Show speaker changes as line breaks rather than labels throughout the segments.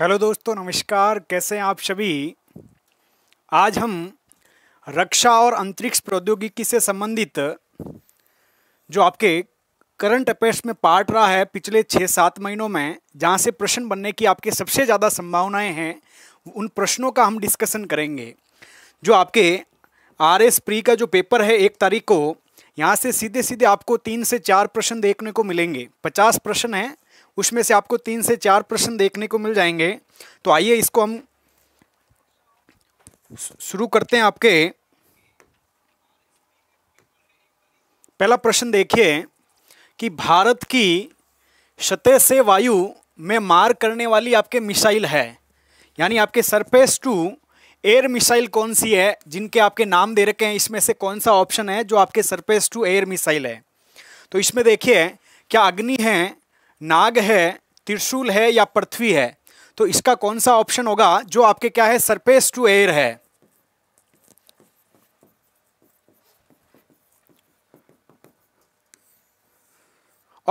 hello दोस्तों नमस्कार कैसे हैं आप सभी आज हम रक्षा और अंतरिक्ष प्रौद्योगिकी से संबंधित जो आपके करंट अफेयर्स में पार्ट रहा है पिछले छः सात महीनों में जहां से प्रश्न बनने की आपके सबसे ज़्यादा संभावनाएं हैं उन प्रश्नों का हम डिस्कशन करेंगे जो आपके आर एस प्री का जो पेपर है एक तारीख को यहाँ से सीधे सीधे आपको तीन से चार प्रश्न देखने को मिलेंगे पचास प्रश्न हैं उसमें से आपको तीन से चार प्रश्न देखने को मिल जाएंगे तो आइए इसको हम शुरू करते हैं आपके पहला प्रश्न देखिए कि भारत की सतह से वायु में मार करने वाली आपके मिसाइल है यानी आपके सरफेस टू एयर मिसाइल कौन सी है जिनके आपके नाम दे रखे हैं इसमें से कौन सा ऑप्शन है जो आपके सरफेस टू एयर मिसाइल है तो इसमें देखिए क्या अग्नि है नाग है त्रिशूल है या पृथ्वी है तो इसका कौन सा ऑप्शन होगा जो आपके क्या है सरफेस टू एयर है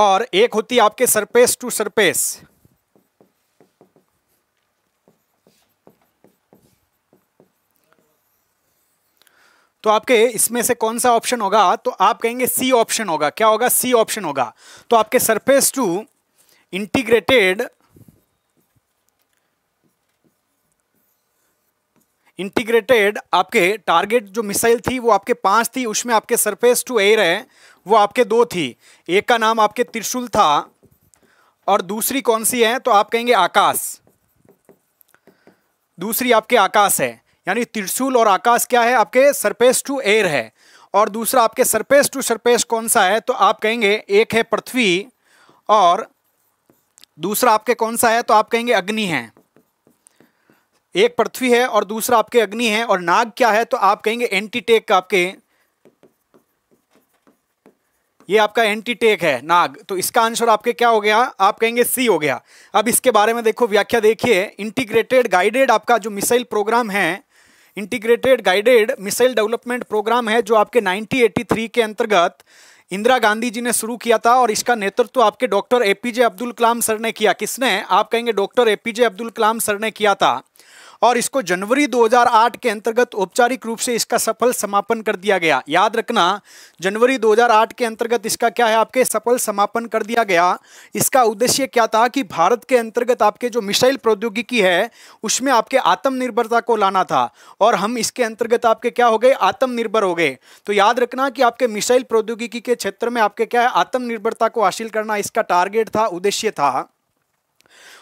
और एक होती है आपके सरफेस टू सरफेस तो आपके इसमें से कौन सा ऑप्शन होगा तो आप कहेंगे सी ऑप्शन होगा क्या होगा सी ऑप्शन होगा तो आपके सरफेस टू इंटीग्रेटेड इंटीग्रेटेड आपके टारगेट जो मिसाइल थी वो आपके पांच थी उसमें आपके सरफेस टू एयर है वो आपके दो थी एक का नाम आपके त्रिशूल था और दूसरी कौन सी है तो आप कहेंगे आकाश दूसरी आपके आकाश है यानी त्रिशूल और आकाश क्या है आपके सरफेस टू एयर है और दूसरा आपके सरफेस टू सरफेस कौन सा है तो आप कहेंगे एक है पृथ्वी और दूसरा आपके कौन सा है तो आप कहेंगे अग्नि है एक पृथ्वी है और दूसरा आपके अग्नि है और नाग क्या है तो आप कहेंगे एंटीटेक आपके ये आपका एंटीटेक है नाग तो इसका आंसर आपके क्या हो गया आप कहेंगे सी हो गया अब इसके बारे में देखो व्याख्या देखिए इंटीग्रेटेड गाइडेड आपका जो मिसाइल प्रोग्राम है integrated guided missile development programme है जो आपके 1983 के अंतर्गत इंदिरा गांधी जी ने शुरू किया था और इसका नेतृत्व तो आपके doctor APJ Abdul Kalam sir ने किया किसने आप कहेंगे doctor APJ Abdul Kalam sir ने किया था और इसको जनवरी 2008 के अंतर्गत औपचारिक रूप से इसका सफल समापन कर दिया गया याद रखना जनवरी 2008 के अंतर्गत इसका क्या है आपके सफल समापन कर दिया गया इसका उद्देश्य क्या था कि भारत के अंतर्गत आपके जो मिसाइल प्रौद्योगिकी है उसमें आपके आत्मनिर्भरता को लाना था और हम इसके अंतर्गत आपके क्या हो गए आत्मनिर्भर हो गए तो याद रखना कि आपके मिसाइल प्रौद्योगिकी के क्षेत्र में आपके क्या है आत्मनिर्भरता को हासिल करना इसका टारगेट था उद्देश्य था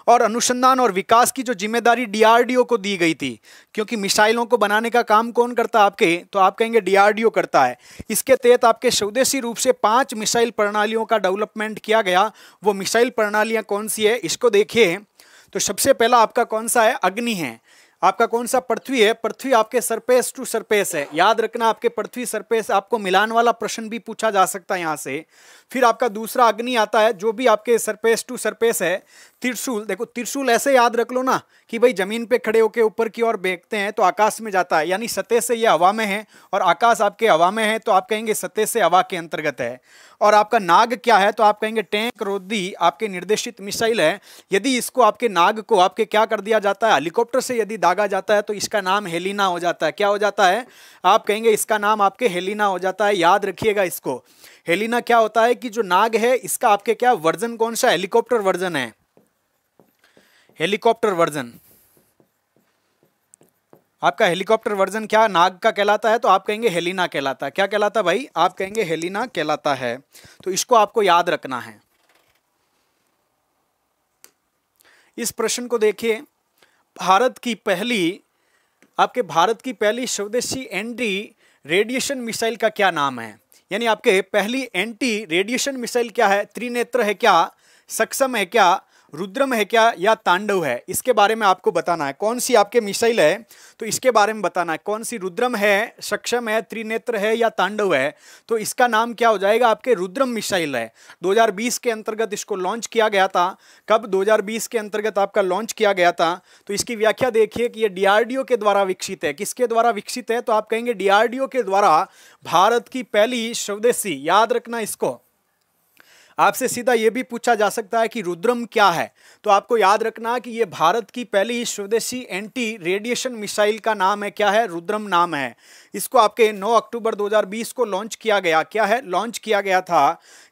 और अनुसंधान और विकास की जो जिम्मेदारी डीआरडीओ को दी गई थी क्योंकि मिसाइलों को बनाने का काम कौन करता है आपके तो आप कहेंगे डीआरडीओ करता है इसके तहत आपके स्वदेशी रूप से पांच मिसाइल प्रणालियों का डेवलपमेंट किया गया वो मिसाइल प्रणालियाँ कौन सी है इसको देखिए तो सबसे पहला आपका कौन सा है अग्नि है आपका कौन सा पृथ्वी है पृथ्वी आपके सरफेस टू सरफेस है याद रखना आपके पृथ्वी सरफेस आपको मिलान वाला प्रश्न भी पूछा जा सकता है यहाँ से फिर आपका दूसरा अग्नि आता है जो भी आपके सरफेस टू सरफेस है त्रिशूल देखो त्रिशूल ऐसे याद रख लो ना कि भाई जमीन पे खड़े होकर ऊपर की ओर देखते हैं तो आकाश में जाता है यानी सतह से ये हवा में है और आकाश आपके हवा में है तो आप कहेंगे सतह से हवा के अंतर्गत है और आपका नाग क्या है तो आप कहेंगे टैंक रोधी आपके निर्देशित मिसाइल है यदि इसको आपके नाग को आपके क्या कर दिया जाता है हेलीकॉप्टर से यदि दाग भागा जाता है तो इसका नाम हेलिना हो जाता है क्या हो जाता है आप कहेंगे इसका नाम आपके हेलिना हो जाता है याद रखिएगा इसको हेलिना क्या होता है कि जो नाग है इसका आपके क्या वर्जन कौन सा हेलीकॉप्टर वर्जन है हेलीकॉप्टर वर्जन आपका हेलीकॉप्टर वर्जन क्या नाग का कहलाता है तो आप कहेंगे हेलिना कहलाता है क्या कहलाता है भाई आप कहेंगे हेलिना कहलाता है तो इसको आपको याद रखना है इस प्रश्न को देखिए भारत की पहली आपके भारत की पहली स्वदेशी एंटी रेडिएशन मिसाइल का क्या नाम है यानी आपके पहली एंटी रेडिएशन मिसाइल क्या है त्रिनेत्र है क्या सक्षम है क्या रुद्रम है क्या या तांडव है इसके बारे में आपको बताना है कौन सी आपके मिसाइल है तो इसके बारे में बताना है कौन सी रुद्रम है सक्षम है त्रिनेत्र है या तांडव है तो इसका नाम क्या हो जाएगा आपके रुद्रम मिसाइल है 2020 के अंतर्गत इसको लॉन्च किया गया था कब 2020 के अंतर्गत आपका लॉन्च किया गया था तो इसकी व्याख्या देखिए कि ये डी के द्वारा विकसित है किसके द्वारा विकसित है तो आप कहेंगे डी के द्वारा भारत की पहली स्वदेशी याद रखना इसको आपसे सीधा ये भी पूछा जा सकता है कि रुद्रम क्या है तो आपको याद रखना कि ये भारत की पहली स्वदेशी एंटी रेडिएशन मिसाइल का नाम है क्या है रुद्रम नाम है इसको आपके 9 अक्टूबर 2020 को लॉन्च किया गया क्या है लॉन्च किया गया था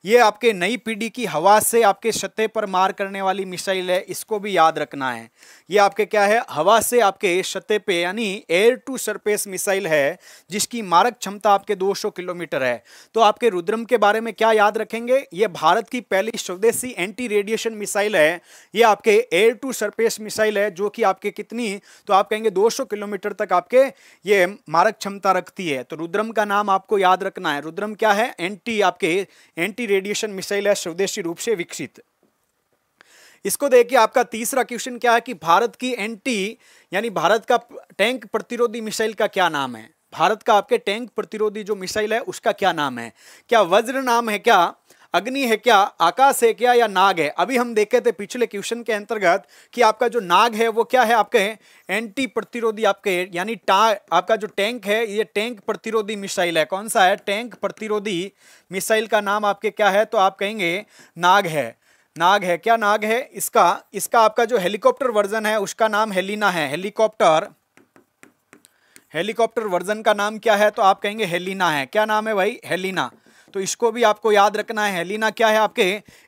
ये आपके नई पीढ़ी की हवा से आपके सतह पर मार करने वाली मिसाइल है इसको भी याद रखना है ये आपके क्या है हवा से आपके सतह पे यानी एयर टू सरफेस मिसाइल है जिसकी मारक क्षमता आपके 200 किलोमीटर है तो आपके रुद्रम के बारे में क्या याद रखेंगे ये भारत की पहली स्वदेशी एंटी रेडिएशन मिसाइल है ये आपके एयर टू सरफेस मिसाइल है जो कि आपके कितनी तो आप कहेंगे दो किलोमीटर तक आपके ये मारक क्षमता क्षमता रखती है तो रुद्रम का नाम आपको याद रखना है रुद्रम क्या है एंटी आपके एंटी रेडिएशन मिसाइल है स्वदेशी रूप से विकसित इसको देखिए आपका तीसरा क्वेश्चन क्या है कि भारत की एंटी यानी भारत का टैंक प्रतिरोधी मिसाइल का क्या नाम है भारत का आपके टैंक प्रतिरोधी जो मिसाइल है उसका क्या नाम है क्या वज्र नाम है क्या अग्नि है क्या आकाश है क्या या नाग है अभी हम देखे थे पिछले क्वेश्चन के अंतर्गत कि आपका जो नाग है वो क्या है आपके एंटी प्रतिरोधी आपके यानी आपका जो टैंक है ये टैंक प्रतिरोधी मिसाइल है कौन सा है टैंक प्रतिरोधी मिसाइल का नाम आपके क्या है तो आप कहेंगे नाग है नाग है क्या नाग है इसका इसका आपका जो हेलीकॉप्टर वर्जन है उसका नाम हेलिना है हेलीकॉप्टर हेलीकॉप्टर वर्जन का नाम क्या है तो आप कहेंगे हेलिना है क्या नाम है भाई हेलिना तो इसको भी आपको याद रखना है हेलिना क्या है आपके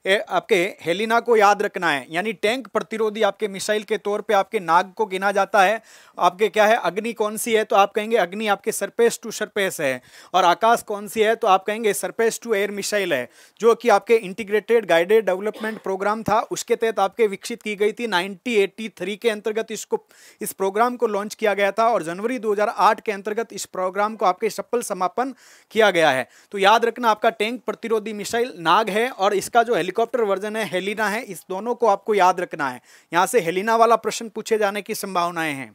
ए, आपके हेलिना को याद रखना है यानी टैंक प्रतिरोधी आपके मिसाइल के तौर पे आपके नाग को गिना जाता है आपके क्या है अग्नि कौन सी है तो आप कहेंगे अग्नि आपके सरपेस टू सरपेस है और आकाश कौन सी है तो आप कहेंगे सरपेस टू एयर मिसाइल है जो कि आपके इंटीग्रेटेड गाइडेड डेवलपमेंट प्रोग्राम था उसके तहत आपके विकसित की गई थी नाइनटीन के अंतर्गत इसको इस प्रोग्राम को लॉन्च किया गया था और जनवरी दो के अंतर्गत इस प्रोग्राम को आपके सफल समापन किया गया है तो याद रखना आपका टैंक प्रतिरोधी मिसाइल नाग है और इसका जो हेलीकॉप्टर वर्जन है हेलिना है इस दोनों को आपको याद रखना है यहाँ से हेलिना वाला प्रश्न पूछे जाने की संभावनाएं हैं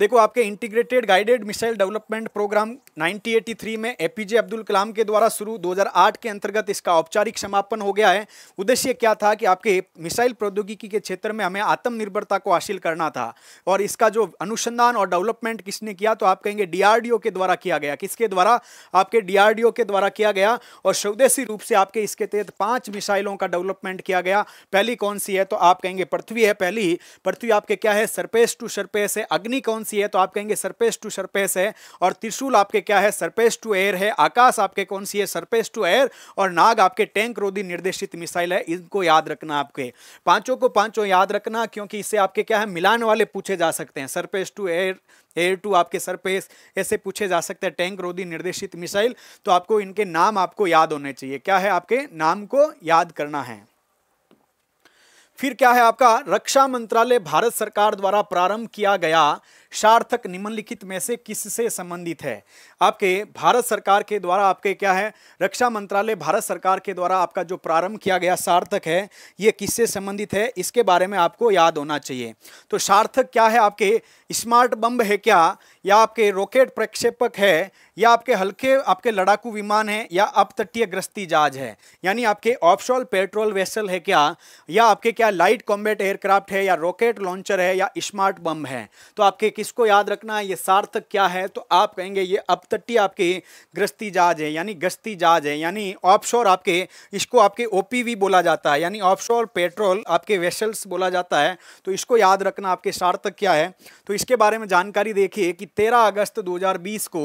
देखो आपके integrated guided missile development programme 1983 में एपीजे अब्दुल कलाम के द्वारा शुरू 2008 के अंतर्गत इसका औपचारिक समापन हो गया है उद्देश्य क्या था कि आपके मिसाइल प्रौद्योगिकी के क्षेत्र में हमें आत्मनिर्भरता को हासिल करना था और इसका जो अनुसंधान और डेवलपमेंट किसने किया तो आप कहेंगे डी के द्वारा किया गया किसके द्वारा आपके डी के द्वारा किया गया और स्वदेशी रूप से आपके इसके तहत पाँच मिसाइलों का डेवलपमेंट किया गया पहली कौन सी है तो आप कहेंगे पृथ्वी है पहली पृथ्वी आपके क्या है सरपेस टू सरपेस है अग्नि कौन सी है तो आप कहेंगे सरपेस टू सरपेस है और त्रिशूल आपके क्या है सरपेस टू एयर है आकाश आपके कौन सी है सरपेस टू एयर और नाग आपके टैंक रोधी निर्देशित मिसाइल है इनको याद रखना आपके पांचों को पांचों याद रखना क्योंकि इससे आपके क्या है मिलान वाले पूछे जा सकते हैं surface to air air to आपके सरपेस ऐसे पूछे जा सकते हैं टैंक रोधी निर्देशित मिसाइल तो आपको इनके नाम आपको याद होने चाहिए क्या है आपके नाम को याद करना है फिर क्या है आपका रक्षा मंत्रालय भारत सरकार द्वारा प्रारंभ किया गया सार्थक निम्नलिखित में से किससे संबंधित है आपके भारत सरकार के द्वारा आपके क्या है रक्षा मंत्रालय भारत सरकार के द्वारा आपका जो प्रारंभ किया गया सार्थक है ये किससे संबंधित है इसके बारे में आपको याद होना चाहिए तो सार्थक क्या है आपके स्मार्ट बम्ब है क्या या आपके रॉकेट प्रक्षेपक है या आपके हल्के आपके लड़ाकू विमान है या अपतटीय ग्रस्ती जहाज है यानी आपके ऑफशॉल पेट्रोल वेसल है क्या या आपके क्या लाइट कॉम्बेट एयरक्राफ्ट है या रॉकेट लॉन्चर है या स्मार्ट बम्ब है तो आपके किस इसको याद रखना है ये सार्थक क्या है तो आप कहेंगे ये अपतटीय आपके ग्रस्ती जहाज है यानी गस्ती जहाज है यानी ऑफशोर आपके इसको आपके ओपीवी बोला जाता है यानी ऑफशोर पेट्रोल आपके वेसल्स बोला जाता है तो इसको याद रखना आपके सार्थक क्या है तो इसके बारे में जानकारी देखिए कि तेरह अगस्त दो को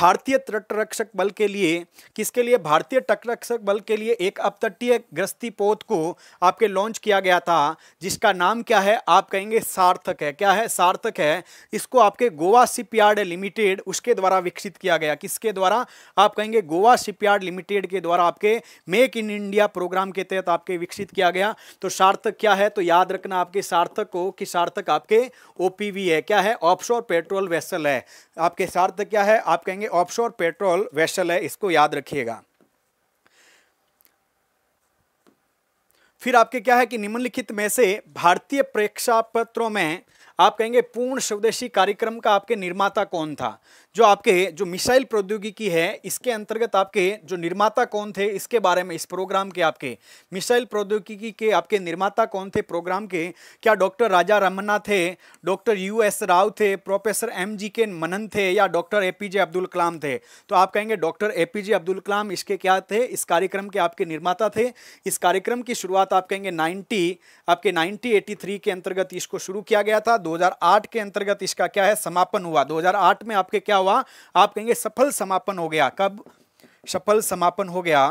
भारतीय तटरक्षक बल के लिए किसके लिए भारतीय तटरक्षक बल के लिए एक अपतटीय ग्रस्ती पोत को आपके लॉन्च किया गया था जिसका नाम क्या है आप कहेंगे सार्थक है क्या है सार्थक है इसको आपके गोवा शिपयार्ड लिमिटेड उसके द्वारा विकसित किया गया किसके द्वारा आप कहेंगे गोवा शिपयार्ड लिमिटेड के द्वारा आपके मेक इन इंडिया प्रोग्राम के तहत आपके विकसित किया गया तो सार्थक क्या है तो याद रखना आपके सार्थक को कि सार्थक आपके ओपीवी है क्या है ऑप्शोर पेट्रोल वेसल है आपके सार्थक क्या है आप कहेंगे ऑप्शोर पेट्रोल वेसल है इसको याद रखिएगा फिर आपके क्या है कि निम्नलिखित में से भारतीय प्रेक्षा पत्रों में आप कहेंगे पूर्ण स्वदेशी कार्यक्रम का आपके निर्माता कौन था जो आपके जो मिसाइल प्रौद्योगिकी है इसके अंतर्गत आपके जो निर्माता कौन थे इसके बारे में इस प्रोग्राम के आपके मिसाइल प्रौद्योगिकी के आपके निर्माता कौन थे प्रोग्राम के क्या डॉक्टर राजा रमन्ना थे डॉक्टर यू एस राव थे प्रोफेसर एम जी के मनन थे या doctor A P J Abdul Kalam थे तो आप कहेंगे doctor A P J Abdul Kalam इसके क्या थे इस कार्यक्रम के आपके निर्माता थे इस कार्यक्रम की शुरुआत आप कहेंगे नाइन्टी आपके नाइन्टी एटी थ्री के अंतर्गत इसको शुरू किया गया था दो हजार आठ के अंतर्गत इसका क्या है समापन हुआ दो हजार आठ में आपके क्या हुआ आप कहेंगे सफल समापन हो गया कब सफल समापन हो गया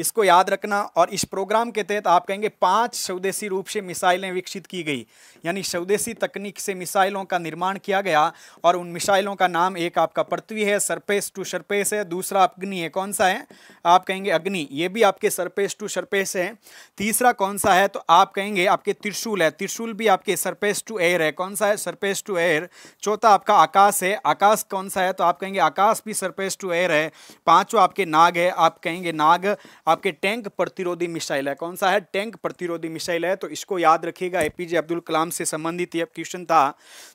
इसको याद रखना और इस प्रोग्राम के तहत आप कहेंगे पांच स्वदेशी रूप से मिसाइलें विकसित की गई यानी स्वदेशी तकनीक से मिसाइलों का निर्माण किया गया और उन मिसाइलों का नाम एक आपका पृथ्वी है सरपेस टू सरपेस है दूसरा अग्नि है कौन सा है आप कहेंगे अग्नि ये भी आपके सरपेस टू सरपेस है तीसरा कौन सा है तो आप कहेंगे आपके त्रिशूल है त्रिशूल भी आपके सरपेस टू एयर है कौन सा है सरपेस टू एयर चौथा आपका आकाश है आकाश कौन सा है तो आप कहेंगे आकाश भी सरपेस टू एयर है पाँचों आपके नाग है आप कहेंगे नाग आपके टैंक प्रतिरोधी मिसाइल है कौन सा है टैंक प्रतिरोधी मिसाइल है तो इसको याद रखिएगा एपीजे अब्दुल कलाम से संबंधित ये क्वेश्चन था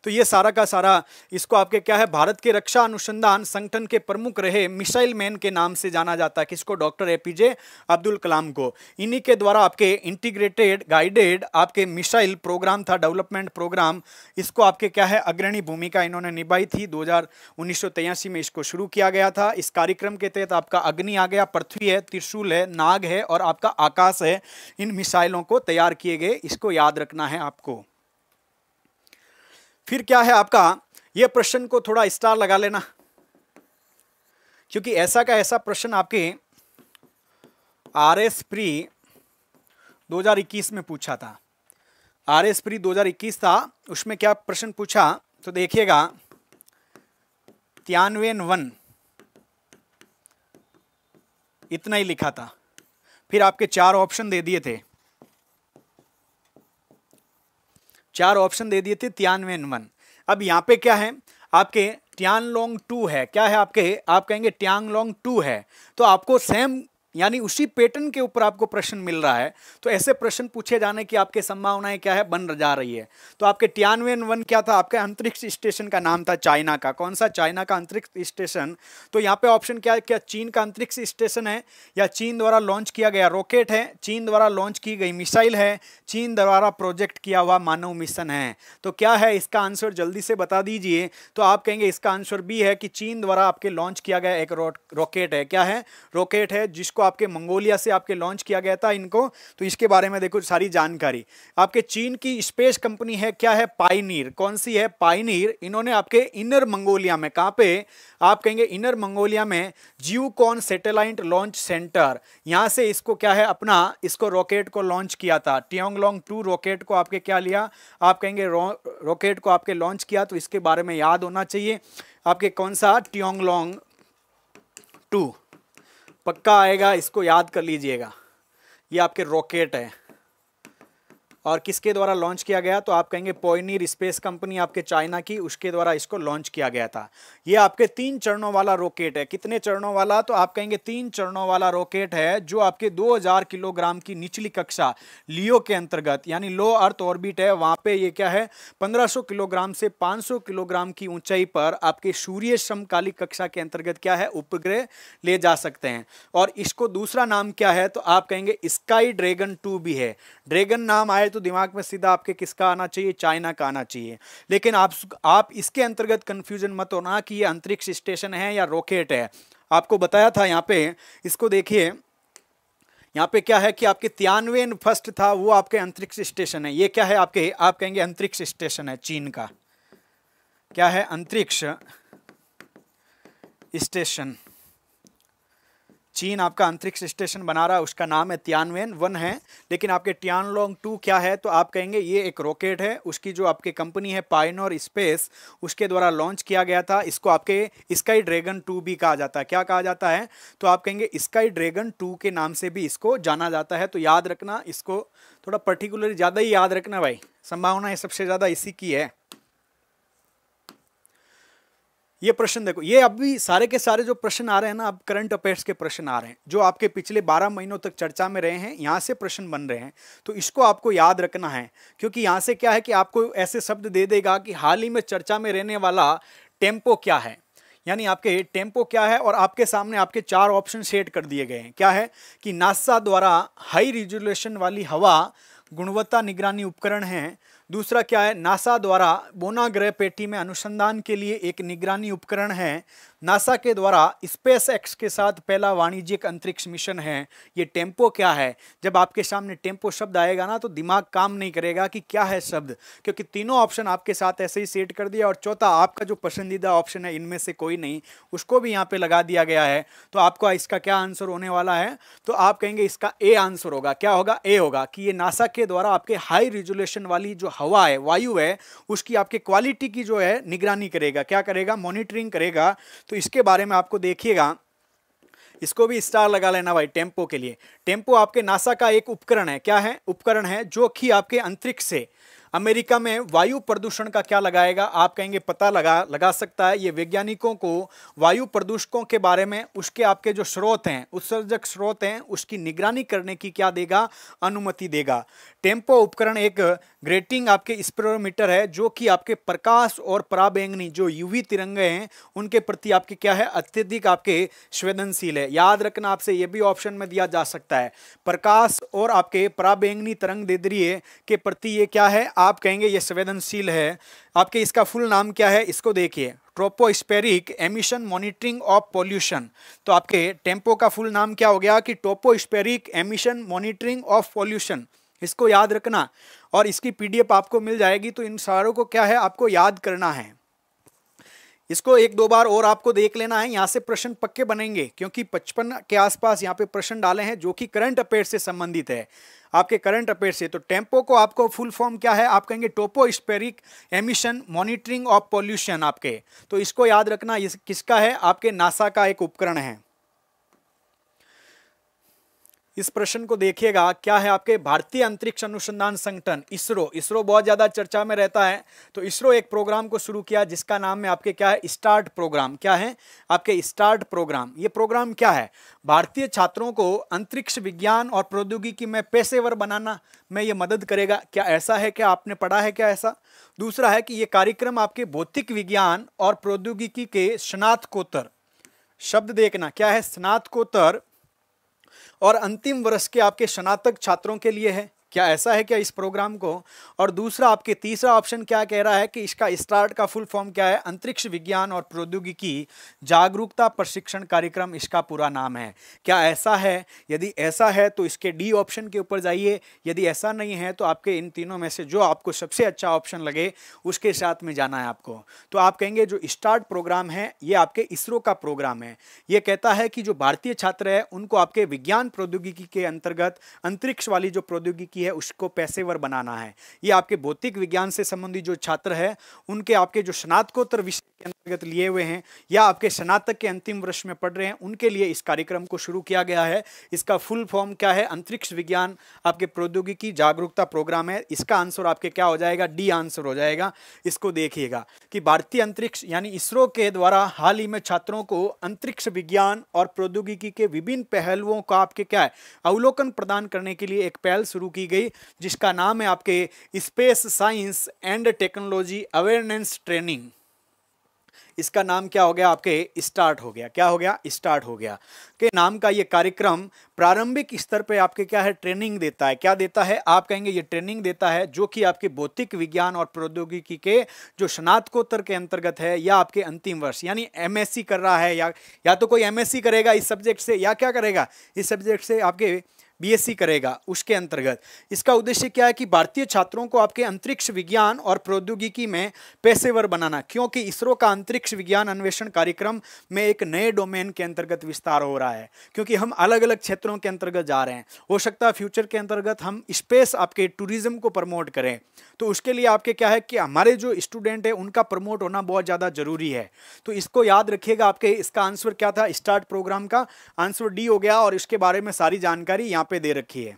तो ये सारा का सारा इसको आपके क्या है भारत के रक्षा अनुसंधान संगठन के प्रमुख रहे मिसाइल मैन के नाम से जाना जाता है किसको डॉक्टर एपीजे अब्दुल कलाम को इन्हीं के द्वारा आपके इंटीग्रेटेड गाइडेड आपके मिसाइल प्रोग्राम था डेवलपमेंट प्रोग्राम इसको आपके क्या है अग्रणी भूमिका इन्होंने निभाई थी दो हजार में इसको शुरू किया गया था इस कार्यक्रम के तहत आपका अग्नि आ गया पृथ्वी है त्रिशूल है नाग है और आपका आकाश है इन मिसाइलों को तैयार किए गए इसको याद रखना है आपको फिर क्या है आपका यह प्रश्न को थोड़ा स्टार लगा लेना क्योंकि ऐसा का ऐसा प्रश्न आपके आर एस प्री दो में पूछा था आर एस प्री दो था उसमें क्या प्रश्न पूछा तो देखिएगा तिरानवे वन इतना ही लिखा था फिर आपके चार ऑप्शन दे दिए थे चार ऑप्शन दे दिए थे तियानवेन वन अब यहां पे क्या है आपके ट्यांग लॉन्ग टू है क्या है आपके आप कहेंगे ट्यांग लॉन्ग टू है तो आपको सेम यानी उसी पैटर्न के ऊपर आपको प्रश्न मिल रहा है तो ऐसे प्रश्न पूछे जाने की आपके संभावनाएं क्या है बन जा रही है तो आपके टियानवेन वन क्या था आपके अंतरिक्ष स्टेशन का नाम था चाइना का कौन सा चाइना का अंतरिक्ष स्टेशन तो यहाँ पे ऑप्शन क्या है क्या चीन का अंतरिक्ष स्टेशन है या चीन द्वारा लॉन्च किया गया रॉकेट है चीन द्वारा लॉन्च की गई मिसाइल है चीन द्वारा प्रोजेक्ट किया हुआ मानव मिशन है तो क्या है इसका आंसर जल्दी से बता दीजिए तो आप कहेंगे इसका आंसर बी है कि चीन द्वारा आपके लॉन्च किया गया एक रॉकेट है क्या है रॉकेट है जिसको आपके मंगोलिया से आपके लॉन्च किया गया था इनको तो इसके बारे में देखो सारी जानकारी आपके चीन की स्पेस कंपनी है क्या है पाइनीर कौन सी है पाइनीर इन्होंने आपके इनर मंगोलिया में कहाँ पे आप कहेंगे इनर मंगोलिया में कॉन सेटेलाइट लॉन्च सेंटर यहाँ से इसको क्या है अपना इसको रॉकेट को लॉन्च किया था टियोंगलोंग टू रॉकेट को आपके क्या लिया आप कहेंगे रॉकेट को आपके लॉन्च किया तो इसके बारे में याद होना चाहिए आपके कौन सा टियोंगलोंग टू पक्का आएगा इसको याद कर लीजिएगा ये आपके रॉकेट है और किसके द्वारा लॉन्च किया गया तो आप कहेंगे पोइनियर स्पेस कंपनी आपके चाइना की उसके द्वारा इसको लॉन्च किया गया था ये आपके तीन चरणों वाला रॉकेट है कितने चरणों वाला तो आप कहेंगे तीन चरणों वाला रॉकेट है जो आपके 2000 किलोग्राम की निचली कक्षा लियो के अंतर्गत यानी लो अर्थ ऑर्बिट है वहाँ पे ये क्या है पंद्रह किलोग्राम से पाँच किलोग्राम की ऊँचाई पर आपके सूर्य समकालिक कक्षा के अंतर्गत क्या है उपग्रह ले जा सकते हैं और इसको दूसरा नाम क्या है तो आप कहेंगे स्काई ड्रैगन टू भी है ड्रैगन नाम आए तो दिमाग में सीधा आपके किसका आना चाहिए चाइना का आना चाहिए लेकिन आप आप इसके अंतर्गत कन्फ्यूजन मत होना कि ये अंतरिक्ष स्टेशन है या रॉकेट है आपको बताया था यहाँ पे इसको देखिए यहाँ पे क्या है कि आपके तिरानवे फर्स्ट था वो आपके अंतरिक्ष स्टेशन है ये क्या है आपके आप कहेंगे अंतरिक्ष स्टेशन है चीन का क्या है अंतरिक्ष स्टेशन चीन आपका अंतरिक्ष स्टेशन बना रहा है उसका नाम है तियानवेन वन है लेकिन आपके टियानलोंग टू क्या है तो आप कहेंगे ये एक रॉकेट है उसकी जो आपकी कंपनी है पाइनोर स्पेस उसके द्वारा लॉन्च किया गया था इसको आपके स्काई ड्रैगन टू भी कहा जाता है क्या कहा जाता है तो आप कहेंगे स्काई ड्रैगन टू के नाम से भी इसको जाना जाता है तो याद रखना इसको थोड़ा पर्टिकुलर ज़्यादा ही याद रखना भाई संभावना है सबसे ज़्यादा इसी की है ये प्रश्न देखो ये अभी सारे के सारे जो प्रश्न आ रहे हैं ना अब करंट अफेयर्स के प्रश्न आ रहे हैं जो आपके पिछले 12 महीनों तक चर्चा में रहे हैं यहाँ से प्रश्न बन रहे हैं तो इसको आपको याद रखना है क्योंकि यहाँ से क्या है कि आपको ऐसे शब्द दे देगा कि हाल ही में चर्चा में रहने वाला टेम्पो क्या है यानी आपके टेम्पो क्या है और आपके सामने आपके चार ऑप्शन सेट कर दिए गए हैं क्या है कि नासा द्वारा हाई रिजोल्यूशन वाली हवा गुणवत्ता निगरानी उपकरण हैं दूसरा क्या है नासा द्वारा बोना ग्रह पेटी में अनुसंधान के लिए एक निगरानी उपकरण है नासा के द्वारा स्पेस एक्स के साथ पहला वाणिज्यिक अंतरिक्ष मिशन है ये टेम्पो क्या है जब आपके सामने टेम्पो शब्द आएगा ना तो दिमाग काम नहीं करेगा कि क्या है शब्द क्योंकि तीनों ऑप्शन आपके साथ ऐसे ही सेट कर दिया और चौथा आपका जो पसंदीदा ऑप्शन है इनमें से कोई नहीं उसको भी यहाँ पर लगा दिया गया है तो आपको इसका क्या आंसर होने वाला है तो आप कहेंगे इसका ए आंसर होगा क्या होगा ए होगा कि ये नासा के द्वारा आपके हाई रिजोल्यूशन वाली जो हवा है वायु है उसकी आपके क्वालिटी की जो है निगरानी करेगा क्या करेगा मॉनिटरिंग करेगा तो इसके बारे में आपको देखिएगा इसको भी स्टार लगा लेना भाई टेम्पो के लिए टेम्पो आपके नासा का एक उपकरण है क्या है उपकरण है जो कि आपके अंतरिक्ष से अमेरिका में वायु प्रदूषण का क्या लगाएगा आप कहेंगे पता लगा लगा सकता है ये वैज्ञानिकों को वायु प्रदूषकों के बारे में उसके आपके जो स्रोत हैं उत्सर्जक स्रोत हैं उसकी निगरानी करने की क्या देगा अनुमति देगा टेम्पो उपकरण एक ग्रेटिंग आपके स्प्रोमीटर है जो कि आपके प्रकाश और पराबैंगनी जो यूवी तिरंगे हैं उनके प्रति आपके क्या है अत्यधिक आपके संवेदनशील है याद रखना आपसे ये भी ऑप्शन में दिया जा सकता है प्रकाश और आपके पराबैंगनी तरंग देद्रीय के प्रति ये क्या है आप कहेंगे ये संवेदनशील है आपके इसका फुल नाम क्या है इसको देखिए tropospheric emission monitoring of pollution तो आपके टेम्पो का फुल नाम क्या हो गया कि tropospheric emission monitoring of pollution इसको याद रखना और इसकी पीडीएफ आपको मिल जाएगी तो इन सारों को क्या है आपको याद करना है इसको एक दो बार और आपको देख लेना है यहाँ से प्रश्न पक्के बनेंगे क्योंकि पचपन के आसपास यहाँ पे प्रश्न डाले हैं जो कि करंट अफेयर से संबंधित है आपके करंट अफेयर से तो टेम्पो को आपको फुल फॉर्म क्या है आप कहेंगे tropospheric emission monitoring of pollution आपके तो इसको याद रखना इस, किसका है आपके नासा का एक उपकरण है इस प्रश्न को देखिएगा क्या है आपके भारतीय अंतरिक्ष अनुसंधान संगठन इसरो इसरो बहुत ज़्यादा चर्चा में रहता है तो इसरो एक प्रोग्राम को शुरू किया जिसका नाम है आपके क्या है स्टार्ट प्रोग्राम क्या है आपके स्टार्ट प्रोग्राम ये प्रोग्राम क्या है भारतीय छात्रों को अंतरिक्ष विज्ञान और प्रौद्योगिकी में पेशेवर बनाना में ये मदद करेगा क्या ऐसा है क्या आपने पढ़ा है क्या ऐसा दूसरा है कि ये कार्यक्रम आपके भौतिक विज्ञान और प्रौद्योगिकी के स्नातकोत्तर शब्द देखना क्या है स्नातकोत्तर और अंतिम वर्ष के आपके स्नातक छात्रों के लिए है क्या ऐसा है क्या इस प्रोग्राम को और दूसरा आपके तीसरा ऑप्शन क्या कह रहा है कि इसका स्टार्ट का फुल फॉर्म क्या है अंतरिक्ष विज्ञान और प्रौद्योगिकी जागरूकता प्रशिक्षण कार्यक्रम इसका पूरा नाम है क्या ऐसा है यदि ऐसा है तो इसके डी ऑप्शन के ऊपर जाइए यदि ऐसा नहीं है तो आपके इन तीनों में से जो आपको सबसे अच्छा ऑप्शन लगे उसके साथ में जाना है आपको तो आप कहेंगे जो स्टार्ट प्रोग्राम है ये आपके इसरो का प्रोग्राम है ये कहता है कि जो भारतीय छात्र है उनको आपके विज्ञान प्रौद्योगिकी के अंतर्गत अंतरिक्ष वाली जो प्रौद्योगिकी की है उसको पैसेवर बनाना है ये आपके भौतिक विज्ञान से संबंधित जो छात्र है उनके आपके जो स्नातकोत्तर विषय के अंतर्गत लिए हुए हैं या आपके स्नातक के अंतिम वर्ष में पढ़ रहे हैं उनके लिए इस कार्यक्रम को शुरू किया गया है इसका फुल फॉर्म क्या है अंतरिक्ष विज्ञान आपके प्रौद्योगिकी जागरूकता प्रोग्राम है इसका आंसर आपके क्या हो जाएगा डी आंसर हो जाएगा इसको देखिएगा कि भारतीय अंतरिक्ष यानी इसरो के द्वारा हाल ही में छात्रों को अंतरिक्ष विज्ञान और प्रौद्योगिकी के विभिन्न पहलुओं का आपके क्या है अवलोकन प्रदान करने के लिए एक पहल शुरू की गई जिसका नाम है आपके space science and technology awareness training इसका नाम क्या हो गया आपके स्टार्ट हो गया क्या हो गया स्टार्ट हो गया के नाम का ये कार्यक्रम प्रारंभिक स्तर पे आपके क्या है ट्रेनिंग देता है क्या देता है आप कहेंगे ये ट्रेनिंग देता है जो कि आपके भौतिक विज्ञान और प्रौद्योगिकी के जो स्नातकोत्तर के अंतर्गत है या आपके अंतिम वर्ष यानी एमएससी कर रहा है या या तो कोई एमएससी करेगा इस सब्जेक्ट से या क्या करेगा इस सब्जेक्ट से आपके बीएससी e करेगा उसके अंतर्गत इसका उद्देश्य क्या है कि भारतीय छात्रों को आपके अंतरिक्ष विज्ञान और प्रौद्योगिकी में पेशेवर बनाना क्योंकि इसरो का अंतरिक्ष विज्ञान अन्वेषण कार्यक्रम में एक नए डोमेन के अंतर्गत विस्तार हो रहा है क्योंकि हम अलग अलग क्षेत्रों के अंतर्गत जा रहे हैं हो सकता है फ्यूचर के अंतर्गत हम स्पेस आपके टूरिज्म को प्रमोट करें तो उसके लिए आपके क्या है कि हमारे जो स्टूडेंट है उनका प्रमोट होना बहुत ज़्यादा जरूरी है तो इसको याद रखिएगा आपके इसका आंसर क्या था स्टार्ट प्रोग्राम का आंसर डी हो गया और इसके बारे में सारी जानकारी यहाँ पे दे रखी है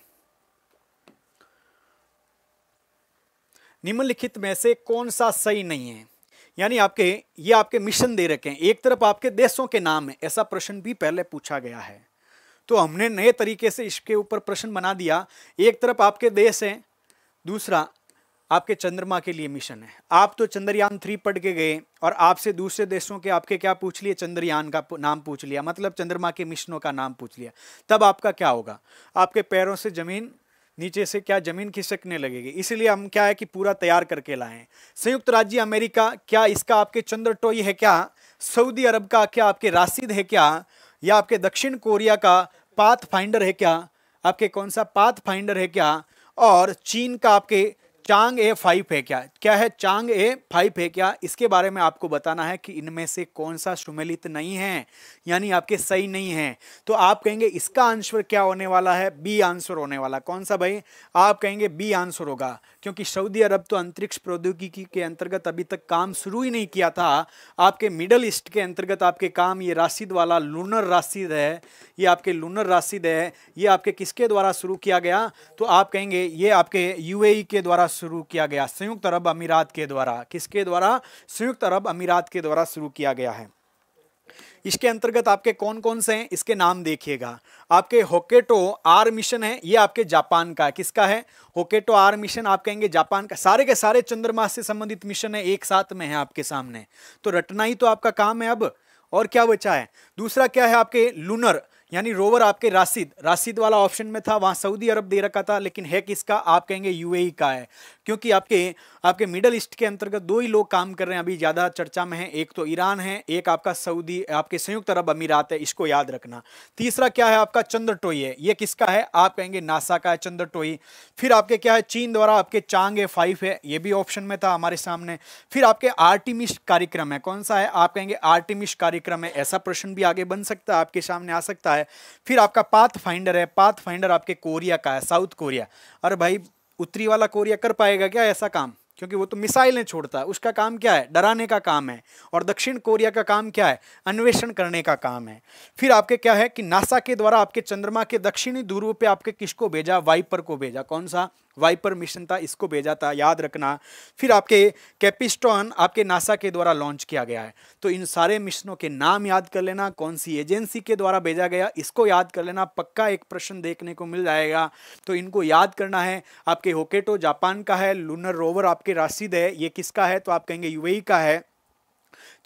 निम्नलिखित में से कौन सा सही नहीं है यानी आपके ये आपके मिशन दे रखे हैं एक तरफ आपके देशों के नाम है ऐसा प्रश्न भी पहले पूछा गया है तो हमने नए तरीके से इसके ऊपर प्रश्न बना दिया एक तरफ आपके देश हैं दूसरा आपके चंद्रमा के लिए मिशन है आप तो चंद्रयान थ्री पढ़ के गए और आपसे दूसरे देशों के आपके क्या पूछ लिए चंद्रयान का नाम पूछ लिया मतलब चंद्रमा के मिशनों का नाम पूछ लिया तब आपका क्या होगा आपके पैरों से ज़मीन नीचे से क्या ज़मीन खिसकने लगेगी इसलिए हम क्या है कि पूरा तैयार करके लाए संयुक्त राज्य अमेरिका क्या इसका आपके चंद्र टोई है क्या सऊदी अरब का क्या आपके राशिद है क्या या आपके दक्षिण कोरिया का पाथ फाइंडर है क्या आपके कौन सा पाथ फाइंडर है क्या और चीन का आपके चांग ए फाइव है क्या क्या है चांग ए फाइव है क्या इसके बारे में आपको बताना है कि इनमें से कौन सा सुमेलित नहीं है यानी आपके सही नहीं है तो आप कहेंगे इसका आंसर क्या होने वाला है बी आंसर होने वाला कौन सा भाई आप कहेंगे बी आंसर होगा क्योंकि सऊदी अरब तो अंतरिक्ष प्रौद्योगिकी के अंतर्गत अभी तक काम शुरू ही नहीं किया था आपके मिडल ईस्ट के अंतर्गत आपके काम ये राशिद वाला लूनर राशिद है ये आपके लूनर राशिद है ये आपके किसके द्वारा शुरू किया गया तो आप कहेंगे ये आपके यू के द्वारा शुरू किया गया संयुक्त अरब अमीरात के द्वारा किसके द्वारा संयुक्त अरब अमीरात के द्वारा शुरू किया गया है इसके अंतर्गत आपके कौन कौन से हैं इसके नाम देखिएगा आपके होकेटो आर मिशन है ये आपके जापान का है किसका है होकेटो आर मिशन आप कहेंगे जापान का सारे के सारे चंद्रमा से संबंधित मिशन है एक साथ में है आपके सामने तो रटना ही तो आपका काम है अब और क्या बचा है दूसरा क्या है आपके लूनर यानी रोवर आपके राशिद राशिद वाला ऑप्शन में था वहाँ सऊदी अरब दे रखा था लेकिन है किसका आप कहेंगे यूएई का है क्योंकि आपके आपके मिडल ईस्ट के अंतर्गत दो ही लोग काम कर रहे हैं अभी ज़्यादा चर्चा में है एक तो ईरान है एक आपका सऊदी आपके संयुक्त अरब अमीरात है इसको याद रखना तीसरा क्या है आपका चंद्र टोई है ये किसका है आप कहेंगे नासा का है चंद्र टोई फिर आपके क्या है चीन द्वारा आपके चांग ए फाइफ है ये भी ऑप्शन में था हमारे सामने फिर आपके आर्टिमिश कार्यक्रम है कौन सा है आप कहेंगे आर्टिमिश कार्यक्रम है ऐसा प्रश्न भी आगे बन सकता है आपके सामने आ सकता है फिर आपका पाथ फाइंडर है पाथ फाइंडर आपके कोरिया का है साउथ कोरिया अरे भाई उत्तरी वाला कोरिया कर पाएगा क्या ऐसा काम क्योंकि वो तो मिसाइलें छोड़ता है उसका काम क्या है डराने का काम है और दक्षिण कोरिया का काम क्या है अन्वेषण करने का काम है फिर आपके क्या है कि नासा के द्वारा आपके चंद्रमा के दक्षिणी ध्रुव पे आपके किसको भेजा वाइपर को भेजा कौन सा वाइपर मिशन था इसको भेजा था याद रखना फिर आपके कैपिस्टॉन आपके नासा के द्वारा लॉन्च किया गया है तो इन सारे मिशनों के नाम याद कर लेना कौन सी एजेंसी के द्वारा भेजा गया इसको याद कर लेना पक्का एक प्रश्न देखने को मिल जाएगा तो इनको याद करना है आपके होकेटो जापान का है लूनर रोवर आपके राशिद है ये किसका है तो आप कहेंगे यूए का है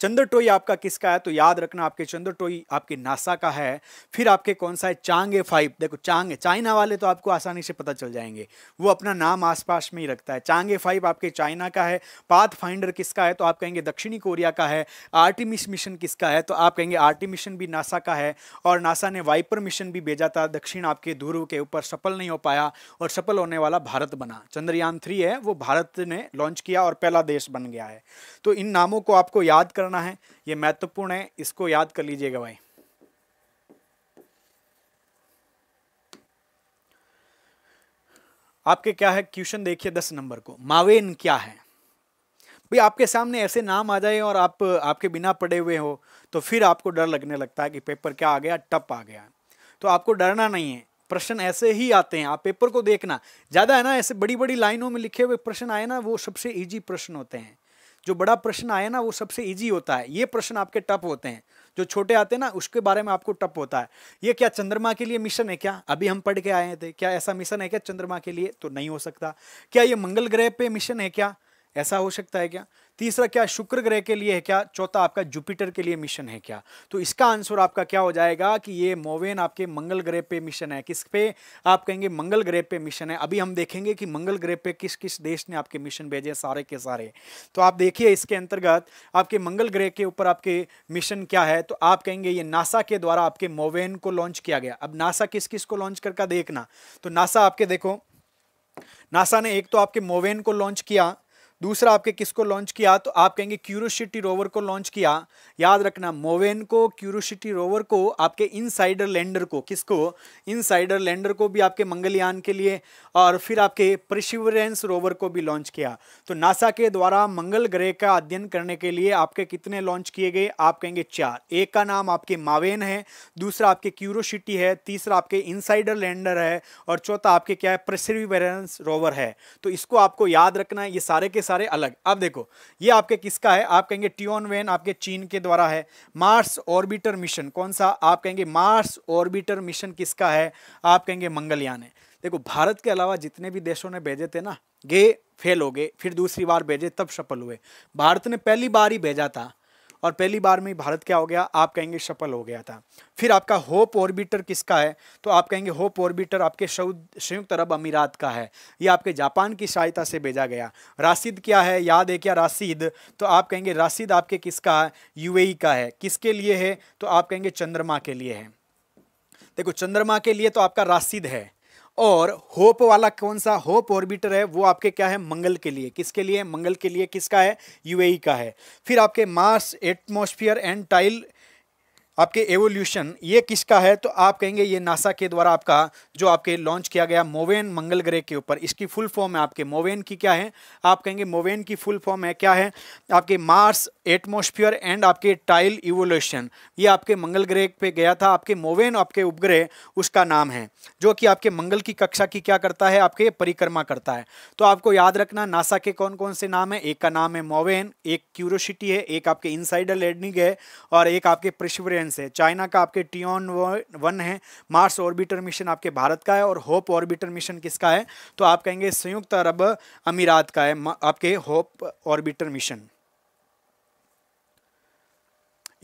चंद्र टोई आपका किसका है तो याद रखना आपके चंद्र टोई आपके नासा का है फिर आपके कौन सा है चांग ए फाइव देखो चांग चाइना वाले तो आपको आसानी से पता चल जाएंगे वो अपना नाम आसपास में ही रखता है चांग ए फाइव आपके चाइना का है पाथ फाइंडर किसका है तो आप कहेंगे दक्षिणी कोरिया का है आर्टिमिस मिशन किसका है तो आप कहेंगे आर्टिमिशन भी नासा का है और नासा ने वाइपर मिशन भी भेजा था दक्षिण आपके ध्रुव के ऊपर सफल नहीं हो पाया और सफल होने वाला भारत बना चंद्रयान थ्री है वो भारत ने लॉन्च किया और पहला देश बन गया है तो इन नामों को आपको याद करना करना है ये महत्वपूर्ण है इसको याद कर लीजिएगा भाई आपके क्या है क्वेश्चन देखिए दस नंबर को मावेन क्या है भाई आपके सामने ऐसे नाम आ जाए और आप आपके बिना पड़े हुए हो तो फिर आपको डर लगने लगता है कि पेपर क्या आ गया टप आ गया तो आपको डरना नहीं है प्रश्न ऐसे ही आते हैं आप पेपर को देखना ज़्यादा है ना ऐसे बड़ी बड़ी लाइनों में लिखे हुए प्रश्न आए ना वो सबसे ईजी प्रश्न होते हैं जो बड़ा प्रश्न आए ना वो सबसे ईजी होता है ये प्रश्न आपके टप होते हैं जो छोटे आते हैं ना उसके बारे में आपको टप होता है ये क्या चंद्रमा के लिए मिशन है क्या अभी हम पढ़ के आए थे क्या ऐसा मिशन है क्या चंद्रमा के लिए तो नहीं हो सकता क्या ये मंगल ग्रह पे मिशन है क्या ऐसा हो सकता है क्या तीसरा क्या शुक्र ग्रह के लिए है क्या चौथा आपका जुपिटर के लिए मिशन है क्या तो इसका आंसर आपका क्या हो जाएगा कि ये मोवेन आपके मंगल ग्रह पे मिशन है किस पे आप कहेंगे मंगल ग्रह पे मिशन है अभी हम देखेंगे कि मंगल ग्रह पे किस किस देश ने आपके मिशन भेजे सारे के सारे तो आप देखिए इसके अंतर्गत आपके मंगल ग्रह के ऊपर आपके मिशन क्या है तो आप कहेंगे ये नासा के द्वारा आपके मोवेन को लॉन्च किया गया अब नासा किस किस को लॉन्च करके देखना तो नासा आपके देखो नासा ने एक तो आपके मोवेन को लॉन्च किया दूसरा आपके किसको लॉन्च किया तो आप कहेंगे क्यूरोसिटी रोवर को लॉन्च किया याद रखना मोवेन को क्यूरोसिटी रोवर को आपके इनसाइडर लैंडर को किसको इनसाइडर लैंडर को भी आपके मंगलयान के लिए और फिर आपके प्रशिवरेंस रोवर को भी लॉन्च किया तो नासा के द्वारा मंगल ग्रह का अध्ययन करने के लिए आपके कितने लॉन्च किए गए आप कहेंगे चार एक का नाम आपके मावेन है दूसरा आपके क्यूरोसिटी है तीसरा आपके इनसाइडर लैंडर है और चौथा आपके क्या है प्रशिवरेंस रोवर है तो इसको आपको याद रखना ये सारे के सारे अलग अब देखो ये आपके किसका है आप कहेंगे टियोन वेन आपके चीन के द्वारा है मार्स ऑर्बिटर मिशन कौन सा आप कहेंगे मार्स ऑर्बिटर मिशन किसका है आप कहेंगे मंगलयान है देखो भारत के अलावा जितने भी देशों ने भेजे थे ना गे फेल हो गए फिर दूसरी बार भेजे तब सफल हुए भारत ने पहली बार ही भेजा था और पहली बार में भारत क्या हो गया आप कहेंगे सफल हो गया था फिर आपका होप ऑर्बिटर किसका है तो आप कहेंगे होप ऑर्बिटर आपके संयुक्त अरब अमीरात का है ये आपके जापान की सहायता से भेजा गया राशिद क्या है याद है क्या राशिद तो आप कहेंगे राशिद आपके किसका है यू का है किसके लिए है तो आप कहेंगे चंद्रमा के लिए है देखो चंद्रमा के लिए तो आपका राशिद है और होप वाला कौन सा होप ऑर्बिटर है वो आपके क्या है मंगल के लिए किसके लिए मंगल के लिए किसका है यूएई का है फिर आपके मार्स एटमोस्फियर एंड टाइल आपके एवोल्यूशन ये किसका है तो आप कहेंगे ये नासा के द्वारा आपका जो आपके लॉन्च किया गया मोवेन मंगल ग्रह के ऊपर इसकी फुल फॉर्म है आपके मोवेन की क्या है आप कहेंगे मोवेन की फुल फॉर्म है क्या है आपके मार्स एटमोस्फियर एंड आपके टाइल इवोल्यूशन ये आपके मंगल ग्रह पे गया था आपके मोवेन आपके उपग्रह उसका नाम है जो कि आपके मंगल की कक्षा की क्या करता है आपके परिक्रमा करता है तो आपको याद रखना नासा के कौन कौन से नाम है एक का नाम है मोवेन एक क्यूरोसिटी है एक आपके इनसाइडर लेडनिंग है और एक आपके प्रिशवरेंस मिशन है चाइना का आपके टियोन वन है मार्स ऑर्बिटर मिशन आपके भारत का है और होप ऑर्बिटर मिशन किसका है तो आप कहेंगे संयुक्त अरब अमीरात का है आपके होप ऑर्बिटर मिशन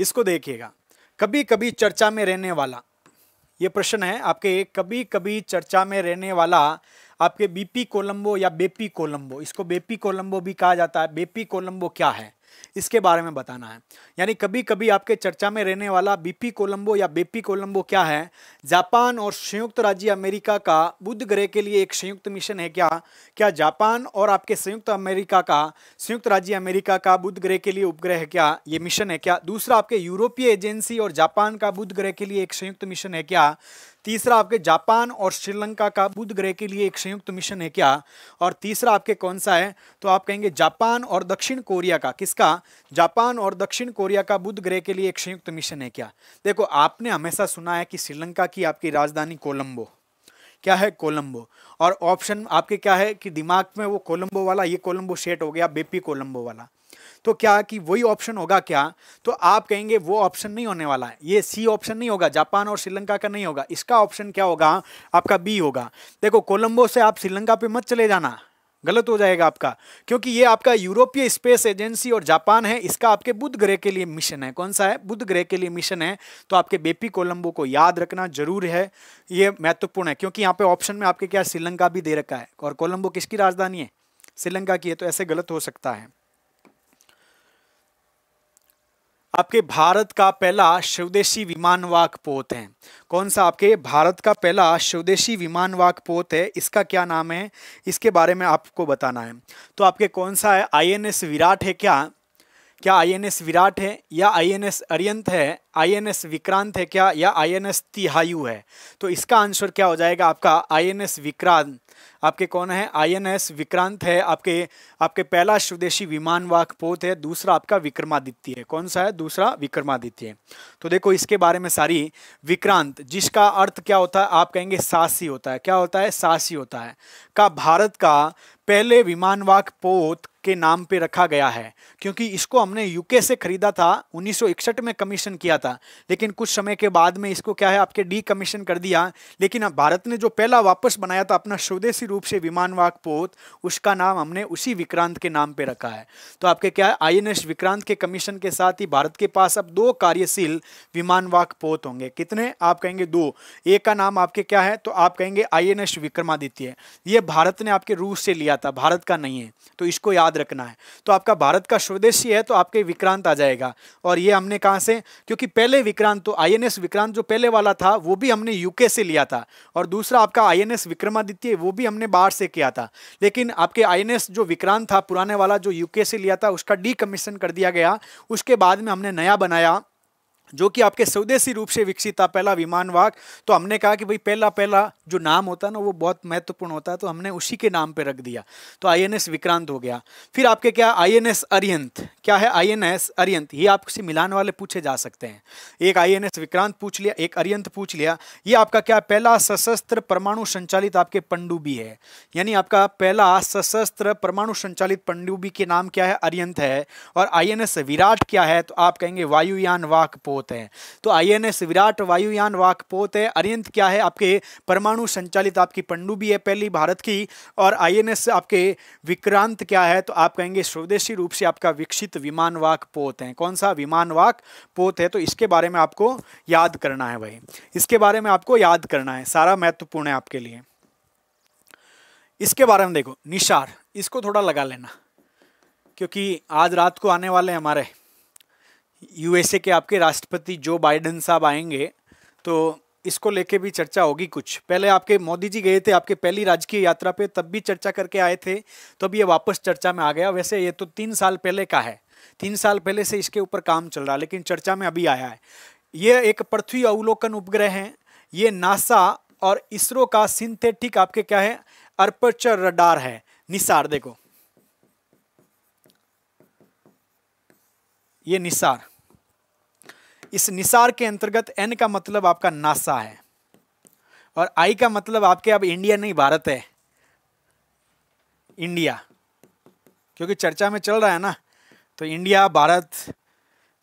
इसको देखिएगा कभी कभी चर्चा में रहने वाला ये प्रश्न है आपके कभी कभी चर्चा में रहने वाला आपके बीपी कोलंबो या बेपी कोलंबो इसको बेपी कोलंबो भी कहा जाता है बेपी कोलंबो क्या है इसके बारे में बताना है यानी कभी कभी आपके चर्चा में रहने वाला बीपी कोलंबो या बेपी कोलंबो क्या है जापान और संयुक्त राज्य अमेरिका का बुद्ध ग्रह के लिए एक संयुक्त मिशन है क्या क्या जापान और आपके संयुक्त अमेरिका का संयुक्त राज्य अमेरिका का बुद्ध ग्रह के लिए उपग्रह है क्या ये मिशन है क्या दूसरा आपके यूरोपीय एजेंसी और जापान का बुद्ध ग्रह के लिए एक संयुक्त मिशन है क्या तीसरा आपके जापान और श्रीलंका का बुध ग्रह के लिए एक संयुक्त मिशन है क्या और तीसरा आपके कौन सा है तो आप कहेंगे जापान और दक्षिण कोरिया का किसका जापान और दक्षिण कोरिया का बुध ग्रह के लिए एक संयुक्त मिशन है क्या देखो आपने हमेशा सुना है कि श्रीलंका की आपकी राजधानी कोलम्बो क्या है कोलंबो और ऑप्शन आपके क्या है कि दिमाग में वो कोलंबो वाला ये कोलंबो सेट हो गया बेपी कोलंबो वाला तो क्या कि वही ऑप्शन होगा क्या तो आप कहेंगे वो ऑप्शन नहीं होने वाला है ये सी ऑप्शन नहीं होगा जापान और श्रीलंका का नहीं होगा इसका ऑप्शन क्या होगा आपका बी होगा देखो कोलंबो से आप श्रीलंका पे मत चले जाना गलत हो जाएगा आपका क्योंकि ये आपका यूरोपीय स्पेस एजेंसी और जापान है इसका आपके बुध ग्रह के लिए मिशन है कौन सा है बुध ग्रह के लिए मिशन है तो आपके बेपी कोलंबो को याद रखना जरूर है ये महत्वपूर्ण है क्योंकि यहाँ पे ऑप्शन में आपके क्या श्रीलंका भी दे रखा है और कोलंबो किसकी राजधानी है श्रीलंका की है तो ऐसे गलत हो सकता है आपके भारत का पहला स्वदेशी विमानवाहक पोत है कौन सा आपके भारत का पहला स्वदेशी विमानवाहक पोत है इसका क्या नाम है इसके बारे में आपको बताना है तो आपके कौन सा है आईएनएस विराट है क्या क्या आईएनएस विराट है या आईएनएस अरियंत है आईएनएस विक्रांत है क्या या आईएनएस तिहायु है तो इसका आंसर क्या हो जाएगा आपका आईएनएस विक्रांत आपके कौन है आईएनएस विक्रांत है आपके आपके पहला स्वदेशी विमान पोत है दूसरा आपका विक्रमादित्य है कौन सा है दूसरा विक्रमादित्य है तो देखो इसके बारे में सारी विक्रांत जिसका अर्थ क्या होता है आप कहेंगे साहसी होता है क्या होता है साहसी होता है का भारत का पहले विमानवाक पोत के नाम पे रखा गया है क्योंकि इसको हमने यूके से खरीदा था 1961 में कमीशन किया था लेकिन कुछ समय के बाद में इसको क्या है आपके डी कमीशन कर दिया लेकिन अब भारत ने जो पहला वापस बनाया था अपना स्वदेशी रूप से विमानवाहक पोत उसका नाम हमने उसी विक्रांत के नाम पर रखा है तो आपके क्या है आई विक्रांत के कमीशन के साथ ही भारत के पास अब दो कार्यशील विमानवाहक पोत होंगे कितने आप कहेंगे दो एक का नाम आपके क्या है तो आप कहेंगे आई विक्रमादित्य ये भारत ने आपके रूस से लिया था भारत का नहीं है तो इसको याद याद रखना है तो आपका भारत का स्वदेशी है तो आपके विक्रांत आ जाएगा और ये हमने कहाँ से क्योंकि पहले विक्रांत तो आई विक्रांत जो पहले वाला था वो भी हमने यूके से लिया था और दूसरा आपका आई विक्रमादित्य वो भी हमने बाहर से किया था लेकिन आपके आई जो विक्रांत था पुराने वाला जो यूके से लिया था उसका डी कर दिया गया उसके बाद में हमने नया बनाया जो कि आपके स्वदेशी रूप से विकसित था पहला विमान वाक तो हमने कहा कि भाई पहला पहला जो नाम होता है ना वो बहुत महत्वपूर्ण होता है तो हमने उसी के नाम पे रख दिया तो आईएनएस विक्रांत हो गया फिर आपके क्या आईएनएस अरियंत क्या है आईएनएस अरियंत ये आपसे मिलान वाले पूछे जा सकते हैं एक आई विक्रांत पूछ लिया एक अरियंत पूछ लिया ये आपका क्या पहला सशस्त्र परमाणु संचालित आपके पंडुबी है यानी आपका पहला सशस्त्र परमाणु संचालित पंडुबी के नाम क्या है अरियंत है और आई विराट क्या है तो आप कहेंगे वायुयान वाक पोत वाकपोत है तो आई एन एस विराट वायुयान वाकपोत है अरियंत क्या है आपके परमाणु संचालित आपकी पंडुबी है पहली भारत की और आई एन एस आपके विक्रांत क्या है तो आप कहेंगे स्वदेशी रूप से आपका विकसित विमान वाक पोत है कौन सा विमान वाक पोत है तो इसके बारे में आपको याद करना है भाई इसके बारे में आपको याद करना है सारा महत्वपूर्ण है आपके लिए इसके बारे में देखो निशार इसको थोड़ा लगा लेना क्योंकि आज रात को आने वाले हमारे यूएसए के आपके राष्ट्रपति जो बाइडन साहब आएंगे तो इसको लेके भी चर्चा होगी कुछ पहले आपके मोदी जी गए थे आपके पहली राजकीय यात्रा पे तब भी चर्चा करके आए थे तो अभी ये वापस चर्चा में आ गया वैसे ये तो तीन साल पहले का है तीन साल पहले से इसके ऊपर काम चल रहा है लेकिन चर्चा में अभी आया है ये एक पृथ्वी अवलोकन उपग्रह है ये नासा और इसरो का सिंथेटिक आपके क्या है अर्पचर रडार है निसार देखो ये निसार इस निसार के अंतर्गत एन का मतलब आपका नासा है और आई का मतलब आपके अब इंडिया नहीं भारत है इंडिया क्योंकि चर्चा में चल रहा है ना तो इंडिया भारत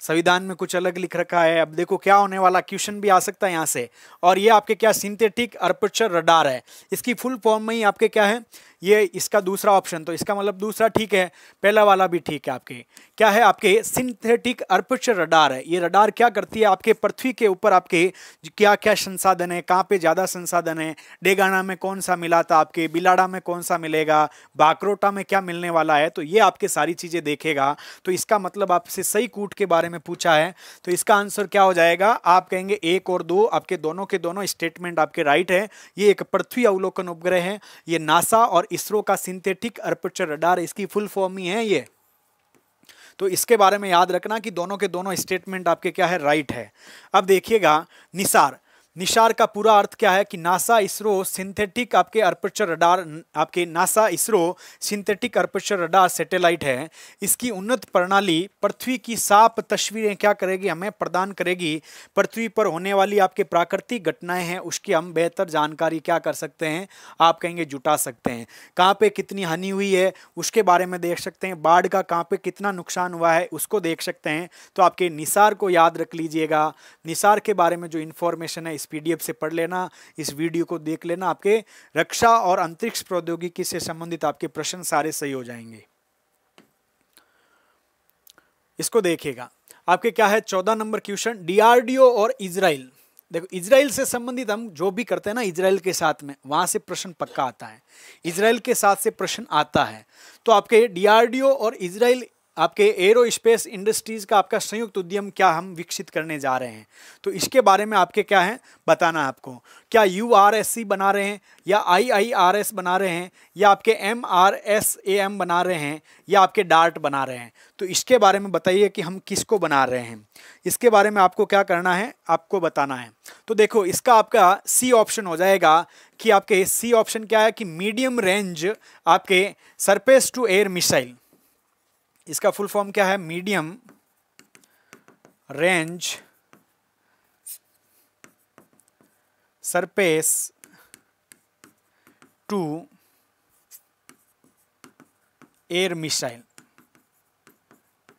संविधान में कुछ अलग लिख रखा है अब देखो क्या होने वाला क्वेश्चन भी आ सकता है यहाँ से और ये आपके क्या सिंथेटिक अर्पचर रडार है इसकी फुल फॉर्म में ही आपके क्या है ये इसका दूसरा ऑप्शन तो इसका मतलब दूसरा ठीक है पहला वाला भी ठीक है आपके क्या है आपके सिंथेटिक अर्पिश रडार है ये रडार क्या करती है आपके पृथ्वी के ऊपर आपके क्या क्या संसाधन है कहाँ पे ज़्यादा संसाधन है डेगाना में कौन सा मिला था आपके बिलाड़ा में कौन सा मिलेगा बाकरोटा में क्या मिलने वाला है तो ये आपके सारी चीज़ें देखेगा तो इसका मतलब आपसे सही कूट के बारे में पूछा है तो इसका आंसर क्या हो जाएगा आप कहेंगे एक और दो आपके दोनों के दोनों स्टेटमेंट आपके राइट है ये एक पृथ्वी अवलोकन उपग्रह है ये नासा और इसरो का सिंथेटिक अर्पचर रडार इसकी फुल फॉर्म ही है ये तो इसके बारे में याद रखना कि दोनों के दोनों स्टेटमेंट आपके क्या है राइट है अब देखिएगा निसार निशार का पूरा अर्थ क्या है कि नासा इसरो सिंथेटिक आपके अर्पचर रडार आपके NASA ISRO synthetic aperture radar satellite है इसकी उन्नत प्रणाली पृथ्वी की साफ तस्वीरें क्या करेगी हमें प्रदान करेगी पृथ्वी पर होने वाली आपके प्राकृतिक घटनाएं हैं उसकी हम बेहतर जानकारी क्या कर सकते हैं आप कहेंगे जुटा सकते हैं कहाँ पर कितनी हानि हुई है उसके बारे में देख सकते हैं बाढ़ का कहाँ पर कितना नुकसान हुआ है उसको देख सकते हैं तो आपके निसार को याद रख लीजिएगा निसार के बारे में जो इन्फॉर्मेशन है इस पीडीएफ से पढ़ लेना इस वीडियो को देख लेना आपके रक्षा और अंतरिक्ष प्रौद्योगिकी से संबंधित आपके प्रश्न सारे सही हो जाएंगे इसको देखेगा आपके क्या है चौदह नंबर क्वेश्चन डीआरडीओ और इसराइल देखो इसराइल से संबंधित हम जो भी करते हैं ना इसराइल के साथ में वहां से प्रश्न पक्का आता है इसराइल के साथ से प्रश्न आता है तो आपके डीआरडीओ और इसराइल आपके एरो स्पेस इंडस्ट्रीज़ का आपका संयुक्त उद्यम क्या हम विकसित करने जा रहे हैं तो इसके बारे में आपके क्या हैं बताना है आपको क्या यू आर एस सी बना रहे हैं या आई आई आर एस बना रहे हैं या आपके M R S A M बना रहे हैं या आपके डार्ट बना रहे हैं तो इसके बारे में बताइए कि हम किसको बना रहे हैं इसके बारे में आपको क्या करना है आपको बताना है तो देखो इसका आपका सी ऑप्शन हो जाएगा कि आपके सी ऑप्शन क्या है कि मीडियम रेंज आपके सरफेस टू एयर मिसाइल इसका फुल फॉर्म क्या है medium range surface to air missile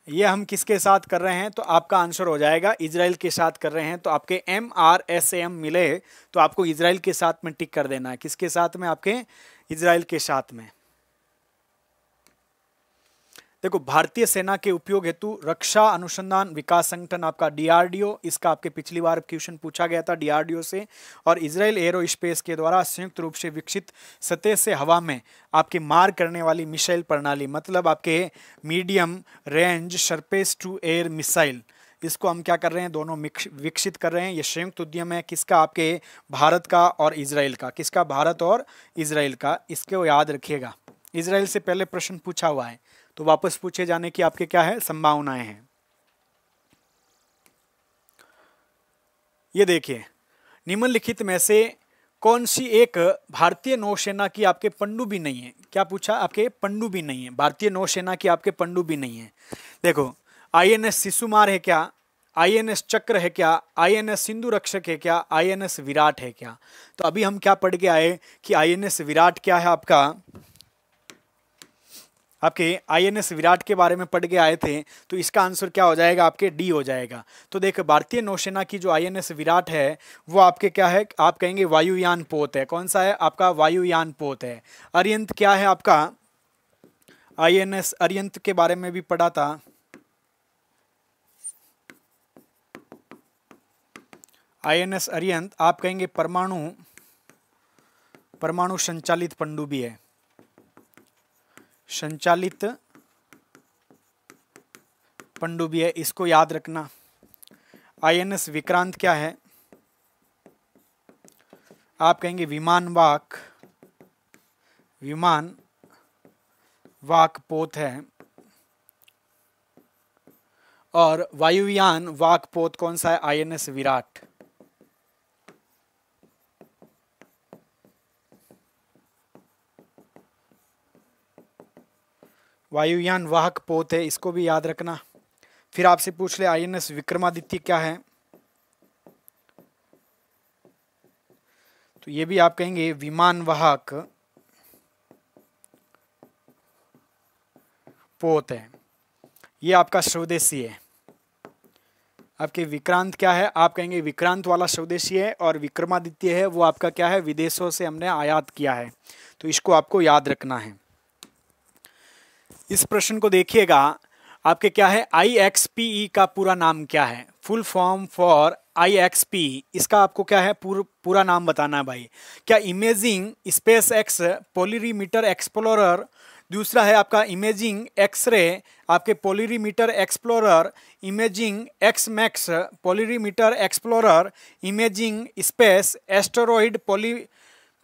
ये हम किसके साथ कर रहे हैं तो आपका आंसर हो जाएगा इसराइल के साथ कर रहे हैं तो आपके एम आर एस एम मिले तो आपको इसराइल के साथ में टिक कर देना है किसके साथ में आपके इसराइल के साथ में देखो भारतीय सेना के उपयोग हेतु रक्षा अनुसंधान विकास संगठन आपका डीआरडीओ इसका आपके पिछली बार क्वेश्चन पूछा गया था डीआरडीओ से और इसराइल एयरो स्पेस के द्वारा संयुक्त रूप से विकसित सतह से हवा में आपके मार करने वाली मिसाइल प्रणाली मतलब आपके medium range surface to air missile इसको हम क्या कर रहे हैं दोनों विकसित कर रहे हैं ये संयुक्त उद्यम है किसका आपके भारत का और इसराइल का किसका भारत और इसराइल का इसको याद रखिएगा इसराइल से पहले प्रश्न पूछा हुआ है तो वापस पूछे जाने की आपके क्या है संभावनाएं हैं ये देखिए निम्नलिखित में से कौन सी एक भारतीय नौसेना की आपके पंडु भी नहीं है क्या पूछा आपके पंडु भी नहीं है भारतीय नौसेना की आपके पंडु भी नहीं है देखो आईएनएस शिशुमार है क्या आईएनएस चक्र है क्या आईएनएस सिंधु रक्षक है क्या आईएनएस विराट है क्या तो अभी हम क्या पढ़ के आए कि आईएनएस विराट क्या है आपका आपके आईएनएस विराट के बारे में पढ़ के आए थे तो इसका आंसर क्या हो जाएगा आपके डी हो जाएगा तो देख भारतीय नौसेना की जो आईएनएस विराट है वो आपके क्या है आप कहेंगे वायुयान पोत है कौन सा है आपका वायुयान पोत है अरियंत क्या है आपका आईएनएस अरियंत के बारे में भी पढ़ा था आईएनएस अरियंत आप कहेंगे परमाणु परमाणु संचालित पंडुबी है संचालित पंडुबी है इसको याद रखना आईएनएस विक्रांत क्या है आप कहेंगे विमान वाक विमान वाक पोत है और वायुयान वाक पोत कौन सा है आईएनएस विराट वायुयान वाहक पोत है इसको भी याद रखना फिर आपसे पूछ ले आई विक्रमादित्य क्या है तो ये भी आप कहेंगे विमान वाहक पोत है ये आपका स्वदेशी है आपके विक्रांत क्या है आप कहेंगे विक्रांत वाला स्वदेशी है और विक्रमादित्य है वो आपका क्या है विदेशों से हमने आयात किया है तो इसको आपको याद रखना है इस प्रश्न को देखिएगा आपके क्या है आई एक्स पी ई का पूरा नाम क्या है full form for I X P इसका आपको क्या है पूर, पूरा नाम बताना है भाई क्या imaging space X polarimeter explorer दूसरा है आपका इमेजिंग एक्सरे आपके polarimeter explorer imaging X max polarimeter explorer imaging space asteroid poly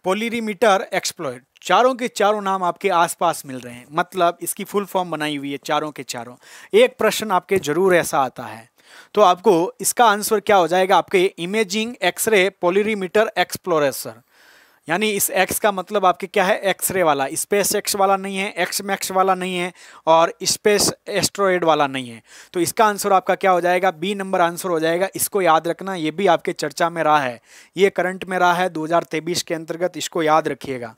polarimeter exploit चारों के चारों नाम आपके आसपास मिल रहे हैं मतलब इसकी फुल फॉर्म बनाई हुई है चारों के चारों एक प्रश्न आपके जरूर ऐसा आता है तो आपको इसका आंसर क्या हो जाएगा आपके इमेजिंग एक्सरे पोलिरीमीटर एक्सप्लोरेसर यानी इस एक्स का मतलब आपके क्या है एक्सरे वाला स्पेस एक्स वाला नहीं है एक्स मैक्स वाला नहीं है और स्पेस एस्ट्रॉयड वाला नहीं है तो इसका आंसर आपका क्या हो जाएगा बी नंबर आंसर हो जाएगा इसको याद रखना ये भी आपके चर्चा में रहा है ये करंट में रहा है 2023 के अंतर्गत इसको याद रखिएगा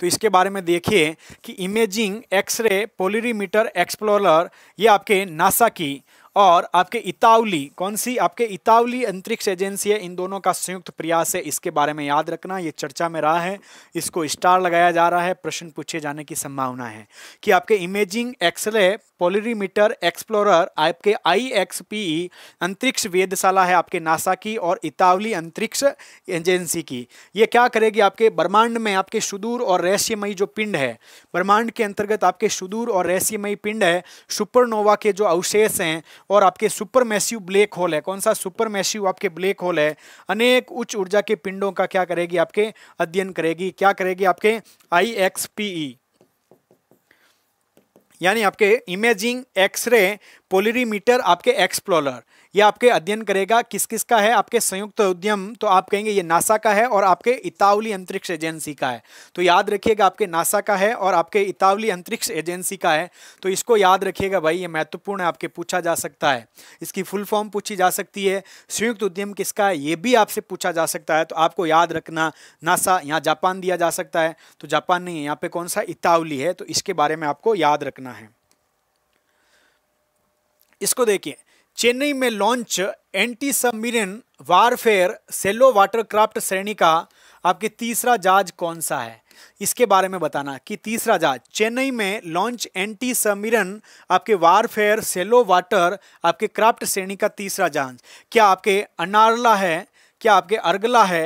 तो इसके बारे में देखिए कि इमेजिंग एक्सरे पोलिरीमीटर एक्सप्लोरर ये आपके नासा की और आपके इतावली कौन सी आपके इतावली अंतरिक्ष एजेंसी है इन दोनों का संयुक्त प्रयास है इसके बारे में याद रखना ये चर्चा में रहा है इसको स्टार लगाया जा रहा है प्रश्न पूछे जाने की संभावना है कि आपके इमेजिंग एक्सरे पोलिरीमीटर एक्सप्लोरर आपके आई एक्स पी अंतरिक्ष वेदशाला है आपके नासा की और इतावली अंतरिक्ष एजेंसी की ये क्या करेगी आपके ब्रह्मांड में आपके सुदूर और रहस्यमयी जो पिंड है ब्रह्मांड के अंतर्गत आपके सुदूर और रहस्यमयी पिंड है सुपरनोवा के जो अवशेष हैं और आपके सुपर मैसिव ब्लैक होल है कौन सा सुपर मैसिव आपके ब्लैक होल है अनेक उच्च ऊर्जा के पिंडों का क्या करेगी आपके अध्ययन करेगी क्या करेगी आपके आई एक्स पी ई यानी आपके इमेजिंग एक्सरे पोलिरीमीटर आपके एक्सप्लोलर ये आपके अध्ययन करेगा किस किस का है आपके संयुक्त उद्यम तो आप कहेंगे ये नासा का है और आपके इतावली अंतरिक्ष एजेंसी का है तो याद रखिएगा आपके नासा का है और आपके इतावली अंतरिक्ष एजेंसी का है तो इसको याद रखिएगा भाई ये महत्वपूर्ण है आपके पूछा जा सकता है इसकी फुल फॉर्म पूछी जा सकती है संयुक्त उद्यम किसका है ये भी आपसे पूछा जा सकता है तो आपको याद रखना नासा यहाँ जापान दिया जा सकता है तो जापान नहीं है यहाँ पे कौन सा इतावली है तो इसके बारे में आपको याद रखना है इसको देखिए चेन्नई में launch anti submarine warfare shallow watercraft श्रेणी का आपके तीसरा जहाज कौन सा है इसके बारे में बताना कि तीसरा जहाज चेन्नई में लॉन्च एंटी सबमरीन आपके वारफेयर सेलो वाटर आपके क्राफ्ट श्रेणी का तीसरा जहाज क्या आपके अनारला है क्या आपके अर्गला है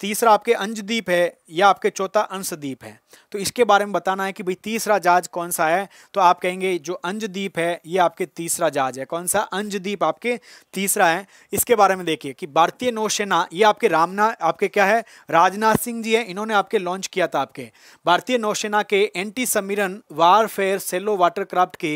तीसरा आपके अंजदीप है या आपके चौथा अंशदीप है तो इसके बारे में बताना है कि भाई तीसरा जाज कौन सा है तो आप कहेंगे जो अंजदीप है ये आपके तीसरा जाज है कौन सा अंजदीप आपके तीसरा है इसके बारे में देखिए कि भारतीय नौसेना ये आपके रामना आपके क्या है राजनाथ सिंह जी है इन्होंने आपके लॉन्च किया था आपके भारतीय नौसेना के anti submarine warfare shallow watercraft के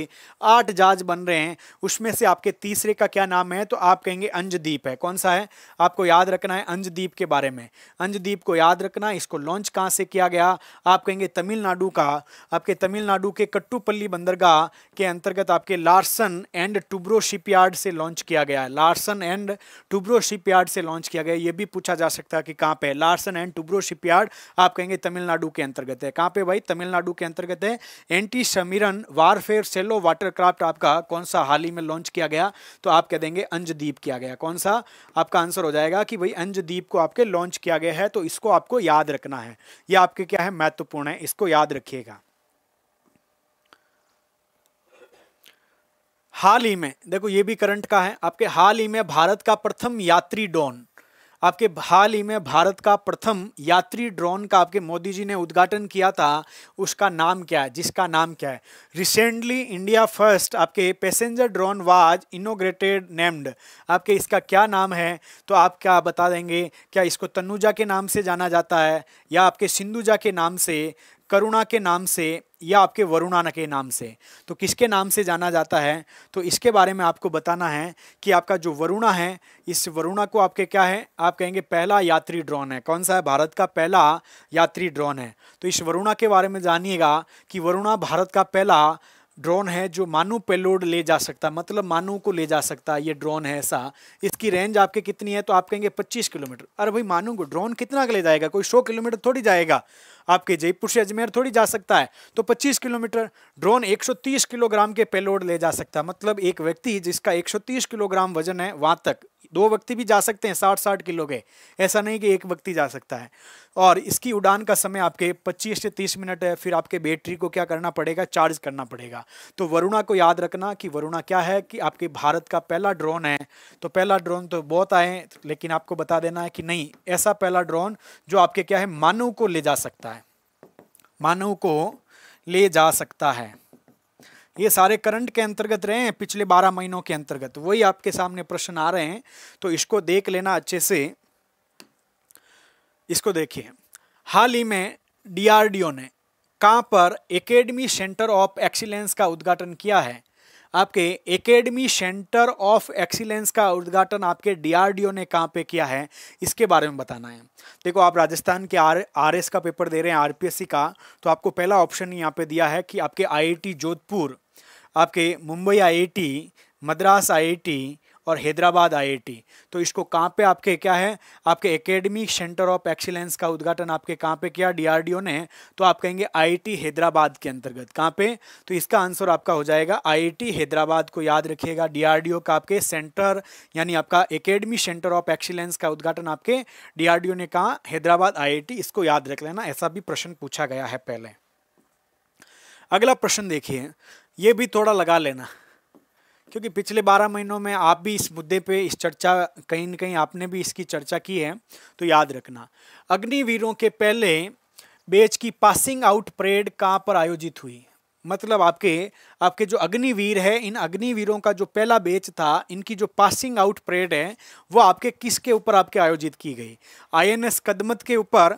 आठ जहाज बन रहे हैं उसमें से आपके तीसरे का क्या नाम है तो आप कहेंगे अंजदीप है कौन सा है आपको याद रखना है अंजदीप के बारे में अंजदीप को याद रखना इसको लॉन्च कहाँ से किया गया आप कहेंगे तमिलनाडु का आपके तमिलनाडु के कट्टूपल्ली बंदरगाह के अंतर्गत आपके लार्सन एंड टुब्रो शिपयार्ड से लॉन्च किया गया लार्सन एंड टुब्रो शिपयार्ड से लॉन्च किया गया ये भी पूछा जा सकता है कि कहाँ पर लार्सन एंड टुब्रो शिपयार्ड आप कहेंगे तमिलनाडु के अंतर्गत है कहाँ पर भाई तमिलनाडु के अंतर्गत है anti submarine warfare shallow watercraft आपका कौन सा हाल ही में लॉन्च किया गया तो आप कह देंगे अंजदीप किया गया कौन सा आपका आंसर हो जाएगा कि भाई अंजदीप को आपके लॉन्च किया गया है तो इसको आपको याद रखना है यह आपके क्या है महत्वपूर्ण है इसको याद रखिएगा हाल ही में देखो ये भी करंट का है आपके हाल ही में भारत का प्रथम यात्री डोन आपके हाल ही में भारत का प्रथम यात्री ड्रोन का आपके मोदी जी ने उद्घाटन किया था उसका नाम क्या है जिसका नाम क्या है रिसेंटली इंडिया फर्स्ट आपके passenger drone was inaugurated named आपके इसका क्या नाम है तो आप क्या बता देंगे क्या इसको तनुजा के नाम से जाना जाता है या आपके सिंधुजा के नाम से करुणा के नाम से या आपके वरुणा के नाम से तो किसके नाम से जाना जाता है तो इसके बारे में आपको बताना है कि आपका जो वरुणा है इस वरुणा को आपके क्या है आप कहेंगे पहला यात्री ड्रोन है कौन सा है भारत का पहला यात्री ड्रोन है तो इस वरुणा के बारे में जानिएगा कि वरुणा भारत का पहला ड्रोन है जो मानू पेलोड ले जा सकता है मतलब मानू को ले जा सकता है ये ड्रोन है ऐसा इसकी रेंज आपके कितनी है तो आप कहेंगे 25 किलोमीटर अरे भाई मानू को ड्रोन कितना का ले जाएगा कोई 100 किलोमीटर थोड़ी जाएगा आपके जयपुर से अजमेर थोड़ी जा सकता है तो 25 किलोमीटर ड्रोन 130 किलोग्राम के पेलोड ले जा सकता है मतलब एक व्यक्ति जिसका 130 किलोग्राम वजन है वहाँ तक दो व्यक्ति भी जा सकते हैं साठ साठ किलो के ऐसा नहीं कि एक व्यक्ति जा सकता है और इसकी उड़ान का समय आपके 25 से 30 मिनट है फिर आपके बैटरी को क्या करना पड़ेगा चार्ज करना पड़ेगा तो वरुणा को याद रखना कि वरुणा क्या है कि आपके भारत का पहला ड्रोन है तो पहला ड्रोन तो बहुत आए लेकिन आपको बता देना है कि नहीं ऐसा पहला ड्रोन जो आपके क्या है मानव को ले जा सकता है मानव को ले जा सकता है ये सारे करंट के अंतर्गत रहे हैं पिछले बारह महीनों के अंतर्गत वही आपके सामने प्रश्न आ रहे हैं तो इसको देख लेना अच्छे से इसको देखिए हाल ही में डीआरडीओ ने कहाँ पर एकेडमी सेंटर ऑफ एक्सीलेंस का उद्घाटन किया है आपके एकेडमी सेंटर ऑफ एक्सीलेंस का उद्घाटन आपके डीआरडीओ ने कहाँ पे किया है इसके बारे में बताना है देखो आप राजस्थान के आर आरएस का पेपर दे रहे हैं आरपीएससी का तो आपको पहला ऑप्शन यहाँ पे दिया है कि आपके आईआईटी जोधपुर आपके मुंबई आईआईटी मद्रास आईआईटी और हैदराबाद आईआईटी तो इसको कहाँ पे आपके क्या है आपके एकेडमिक सेंटर ऑफ एक्सीलेंस का उद्घाटन आपके कहाँ पे किया डीआरडीओ ने तो आप कहेंगे आईआईटी हैदराबाद के अंतर्गत कहाँ पे तो इसका आंसर आपका हो जाएगा आईआईटी हैदराबाद को याद रखिएगा डीआरडीओ का आपके सेंटर यानी आपका एकेडमी सेंटर ऑफ एक्सीलेंस का उद्घाटन आपके डीआरडीओ ने कहा हैदराबाद आई इसको याद रख लेना ऐसा भी प्रश्न पूछा गया है पहले अगला प्रश्न देखिए ये भी थोड़ा लगा लेना क्योंकि पिछले बारह महीनों में आप भी इस मुद्दे पे इस चर्चा कहीं ना कहीं आपने भी इसकी चर्चा की है तो याद रखना अग्निवीरों के पहले बेच की पासिंग आउट परेड कहाँ पर आयोजित हुई मतलब आपके आपके जो अग्निवीर है इन अग्निवीरों का जो पहला बेच था इनकी जो पासिंग आउट परेड है वो आपके किसके ऊपर आपके आयोजित की गई आईएनएस कदमत के ऊपर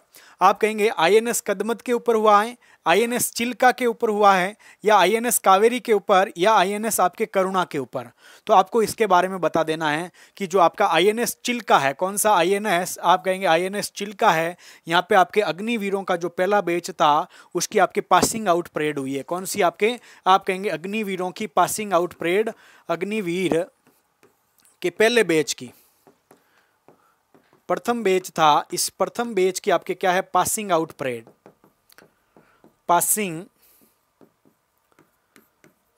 आप कहेंगे आईएनएस कदमत के ऊपर हुआ है आईएनएस चिल्का के ऊपर हुआ है या आईएनएस कावेरी के ऊपर या आईएनएस आपके करुणा के ऊपर तो आपको इसके बारे में बता देना है कि जो आपका आईएनएस चिल्का है कौन सा आईएनएस आप कहेंगे आईएनएस चिल्का है यहाँ पे आपके अग्निवीरों का जो पहला बैच था उसकी आपके पासिंग आउट परेड हुई है कौन सी आपके आप कहेंगे अग्निवीरों की पासिंग आउट परेड अग्निवीर के पहले बैच की प्रथम बैच था इस प्रथम बैच की आपके क्या है passing out parade passing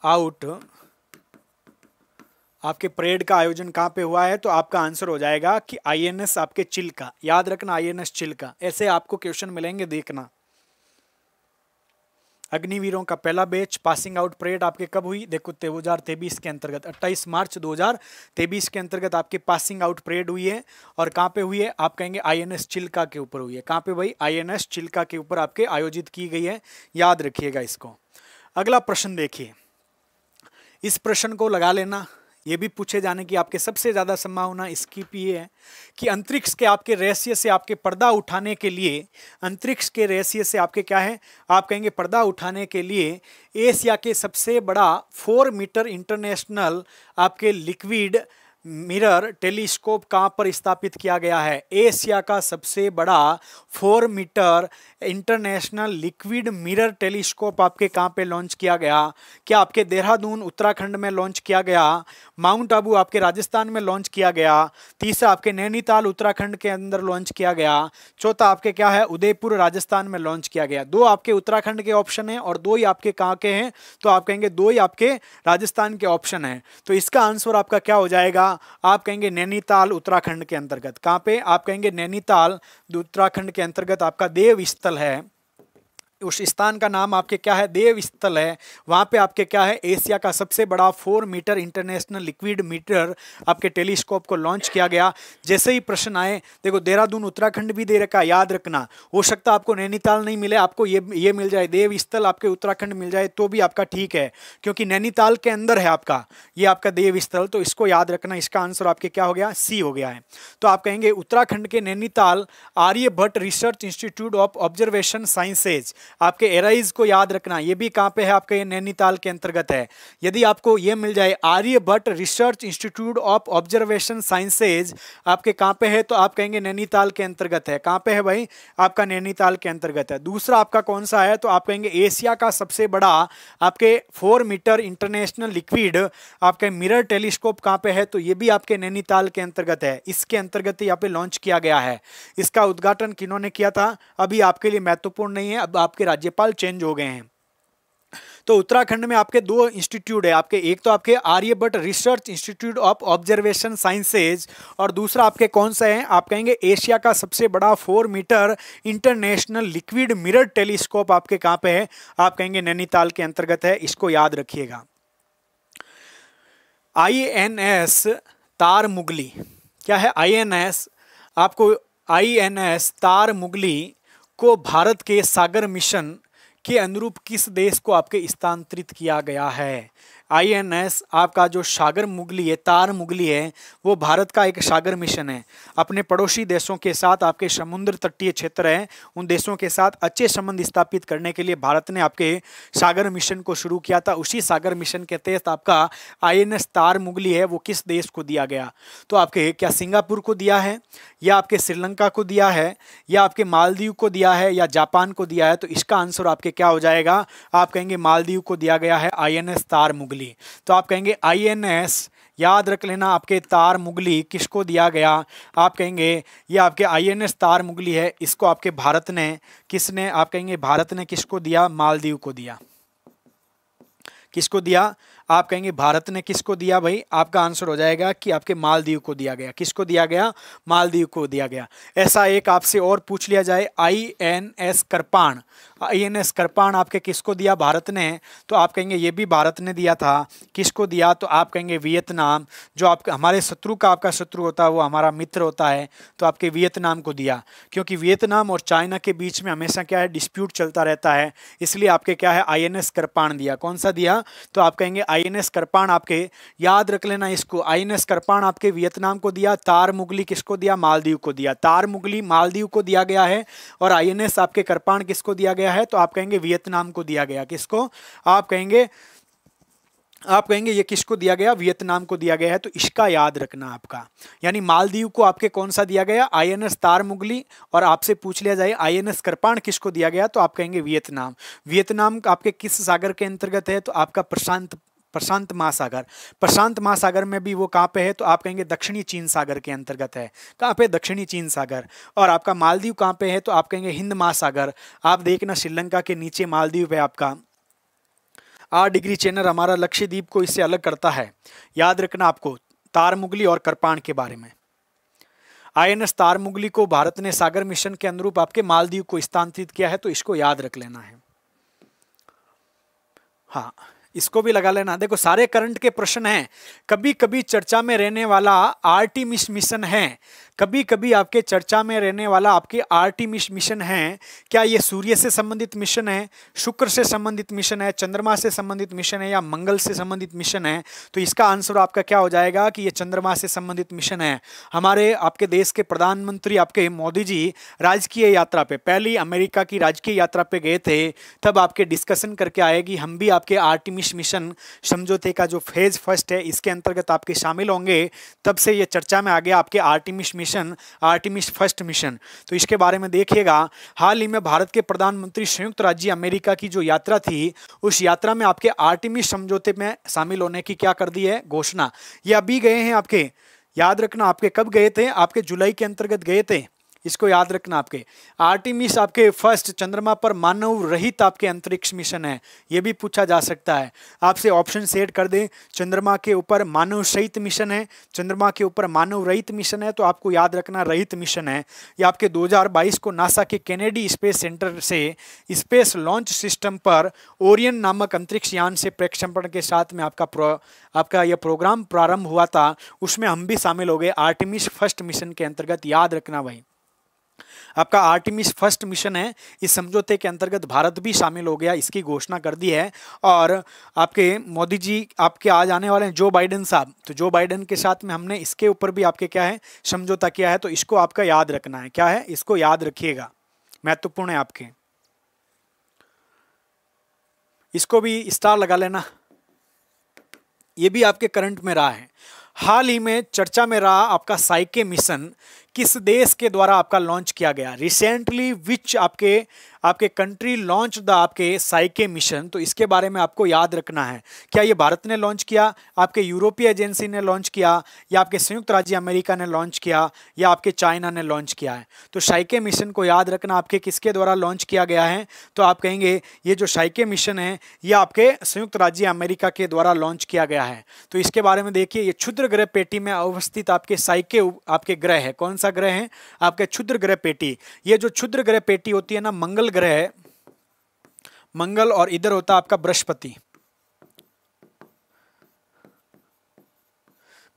out आपके परेड का आयोजन कहाँ पे हुआ है तो आपका आंसर हो जाएगा कि आईएनएस आपके चिल का याद रखना आईएनएस चिल का ऐसे आपको क्वेश्चन मिलेंगे देखना अग्निवीरों का पहला बैच पासिंग आउट परेड आपके कब हुई देखो दो हज़ार तेबीस के अंतर्गत 28 मार्च 2023 के अंतर्गत आपके पासिंग आउट परेड हुई है और कहाँ पे हुई है आप कहेंगे आईएनएस चिल्का के ऊपर हुई है कहाँ पे भाई आईएनएस चिल्का के ऊपर आपके आयोजित की गई है याद रखिएगा इसको अगला प्रश्न देखिए इस प्रश्न को लगा लेना ये भी पूछे जाने की आपके सबसे ज़्यादा संभावना इसकी भी है कि अंतरिक्ष के आपके रहस्य से आपके पर्दा उठाने के लिए अंतरिक्ष के रहस्य से आपके क्या है आप कहेंगे पर्दा उठाने के लिए एशिया के सबसे बड़ा फोर मीटर इंटरनेशनल आपके लिक्विड मिरर टेलीस्कोप कहाँ पर स्थापित किया गया है एशिया का सबसे बड़ा four metre international liquid mirror telescope आपके कहाँ पे लॉन्च किया गया क्या आपके देहरादून उत्तराखंड में लॉन्च किया गया माउंट आबू आपके राजस्थान में लॉन्च किया गया तीसरा आपके नैनीताल उत्तराखंड के अंदर लॉन्च किया गया चौथा आपके क्या है उदयपुर राजस्थान में लॉन्च किया गया दो आपके उत्तराखंड के ऑप्शन हैं और दो ही आपके कहाँ के हैं तो आप कहेंगे दो ही आपके राजस्थान के ऑप्शन हैं तो इसका आंसर आपका क्या हो जाएगा आप कहेंगे नैनीताल उत्तराखंड के अंतर्गत कहाँ पे आप कहेंगे नैनीताल उत्तराखंड के अंतर्गत आपका देव स्थल है उस स्थान का नाम आपके क्या है देव स्थल है वहाँ पे आपके क्या है एशिया का सबसे बड़ा four metre international liquid metre आपके टेलीस्कोप को लॉन्च किया गया जैसे ही प्रश्न आए देखो देहरादून उत्तराखंड भी दे रखा याद रखना हो सकता आपको नैनीताल नहीं मिले आपको ये ये मिल जाए देव स्थल आपके उत्तराखंड मिल जाए तो भी आपका ठीक है क्योंकि नैनीताल के अंदर है आपका ये आपका देव स्थल तो इसको याद रखना इसका आंसर आपके क्या हो गया सी हो गया है तो आप कहेंगे उत्तराखंड के Nainital Aryabhatta research institute of observation sciences आपके एराइज को याद रखना ये भी कहाँ पे है आपके नैनीताल के अंतर्गत है यदि आपको ये मिल जाए Aryabhatta research institute of observation sciences आपके कहाँ पे है तो आप कहेंगे नैनीताल के अंतर्गत है कहाँ पे है भाई आपका नैनीताल के अंतर्गत है दूसरा आपका कौन सा है तो आप कहेंगे एशिया का सबसे बड़ा आपके फोर मीटर इंटरनेशनल लिक्विड आपके मिरर टेलीस्कोप कहाँ पे है तो ये भी आपके नैनीताल के अंतर्गत है इसके अंतर्गत यहाँ पे लॉन्च किया गया है इसका उद्घाटन किन्होंने किया था अभी आपके लिए महत्वपूर्ण नहीं है अब आप आपके राज्यपाल चेंज हो गए हैं तो उत्तराखंड में आपके दो इंस्टीट्यूट है आपके एक तो आपके Aryabhat research institute of observation sciences और दूसरा आपके कौन सा है आप कहेंगे एशिया का सबसे बड़ा four metre international liquid mirror telescope आपके कहाँ पे है आप कहेंगे नैनीताल के अंतर्गत है इसको याद रखिएगा आई एन एस तार मुगली क्या है आई एन एस आपको आई एन एस तार मुगली को भारत के सागर मिशन के अनुरूप किस देश को आपके स्थानांतरित किया गया है आईएनएस आपका जो सागर मुगली है तार मुगली है वो भारत का एक सागर मिशन है अपने पड़ोसी देशों के साथ आपके समुद्र तटीय क्षेत्र हैं उन देशों के साथ अच्छे संबंध स्थापित करने के लिए भारत ने आपके सागर मिशन को शुरू किया था उसी सागर मिशन के तहत आपका आईएनएस तार मुगली है वो किस देश को दिया गया तो आपके क्या सिंगापुर को दिया है या आपके श्रीलंका को दिया है या आपके मालदीव को दिया है या जापान को दिया है तो इसका आंसर आपके क्या हो जाएगा आप कहेंगे मालदीव को दिया गया है एस तार मुगली मुगली तो आप कहेंगे आई एन एस याद रख लेना आपके तार मुगली किसको दिया गया आप कहेंगे ये आपके आईएनएस तार मुगली है इसको आपके भारत ने किसने आप कहेंगे भारत ने किसको दिया मालदीव को दिया किसको दिया आप कहेंगे भारत ने किसको दिया भाई आपका आंसर हो जाएगा कि आपके मालदीव को दिया गया किसको दिया गया मालदीव को दिया गया ऐसा एक आपसे और पूछ लिया जाए I N S Kirpan I N S Kirpan आपके किसको दिया भारत ने तो आप कहेंगे ये भी भारत ने दिया था किसको दिया तो आप कहेंगे वियतनाम जो आप हमारे शत्रु का आपका शत्रु होता है वो हमारा मित्र होता है तो आपके वियतनाम को दिया क्योंकि वियतनाम और चाइना के बीच में हमेशा क्या है डिस्प्यूट चलता रहता है इसलिए आपके क्या है आई एन एस कृपाण दिया कौन सा दिया तो आप कहेंगे आई एन एस कृपाण आपके याद रख लेना इसको आई एन एस कृपाण आपके वियतनाम को दिया तार मुगली किसको दिया मालदीव को दिया तार मुगली मालदीव को दिया गया है और आई एन एस आपके कृपाण किसको दिया गया गया है तो आप कहेंगे वियतनाम को दिया गया किसको आप कहेंगे आप कहेंगे ये किसको दिया गया वियतनाम को दिया गया है तो इसका याद रखना आपका यानी मालदीव को आपके कौन सा दिया गया आई एन एस तार मुगली और आपसे पूछ लिया जाए आई एन एस कृपाण किसको दिया गया तो आप कहेंगे वियतनाम वियतनाम आपके किस सागर के अंतर्गत है तो आपका प्रशांत प्रशांत महासागर प्रशांत महासागर में भी वो कहाँ पे है तो आप कहेंगे दक्षिणी चीन सागर के अंतर्गत है कहाँ पे दक्षिणी चीन सागर और आपका मालदीव कहाँ पे है तो आप कहेंगे हिंद महासागर आप देखना श्रीलंका के नीचे मालदीव है आपका आठ डिग्री चैनल हमारा लक्ष्यद्वीप को इससे अलग करता है याद रखना आपको तार मुगली और कृपाण के बारे में आई एन तार मुगली को भारत ने सागर मिशन के अनुरूप आपके मालदीव को स्थानांतरित किया है तो इसको याद रख लेना है हाँ इसको भी लगा लेना देखो सारे करंट के प्रश्न हैं कभी कभी चर्चा में रहने वाला आर मिशन है कभी कभी आपके चर्चा में रहने वाला आपके आरटी मिशन है क्या ये सूर्य से संबंधित मिशन है शुक्र से संबंधित मिशन है चंद्रमा से संबंधित मिशन है या मंगल से संबंधित मिशन है तो इसका आंसर आपका क्या हो जाएगा कि ये चंद्रमा से संबंधित मिशन है हमारे आपके देश के प्रधानमंत्री आपके मोदी जी राजकीय यात्रा पे पहली अमेरिका की राजकीय यात्रा पे गए थे तब आपके डिस्कशन करके आएगी हम भी आपके आर मिशन समझौते का जो फेज फर्स्ट है इसके अंतर्गत आपके शामिल होंगे तब से ये चर्चा में आ गया आपके R mission mission Artemis first mission तो इसके बारे में देखिएगा हाल ही में भारत के प्रधानमंत्री संयुक्त राज्य अमेरिका की जो यात्रा थी उस यात्रा में आपके आर्टिमिस समझौते में शामिल होने की क्या कर दी है घोषणा ये अभी गए हैं आपके याद रखना आपके कब गए थे आपके जुलाई के अंतर्गत गए थे इसको याद रखना आपके आर्टिमिस आपके फर्स्ट चंद्रमा पर मानव रहित आपके अंतरिक्ष मिशन है ये भी पूछा जा सकता है आपसे ऑप्शन सेट कर दें चंद्रमा के ऊपर मानव सहित मिशन है चंद्रमा के ऊपर मानव रहित मिशन है तो आपको याद रखना रहित मिशन है ये आपके 2022 को नासा के कैनेडी स्पेस सेंटर से स्पेस लॉन्च सिस्टम पर ओरियन नामक अंतरिक्ष यान से प्रक्षेपण के साथ में आपका प्रो, आपका यह प्रोग्राम प्रारंभ हुआ था उसमें हम भी शामिल हो गए आर्टिमिस फर्स्ट मिशन के अंतर्गत याद रखना भाई आपका आर्टिमिस फर्स्ट मिशन है इस समझौते के अंतर्गत भारत भी शामिल हो गया इसकी घोषणा कर दी है और आपके मोदी जी आपके आज आने वाले हैं जो बाइडन साहब तो जो बाइडन के साथ में हमने इसके ऊपर भी आपके क्या है समझौता किया है तो इसको आपका याद रखना है क्या है इसको याद रखिएगा महत्वपूर्ण है आपके इसको भी स्टार लगा लेना ये भी आपके करंट में रहा है हाल ही में चर्चा में रहा आपका साइके मिशन किस देश के द्वारा आपका लॉन्च किया गया रिसेंटली विच आपके आपके कंट्री लॉन्च द आपके साइके मिशन तो इसके बारे में आपको याद रखना है क्या ये भारत ने लॉन्च किया आपके यूरोपीय एजेंसी ने लॉन्च किया या आपके संयुक्त राज्य अमेरिका ने लॉन्च किया या आपके चाइना ने लॉन्च किया है तो साइके मिशन को याद रखना आपके किसके द्वारा लॉन्च किया गया है तो आप कहेंगे ये जो साइके मिशन है ये आपके संयुक्त राज्य अमेरिका के द्वारा लॉन्च किया गया है तो इसके बारे में देखिए ये क्षुद्र ग्रह पेटी में अवस्थित आपके साइके आपके ग्रह है कौन सा सा ग्रह है आपके क्षुद्र ग्रह पेटी ये जो क्षुद्र ग्रह पेटी होती है ना मंगल ग्रह है मंगल और इधर होता है आपका बृहस्पति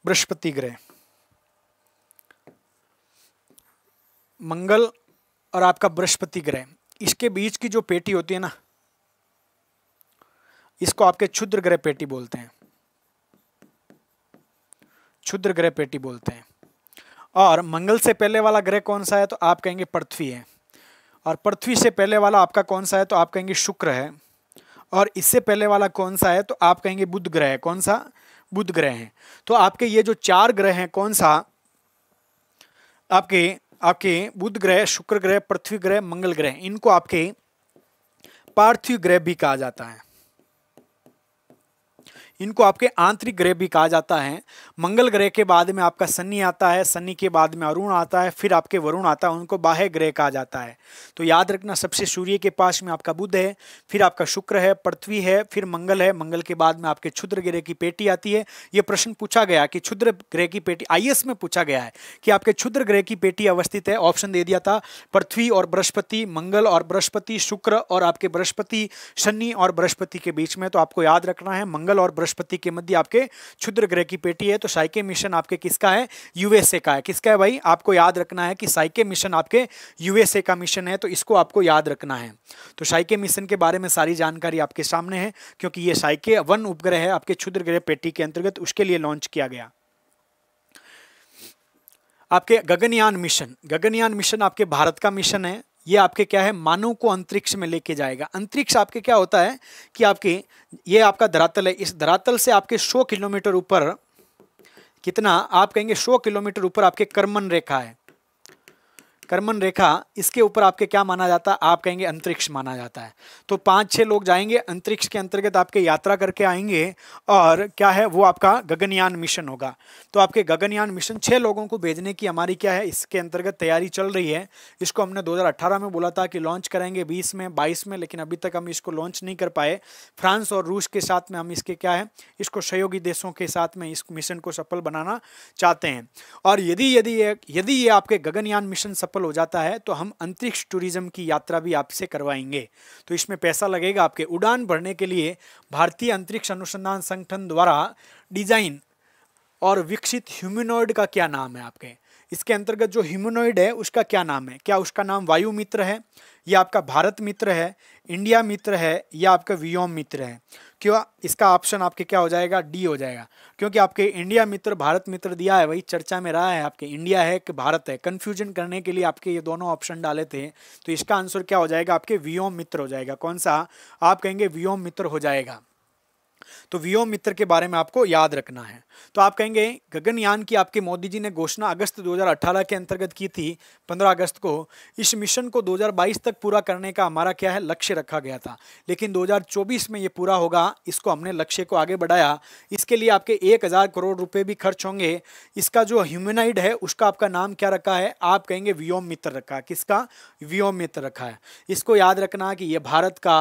बृहस्पति ग्रह मंगल और आपका बृहस्पति ग्रह इसके बीच की जो पेटी होती है ना इसको आपके क्षुद्र ग्रह पेटी बोलते हैं क्षुद्र ग्रह पेटी बोलते हैं और मंगल से पहले वाला ग्रह कौन सा है तो आप कहेंगे पृथ्वी है और पृथ्वी से पहले वाला आपका कौन सा है तो आप कहेंगे शुक्र है और इससे पहले वाला कौन सा है तो आप कहेंगे बुध ग्रह है कौन सा बुध ग्रह है तो आपके ये जो चार ग्रह हैं कौन सा आपके आपके बुध ग्रह शुक्र ग्रह पृथ्वी ग्रह मंगल ग्रह इनको आपके पार्थिव ग्रह भी कहा जाता है इनको आपके आंतरिक ग्रह भी कहा जाता है मंगल ग्रह के बाद में आपका सन्नी आता है सन्नी के बाद में अरुण आता है फिर आपके वरुण आता है उनको बाह्य ग्रह कहा जाता है तो याद रखना सबसे सूर्य के पास में आपका बुध है फिर आपका शुक्र है पृथ्वी है फिर मंगल है मंगल के बाद में आपके क्षुद्र ग्रह की पेटी आती है यह प्रश्न पूछा गया कि क्षुद्र ग्रह की पेटी आई में पूछा गया है कि आपके क्षुद्र ग्रह की पेटी अवस्थित है ऑप्शन दे दिया था पृथ्वी और बृहस्पति मंगल और बृहस्पति शुक्र और आपके बृहस्पति शनि और बृहस्पति के बीच में तो आपको याद रखना है मंगल और बृहस्पति बृहस्पति के मध्य आपके क्षुद्र ग्रह की पेटी है तो साइके मिशन आपके किसका है यूएसए का है किसका है भाई आपको याद रखना है कि साइके मिशन आपके यूएसए का मिशन है तो इसको आपको याद रखना है तो साइके मिशन के बारे में सारी जानकारी आपके सामने है क्योंकि ये साइके वन उपग्रह है आपके क्षुद्र ग्रह पेटी के अंतर्गत उसके लिए लॉन्च किया गया आपके गगनयान मिशन गगनयान मिशन आपके भारत का मिशन है ये आपके क्या है मानव को अंतरिक्ष में लेके जाएगा अंतरिक्ष आपके क्या होता है कि आपके ये आपका धरातल है इस धरातल से आपके 100 किलोमीटर ऊपर कितना आप कहेंगे 100 किलोमीटर ऊपर आपके कर्मन रेखा है कर्मन रेखा इसके ऊपर आपके क्या माना जाता है आप कहेंगे अंतरिक्ष माना जाता है तो पाँच छः लोग जाएंगे अंतरिक्ष के अंतर्गत आपके यात्रा करके आएंगे और क्या है वो आपका गगनयान मिशन होगा तो आपके गगनयान मिशन छः लोगों को भेजने की हमारी क्या है इसके अंतर्गत तैयारी चल रही है इसको हमने दो में बोला था कि लॉन्च करेंगे बीस में बाईस में लेकिन अभी तक हम इसको लॉन्च नहीं कर पाए फ्रांस और रूस के साथ में हम इसके क्या है इसको सहयोगी देशों के साथ में इस मिशन को सफल बनाना चाहते हैं और यदि यदि यदि ये आपके गगनयान मिशन सफल सफल हो जाता है तो हम अंतरिक्ष टूरिज्म की यात्रा भी आपसे करवाएंगे तो इसमें पैसा लगेगा आपके उड़ान भरने के लिए भारतीय अंतरिक्ष अनुसंधान संगठन द्वारा डिजाइन और विकसित ह्यूमिनॉइड का क्या नाम है आपके इसके अंतर्गत जो ह्यूमनॉइड है उसका क्या नाम है क्या उसका नाम वायु मित्र है ये आपका भारत मित्र है इंडिया मित्र है या आपका व्योम मित्र है क्यों इसका ऑप्शन आपके क्या हो जाएगा डी हो जाएगा क्योंकि आपके इंडिया मित्र भारत मित्र दिया है वही चर्चा में रहा है आपके इंडिया है कि भारत है कन्फ्यूजन करने के लिए आपके ये दोनों ऑप्शन डाले थे तो इसका आंसर क्या हो जाएगा आपके व्योम मित्र हो जाएगा कौन सा आप कहेंगे व्योम मित्र हो जाएगा तो वीओ मित्र के बारे में आपको याद रखना है तो आप कहेंगे गगनयान की आपके मोदी जी ने घोषणा अगस्त 2018 के अंतर्गत की थी 15 अगस्त को इस मिशन को 2022 तक पूरा करने का हमारा क्या है लक्ष्य रखा गया था लेकिन 2024 में ये पूरा होगा इसको हमने लक्ष्य को आगे बढ़ाया इसके लिए आपके एक हज़ार करोड़ रुपये भी खर्च होंगे इसका जो ह्यूमेनाइड है उसका आपका नाम क्या रखा है आप कहेंगे व्योम मित्र रखा किसका व्योम मित्र रखा है इसको याद रखना कि यह भारत का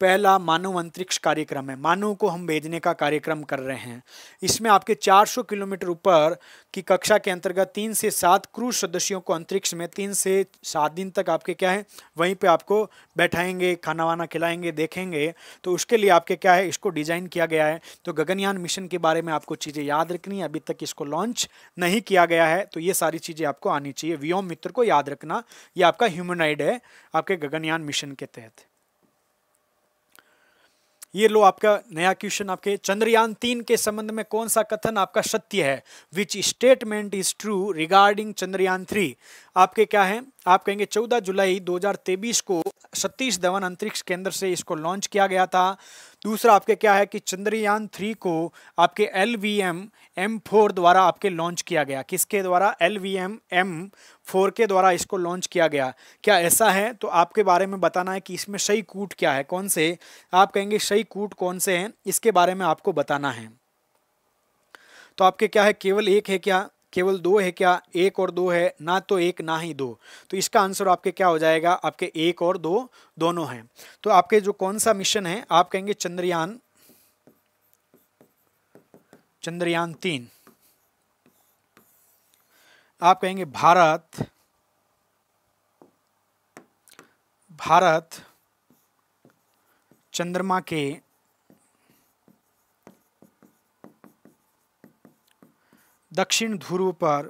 पहला मानव अंतरिक्ष कार्यक्रम है मानव को हम भेजने का कार्यक्रम कर रहे हैं इसमें आपके 400 किलोमीटर ऊपर की कक्षा के अंतर्गत तीन से सात क्रूज सदस्यों को अंतरिक्ष में तीन से सात दिन तक आपके क्या है वहीं पे आपको बैठाएंगे खाना वाना खिलाएंगे देखेंगे तो उसके लिए आपके क्या है इसको डिज़ाइन किया गया है तो गगनयान मिशन के बारे में आपको चीज़ें याद रखनी है अभी तक इसको लॉन्च नहीं किया गया है तो ये सारी चीज़ें आपको आनी चाहिए व्योम मित्र को याद रखना ये आपका ह्यूमनाइड है आपके गगनयान मिशन के तहत ये लो आपका नया क्वेश्चन आपके चंद्रयान तीन के संबंध में कौन सा कथन आपका सत्य है which statement is true regarding Chandrayaan three आपके क्या है आप कहेंगे 14 जुलाई 2023 को सतीश धवन अंतरिक्ष केंद्र से इसको लॉन्च किया गया था दूसरा आपके क्या है कि चंद्रयान थ्री को आपके L V M M four द्वारा आपके लॉन्च किया गया किसके द्वारा L V M M four के द्वारा इसको लॉन्च किया गया क्या ऐसा है तो आपके बारे में बताना है कि इसमें सही कूट क्या है कौन से आप कहेंगे सही कूट कौन से हैं इसके बारे में आपको बताना है तो आपके क्या है केवल एक है क्या केवल दो है क्या एक और दो है ना तो एक ना ही दो तो इसका आंसर आपके क्या हो जाएगा आपके एक और दो दोनों हैं तो आपके जो कौन सा मिशन है आप कहेंगे चंद्रयान चंद्रयान तीन आप कहेंगे भारत भारत चंद्रमा के दक्षिण ध्रुव पर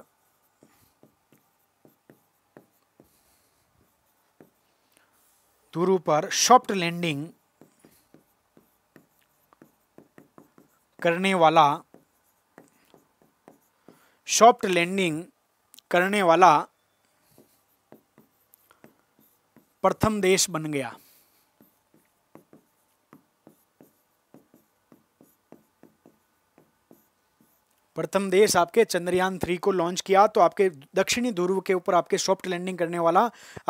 ध्रुव पर सॉफ्ट लैंडिंग करने वाला सॉफ्ट लैंडिंग करने वाला प्रथम देश बन गया प्रथम देश आपके चंद्रयान थ्री को लॉन्च किया तो आपके दक्षिणी ध्रुव के ऊपर आपके सॉफ्ट लैंडिंग करने वाला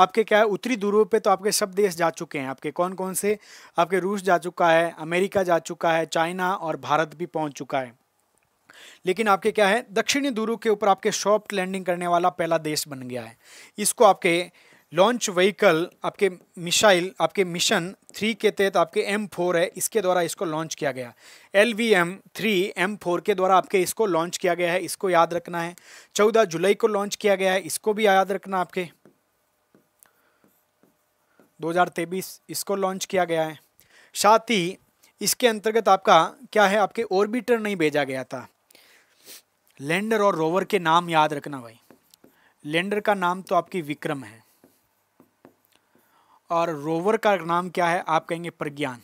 आपके क्या है उत्तरी ध्रुव पे तो आपके सब देश जा चुके हैं आपके कौन कौन से आपके रूस जा चुका है अमेरिका जा चुका है चाइना और भारत भी पहुंच चुका है लेकिन आपके क्या है दक्षिणी ध्रुव के ऊपर आपके सॉफ्ट लैंडिंग करने वाला पहला देश बन गया है इसको आपके लॉन्च व्हीकल आपके मिसाइल आपके मिशन थ्री के तहत आपके एम फोर है इसके द्वारा इसको लॉन्च किया गया L V M three M four के द्वारा आपके इसको लॉन्च किया गया है इसको याद रखना है चौदह जुलाई को लॉन्च किया गया है इसको भी याद रखना आपके 2023 इसको लॉन्च किया गया है साथ ही इसके अंतर्गत आपका क्या है आपके ऑर्बिटर नहीं भेजा गया था लैंडर और रोवर के नाम याद रखना भाई लैंडर का नाम तो आपकी विक्रम है और रोवर का नाम क्या है आप कहेंगे प्रज्ञान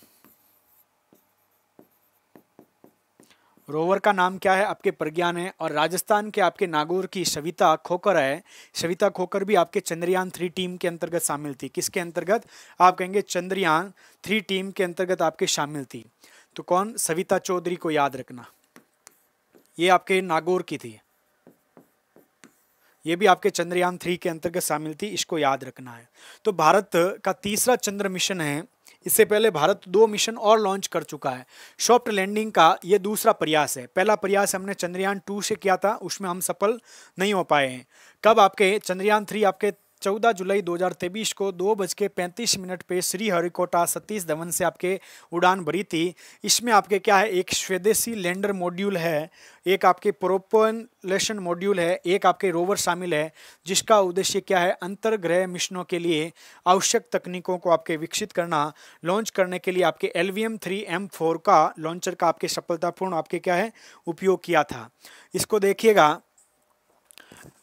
रोवर का नाम क्या है आपके प्रज्ञान है और राजस्थान के आपके नागौर की सविता खोकर है सविता खोकर भी आपके चंद्रयान थ्री टीम के अंतर्गत शामिल थी किसके अंतर्गत आप कहेंगे चंद्रयान थ्री टीम के अंतर्गत आपके शामिल थी तो कौन सविता चौधरी को याद रखना ये आपके नागौर की थी ये भी आपके चंद्रयान थ्री के अंतर्गत शामिल थी इसको याद रखना है तो भारत का तीसरा चंद्र मिशन है इससे पहले भारत दो मिशन और लॉन्च कर चुका है सॉफ्ट लैंडिंग का ये दूसरा प्रयास है पहला प्रयास हमने चंद्रयान टू से किया था उसमें हम सफल नहीं हो पाए हैं कब आपके चंद्रयान थ्री आपके 14 जुलाई 2023 को दो बज के पैंतीस मिनट पे श्रीहरिकोटा सतीश धवन से आपके उड़ान भरी थी इसमें आपके क्या है एक स्वदेशी लैंडर मॉड्यूल है एक आपके प्रोपोलेशन मॉड्यूल है एक आपके रोवर शामिल है जिसका उद्देश्य क्या है अंतर्ग्रह मिशनों के लिए आवश्यक तकनीकों को आपके विकसित करना लॉन्च करने के लिए आपके L V M three M four का लॉन्चर का आपके सफलतापूर्ण आपके क्या है उपयोग किया था इसको देखिएगा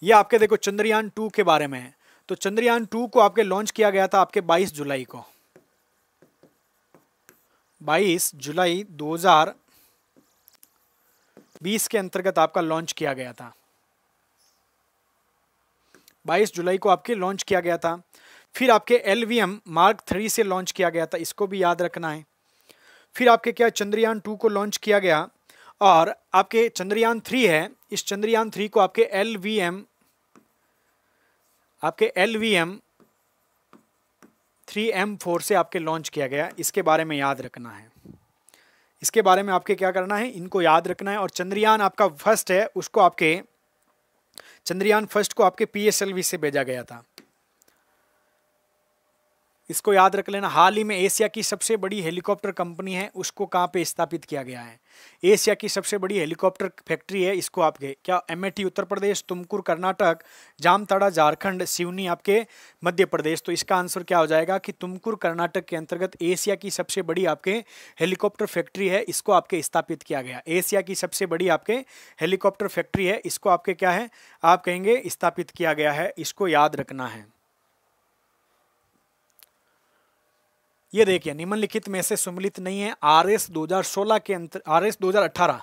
ये आपके देखो चंद्रयान टू के बारे में है तो चंद्रयान टू को आपके लॉन्च किया गया था आपके 22 जुलाई को 22 जुलाई 2020 के अंतर्गत आपका लॉन्च किया गया था 22 जुलाई को आपके लॉन्च किया गया था फिर आपके एल मार्क थ्री से लॉन्च किया गया था इसको भी याद रखना है फिर आपके क्या चंद्रयान टू को लॉन्च किया गया और आपके चंद्रयान थ्री है इस चंद्रयान थ्री को आपके एल वी एम आपके L V M three M four से आपके लॉन्च किया गया इसके बारे में याद रखना है इसके बारे में आपके क्या करना है इनको याद रखना है और चंद्रयान आपका फर्स्ट है उसको आपके चंद्रयान फर्स्ट को आपके पी से भेजा गया था इसको याद रख लेना हाल ही में एशिया की सबसे बड़ी हेलीकॉप्टर कंपनी है उसको कहाँ पे स्थापित किया गया है एशिया की सबसे बड़ी हेलीकॉप्टर फैक्ट्री है इसको आपके क्या एम उत्तर प्रदेश तुमकुर कर्नाटक जामताड़ा झारखंड सिवनी आपके मध्य प्रदेश तो इसका आंसर क्या हो जाएगा कि तुमकुर कर्नाटक के अंतर्गत एशिया की सबसे बड़ी आपके हेलीकॉप्टर फैक्ट्री है इसको आपके स्थापित किया गया एशिया की सबसे बड़ी आपके हेलीकॉप्टर फैक्ट्री है इसको आपके क्या है आप कहेंगे स्थापित किया गया है इसको याद रखना है ये देखिए निम्नलिखित में से सुमिलित नहीं है आर एस दो हजार सोलह के अंतर आर एस दो हजार अठारह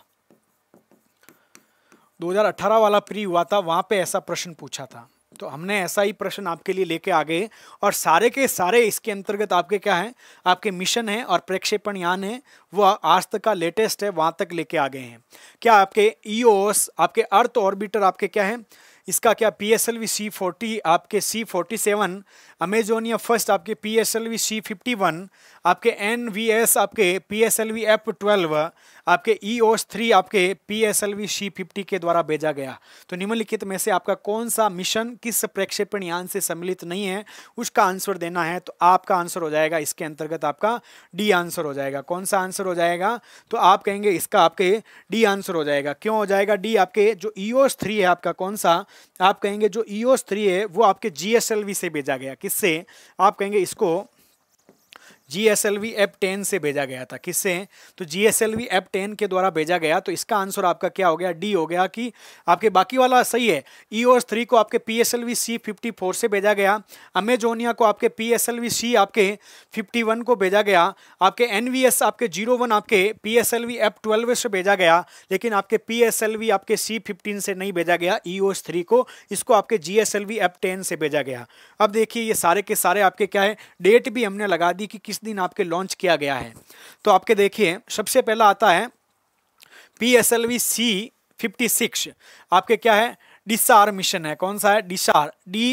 दो हजार अठारह वाला प्री हुआ था वहां पे ऐसा प्रश्न पूछा था तो हमने ऐसा ही प्रश्न आपके लिए लेके आ गए और सारे के सारे इसके अंतर्गत आपके क्या हैं आपके मिशन हैं और प्रक्षेपण यान है वो आज तक का लेटेस्ट है वहाँ तक लेके आ गए हैं क्या आपके ईओस आपके अर्थ ऑर्बिटर आपके क्या हैं इसका क्या पी एस सी फोर्टी आपके C forty seven Amazonia first आपके P S L V C fifty one आपके एन वी एस आपके P S L V F twelve आपके ई ओस थ्री आपके P S L V C fifty के द्वारा भेजा गया तो निम्नलिखित में से आपका कौन सा मिशन किस प्रक्षेपण यान से सम्मिलित नहीं है उसका आंसर देना है तो आपका आंसर हो जाएगा इसके अंतर्गत आपका डी आंसर हो जाएगा कौन सा आंसर हो जाएगा तो आप कहेंगे इसका आपके डी आंसर हो जाएगा क्यों हो जाएगा डी आपके जो ई ओस थ्री है आपका कौन सा आप कहेंगे जो ई ओस थ्री है वो आपके जी एस एल वी से भेजा गया किस किससे आप कहेंगे इसको G S L V F ten से भेजा गया था किससे तो G S L V F ten के द्वारा भेजा गया तो इसका आंसर आपका क्या हो गया डी हो गया कि आपके बाकी वाला सही है ई एस थ्री को आपके P S L V C fifty four से भेजा गया अमेजोनिया को आपके P S L V C आपके फिफ्टी वन को भेजा गया आपके एन वी एस आपके जीरो वन आपके P S L V F twelve से भेजा गया लेकिन आपके पी एस एल वी आपके सी फिफ्टीन से नहीं भेजा गया ई एस थ्री को इसको आपके G S L V F ten से भेजा गया अब देखिए ये सारे के सारे आपके क्या है डेट भी हमने लगा दी कि किस दिन आपके लॉन्च किया गया है तो आपके देखिए सबसे पहला आता है P S L V C fifty six आपके क्या है डिसार मिशन है कौन सा है डिसार डी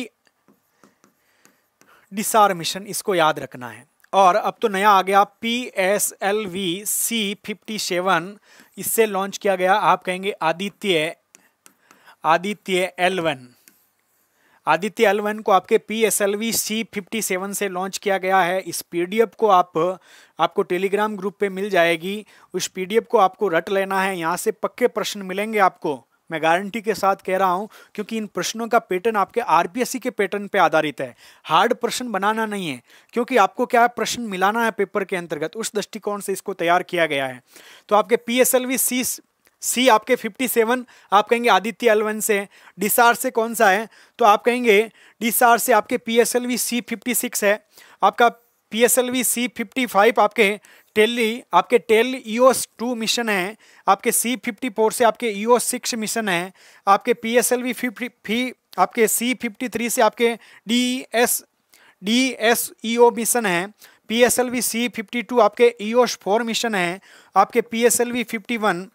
डिसार मिशन इसको याद रखना है और अब तो नया आ गया P S L V C fifty seven इससे लॉन्च किया गया आप कहेंगे आदित्य आदित्य एलवन आदित्य एल को आपके P S L V C fifty seven से लॉन्च किया गया है इस पी डी एफ को आप आपको टेलीग्राम ग्रुप पे मिल जाएगी उस पी डी एफ को आपको रट लेना है यहाँ से पक्के प्रश्न मिलेंगे आपको मैं गारंटी के साथ कह रहा हूँ क्योंकि इन प्रश्नों का पैटर्न आपके सी के पैटर्न पे आधारित है हार्ड प्रश्न बनाना नहीं है क्योंकि आपको क्या प्रश्न मिलाना है पेपर के अंतर्गत उस दृष्टिकोण से इसको तैयार किया गया है तो आपके P S L V C C आपके 57 आप कहेंगे आदित्य एलवन से डिसार से कौन सा है तो आप कहेंगे डिसार से आपके P S L V C fifty six है आपका P S L V C fifty five आपके टेली आपके टेल ईओस टू मिशन है आपके सी फिफ्टी फोर से आपके ईओ सिक्स मिशन है आपके P S L V fifty फी आपके सी फिफ्टी थ्री से आपके D S D S E O mission है P S L V C fifty two आपके ईओस फोर मिशन है आपके P S L V fifty one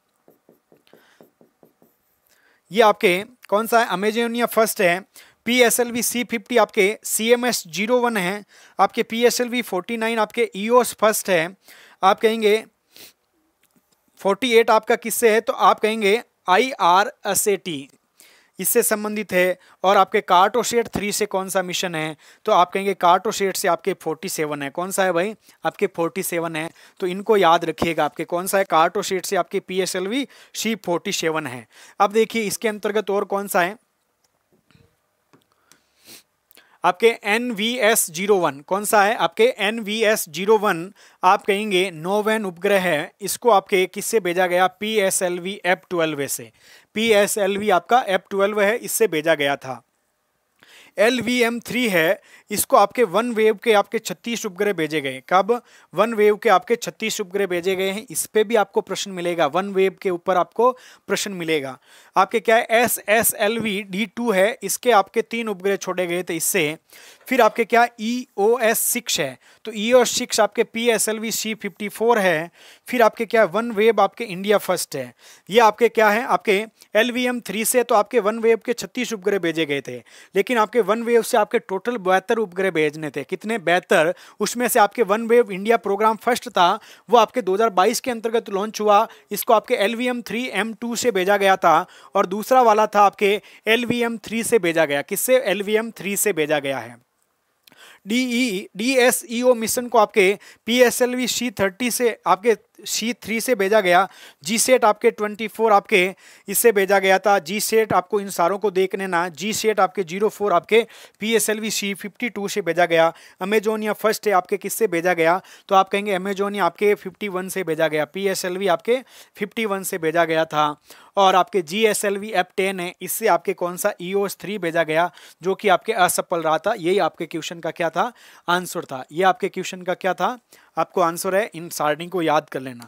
ये आपके कौन सा है अमेजोनिया फर्स्ट है P S L V C fifty आपके C M S zero one है आपके P S L V forty nine आपके ई ओस फर्स्ट है आप कहेंगे फोर्टी एट आपका किससे है तो आप कहेंगे I R S A T इससे संबंधित है और आपके कार्टोशेट थ्री से कौन सा मिशन है तो आप कहेंगे कार्टोशेट से आपके फोर्टी सेवन है कौन सा है भाई आपके फोर्टी सेवन है तो इनको याद रखिएगा आपके कौन सा है कार्टोशेट से आपके P S L V C forty seven है अब देखिए इसके अंतर्गत और कौन सा है आपके N V S zero one कौन सा है आपके N V S zero one आप कहेंगे नोवेन उपग्रह है इसको आपके किससे भेजा गया P S L V F twelve से पी एस एल वी आपका एप ट्वेल्व है इससे भेजा गया था एल वी एम थ्री है इसको आपके वन वेव के आपके छत्तीस उपग्रह भेजे गए कब वन वेव के आपके छत्तीस उपग्रह भेजे गए हैं इस पर भी आपको प्रश्न मिलेगा वन वेव के ऊपर आपको प्रश्न मिलेगा आपके क्या है S S L V D two है इसके आपके तीन उपग्रह छोड़े गए थे इससे फिर आपके क्या ई ओ एस सिक्स है तो ई ओ सिक्स आपके P S L V C fifty four है फिर आपके क्या है वन वेव आपके इंडिया फर्स्ट है ये आपके क्या है आपके एल वी एम थ्री से तो आपके वन वेव के छत्तीस उपग्रह भेजे गए थे लेकिन आपके वन वेव से आपके टोटल बहत्तर उपग्रह भेजने थे कितने बेहतर उसमें से आपके one web India programme first था वो आपके 2022 के अंतर्गत लॉन्च हुआ इसको आपके L V M three M two से भेजा गया था और दूसरा वाला था आपके एल वी एम थ्री से भेजा गया किससे एल वी एम थ्री से भेजा गया है D E D S E O mission को आपके P S L V C thirty से आपके सी थ्री से भेजा गया जी सेट आपके ट्वेंटी फोर आपके इससे भेजा गया था जी सेट आपको इन सारों को देख लेना जी सेट आपके जीरो फोर आपके P S L V C fifty two से भेजा गया अमेजोन या फर्स्ट है आपके किससे भेजा गया तो आप कहेंगे अमेजोन या आपके फिफ्टी वन से भेजा गया पी एस एल वी आपके फिफ्टी वन से भेजा गया था और आपके G S L V F ten है इससे आपके कौन सा ई ओ एस थ्री भेजा गया जो कि आपके असफल रहा था यही आपके क्वेश्चन का क्या था आंसर था ये आपके क्वेश्चन का क्या था आपको आंसर है इन सारणी को याद कर लेना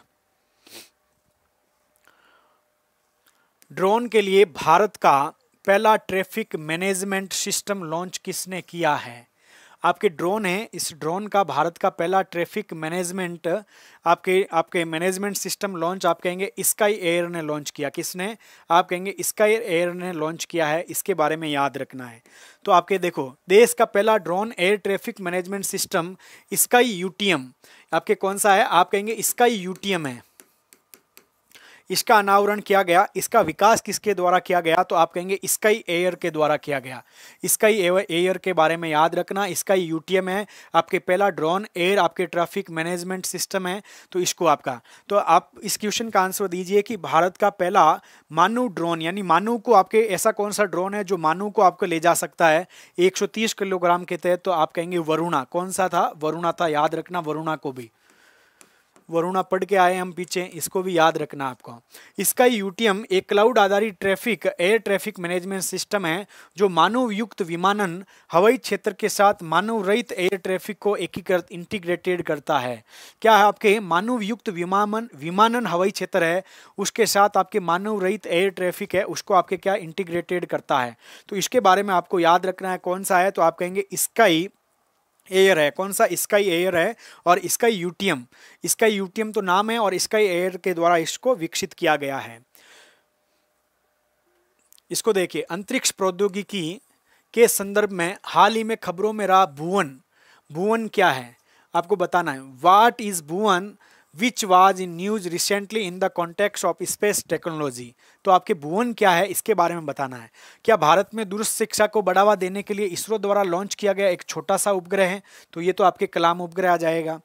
ड्रोन के लिए भारत का पहला ट्रैफिक मैनेजमेंट सिस्टम लॉन्च किसने किया है आपके ड्रोन हैं इस ड्रोन का भारत का पहला ट्रैफिक मैनेजमेंट आपके आपके मैनेजमेंट सिस्टम लॉन्च आप कहेंगे स्काई एयर ने लॉन्च किया किसने आप कहेंगे स्काई एयर ने लॉन्च किया है इसके बारे में याद रखना है तो आपके देखो देश का पहला drone air traffic management system sky UTM आपके कौन सा है आप कहेंगे स्काई यूटीएम है इसका अनावरण किया गया इसका विकास किसके द्वारा किया गया तो आप कहेंगे स्काई एयर के द्वारा किया गया स्काई एयर के बारे में याद रखना इसका यूटीएम है आपके पहला ड्रोन एयर आपके ट्रैफिक मैनेजमेंट सिस्टम है तो इसको आपका तो आप इस क्वेश्चन का आंसर दीजिए कि भारत का पहला मानव ड्रोन यानी मानव को आपके ऐसा कौन सा ड्रोन है जो मानव को आपको ले जा सकता है एक किलोग्राम के तहत तो आप कहेंगे वरुणा कौन सा था वरुणा था याद रखना वरुणा को भी वरुणा पढ़ के आए हम पीछे इसको भी याद रखना आपको इसका यूटीएम एक क्लाउड आधारित traffic air traffic management system है जो मानव युक्त विमानन हवाई क्षेत्र के साथ मानव रहित एयर ट्रैफिक को एकीकृत इंटीग्रेटेड करता है क्या है आपके मानव युक्त विमानन विमानन हवाई क्षेत्र है उसके साथ आपके मानव रहित एयर ट्रैफिक है उसको आपके क्या इंटीग्रेटेड करता है तो इसके बारे में आपको याद रखना है कौन सा है तो आप कहेंगे इसका ही एयर है कौन सा स्काई एयर है और इसका यूटीएम इसका यूटीएम तो नाम है और स्काई एयर के द्वारा इसको विकसित किया गया है इसको देखिए अंतरिक्ष प्रौद्योगिकी के संदर्भ में हाल ही में खबरों में रहा भुवन भुवन क्या है आपको बताना है what is Bhuvan which was in news recently in the context of space technology तो आपके भुवन क्या है इसके बारे में बताना है क्या भारत में दुरुस्त शिक्षा को बढ़ावा देने के लिए इसरो द्वारा लॉन्च किया गया एक छोटा सा उपग्रह है तो ये तो आपके कलाम उपग्रह आ जाएगा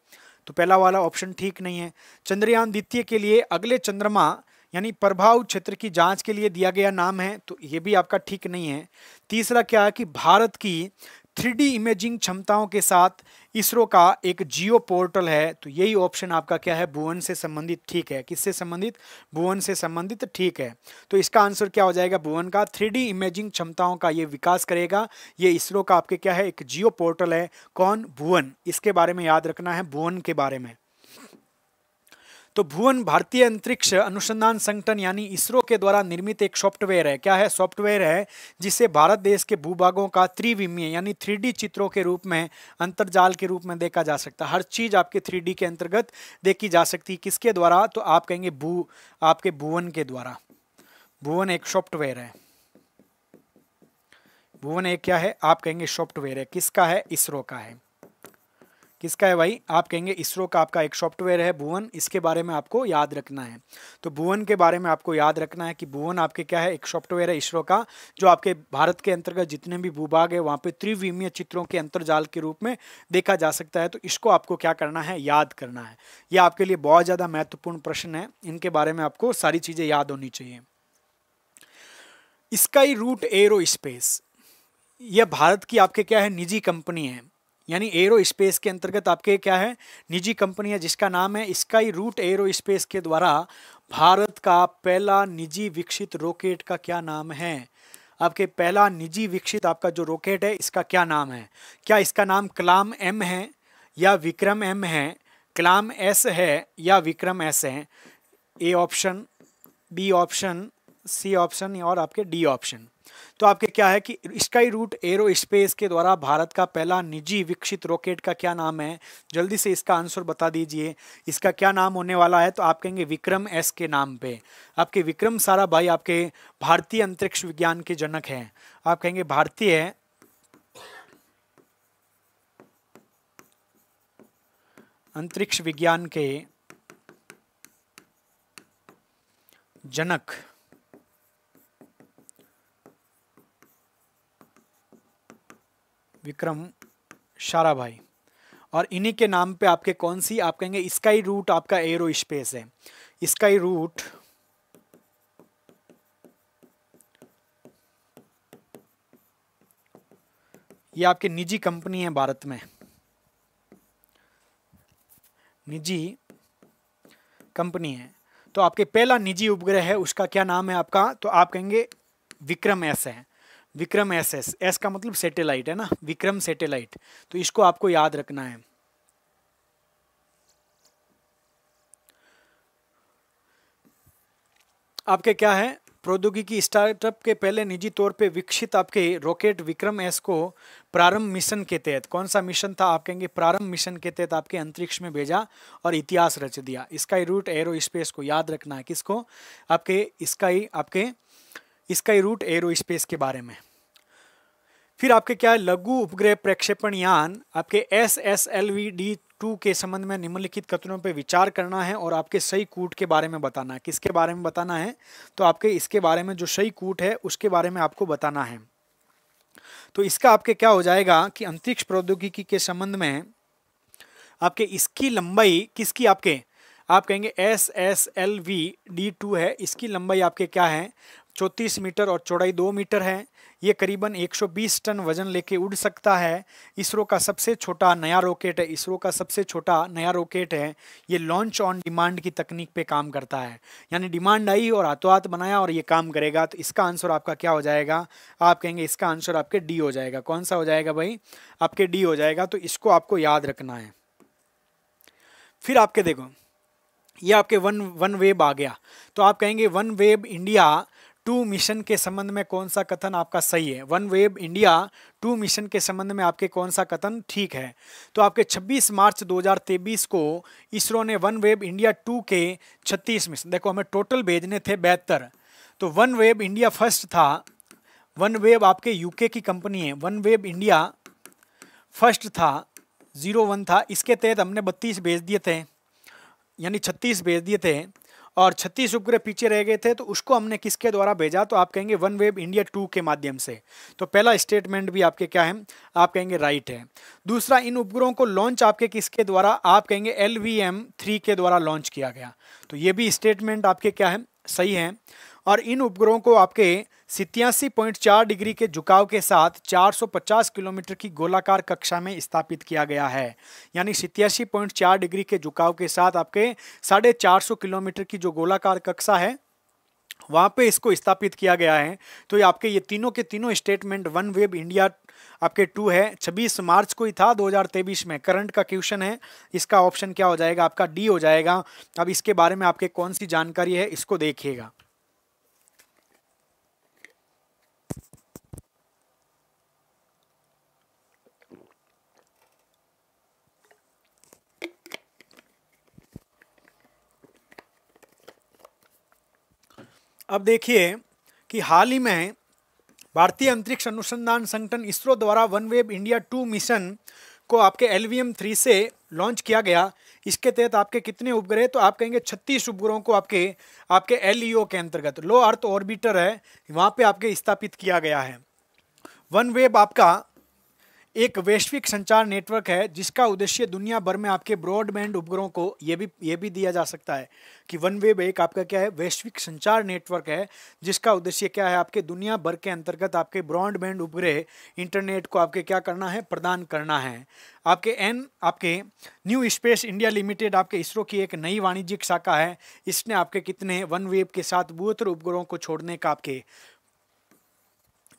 तो पहला वाला ऑप्शन ठीक नहीं है चंद्रयान द्वितीय के लिए अगले चंद्रमा यानी प्रभाव क्षेत्र की जांच के लिए दिया गया नाम है तो ये भी आपका ठीक नहीं है तीसरा क्या है कि भारत की थ्री इमेजिंग क्षमताओं के साथ इसरो का एक जियो पोर्टल है तो यही ऑप्शन आपका क्या है भुवन से संबंधित ठीक है किससे संबंधित भुवन से संबंधित ठीक है तो इसका आंसर क्या हो जाएगा भुवन का थ्री इमेजिंग क्षमताओं का ये विकास करेगा ये इसरो का आपके क्या है एक जियो पोर्टल है कौन भुवन इसके बारे में याद रखना है भुवन के बारे में तो भुवन भारतीय अंतरिक्ष अनुसंधान संगठन यानी इसरो के द्वारा निर्मित एक सॉफ्टवेयर है क्या है सॉफ्टवेयर है जिसे भारत देश के भूभागों का त्रिविमीय यानी थ्री चित्रों के रूप में अंतर्जाल के रूप में देखा जा सकता है हर चीज़ आपके थ्री के अंतर्गत देखी जा सकती है किसके द्वारा तो आप कहेंगे भू आपके भुवन के द्वारा भुवन एक सॉफ्टवेयर है भुवन एक क्या है आप कहेंगे सॉफ्टवेयर है किसका है इसरो का है किसका है भाई आप कहेंगे इसरो का आपका एक सॉफ्टवेयर है भुवन इसके बारे में आपको याद रखना है तो भुवन के बारे में आपको याद रखना है कि भुवन आपके क्या है एक सॉफ्टवेयर है इसरो का जो आपके भारत के अंतर्गत जितने भी भूभाग है वहाँ पे त्रिविमीय चित्रों के अंतर्जाल के रूप में देखा जा सकता है तो इसको आपको क्या करना है याद करना है ये आपके लिए बहुत ज़्यादा महत्वपूर्ण प्रश्न है इनके बारे में आपको सारी चीज़ें याद होनी चाहिए स्काई रूट एरो स्पेस यह भारत की आपके क्या है निजी कंपनी है यानी एरो स्पेस के अंतर्गत आपके क्या है निजी कंपनी है जिसका नाम है स्काई रूट एरो स्पेस के द्वारा भारत का पहला निजी विकसित रॉकेट का क्या नाम है आपके पहला निजी विकसित आपका जो रॉकेट है इसका क्या नाम है क्या इसका नाम कलाम एम है या विक्रम एम है कलाम एस है या विक्रम एस है A option B option C option और आपके डी ऑप्शन तो आपके क्या है कि स्काई रूट एरो स्पेस के द्वारा भारत का पहला निजी विकसित रॉकेट का क्या नाम है जल्दी से इसका आंसर बता दीजिए इसका क्या नाम होने वाला है तो आप कहेंगे विक्रम एस के नाम पे आपके विक्रम सारा भाई आपके भारतीय अंतरिक्ष विज्ञान के जनक हैं आप कहेंगे भारतीय है अंतरिक्ष विज्ञान के जनक विक्रम शारा भाई और इन्हीं के नाम पे आपके कौन सी आप कहेंगे इसका ही रूट आपका एरो स्पेस है इसका ही रूट ये आपकी निजी कंपनी है भारत में निजी कंपनी है तो आपके पहला निजी उपग्रह है उसका क्या नाम है आपका तो आप कहेंगे विक्रम एस है विक्रम एस एस एस का मतलब सैटेलाइट है ना विक्रम सैटेलाइट तो इसको आपको याद रखना है आपके क्या है प्रौद्योगिकी स्टार्टअप के पहले निजी तौर पे विकसित आपके रॉकेट विक्रम एस को प्रारंभ मिशन के तहत कौन सा मिशन था आप कहेंगे प्रारंभ मिशन के तहत आपके अंतरिक्ष में भेजा और इतिहास रच दिया इसका रूट एरो स्पेस को याद रखना है किसको आपके इसका ही आपके इसका ही रूट एरो स्पेस के बारे में फिर आपके क्या है लघु उपग्रह प्रक्षेपण यान आपके S S L V D two के संबंध में निम्नलिखित कथनों पर विचार करना है और आपके सही कूट के बारे में बताना है किसके बारे में बताना है तो आपके इसके बारे में जो सही कूट है उसके बारे में आपको बताना है तो इसका आपके क्या हो जाएगा कि अंतरिक्ष प्रौद्योगिकी के संबंध में आपके इसकी लंबाई किसकी आपके आप कहेंगे S S L V D two है इसकी लंबाई आपके क्या है चौंतीस मीटर और चौड़ाई दो मीटर है ये करीबन 120 टन वजन लेके उड़ सकता है इसरो का सबसे छोटा नया रॉकेट है इसरो का सबसे छोटा नया रॉकेट है ये लॉन्च ऑन डिमांड की तकनीक पे काम करता है यानी डिमांड आई और हाथों हाथ बनाया और ये काम करेगा तो इसका आंसर आपका क्या हो जाएगा आप कहेंगे इसका आंसर आपके डी हो जाएगा कौन सा हो जाएगा भाई आपके डी हो जाएगा तो इसको आपको याद रखना है फिर आपके देखो ये आपके वन वन वेब आ गया तो आप कहेंगे one web India two mission के संबंध में कौन सा कथन आपका सही है one web India two mission के संबंध में आपके कौन सा कथन ठीक है तो आपके 26 मार्च 2023 को इसरो ने वन वेब इंडिया टू के 36 मिशन देखो हमें टोटल भेजने थे बेहतर तो वन वेब इंडिया फर्स्ट था वन वेब आपके यूके की कंपनी है वन वेब इंडिया फर्स्ट था जीरो वन था इसके तहत हमने बत्तीस भेज दिए थे यानी छत्तीस भेज दिए थे और छत्तीस उपग्रह पीछे रह गए थे तो उसको हमने किसके द्वारा भेजा तो आप कहेंगे वन वेब इंडिया टू के माध्यम से तो पहला स्टेटमेंट भी आपके क्या है आप कहेंगे राइट है दूसरा इन उपग्रहों को लॉन्च आपके किसके द्वारा आप कहेंगे एल वी एम थ्री के द्वारा लॉन्च किया गया तो ये भी स्टेटमेंट आपके क्या है सही है और इन उपग्रहों को आपके सितयासी पॉइंट चार डिग्री के झुकाव के साथ 450 किलोमीटर की गोलाकार कक्षा में स्थापित किया गया है यानी सितयासी पॉइंट चार डिग्री के झुकाव के साथ आपके साढ़े चार सौ किलोमीटर की जो गोलाकार कक्षा है वहाँ पे इसको स्थापित किया गया है तो ये आपके ये तीनों के तीनों स्टेटमेंट वन वेब इंडिया आपके टू है 26 मार्च को ही था 2023 में करंट का क्वेश्चन है इसका ऑप्शन क्या हो जाएगा आपका डी हो जाएगा अब इसके बारे में आपके कौन सी जानकारी है इसको देखिएगा अब देखिए कि हाल ही में भारतीय अंतरिक्ष अनुसंधान संगठन इसरो द्वारा one web India two mission को आपके एल वी एम थ्री से लॉन्च किया गया इसके तहत आपके कितने उपग्रह तो आप कहेंगे छत्तीस उपग्रहों को आपके आपके एल ई ओ के अंतर्गत लो अर्थ ऑर्बिटर है वहाँ पे आपके स्थापित किया गया है वन वेब आपका एक वैश्विक संचार नेटवर्क है जिसका उद्देश्य दुनिया भर में आपके ब्रॉडबैंड उपग्रहों को ये भी ये भी दिया जा सकता है कि वन वेब एक आपका क्या है वैश्विक संचार नेटवर्क है जिसका उद्देश्य क्या है आपके दुनिया भर के अंतर्गत आपके ब्रॉडबैंड उपग्रह इंटरनेट को आपके क्या करना है प्रदान करना है आपके एन आपके न्यू स्पेस इंडिया लिमिटेड आपके इसरो की एक नई वाणिज्यिक शाखा है इसने आपके कितने वन वेब के साथ बूत्र उपग्रहों को छोड़ने का आपके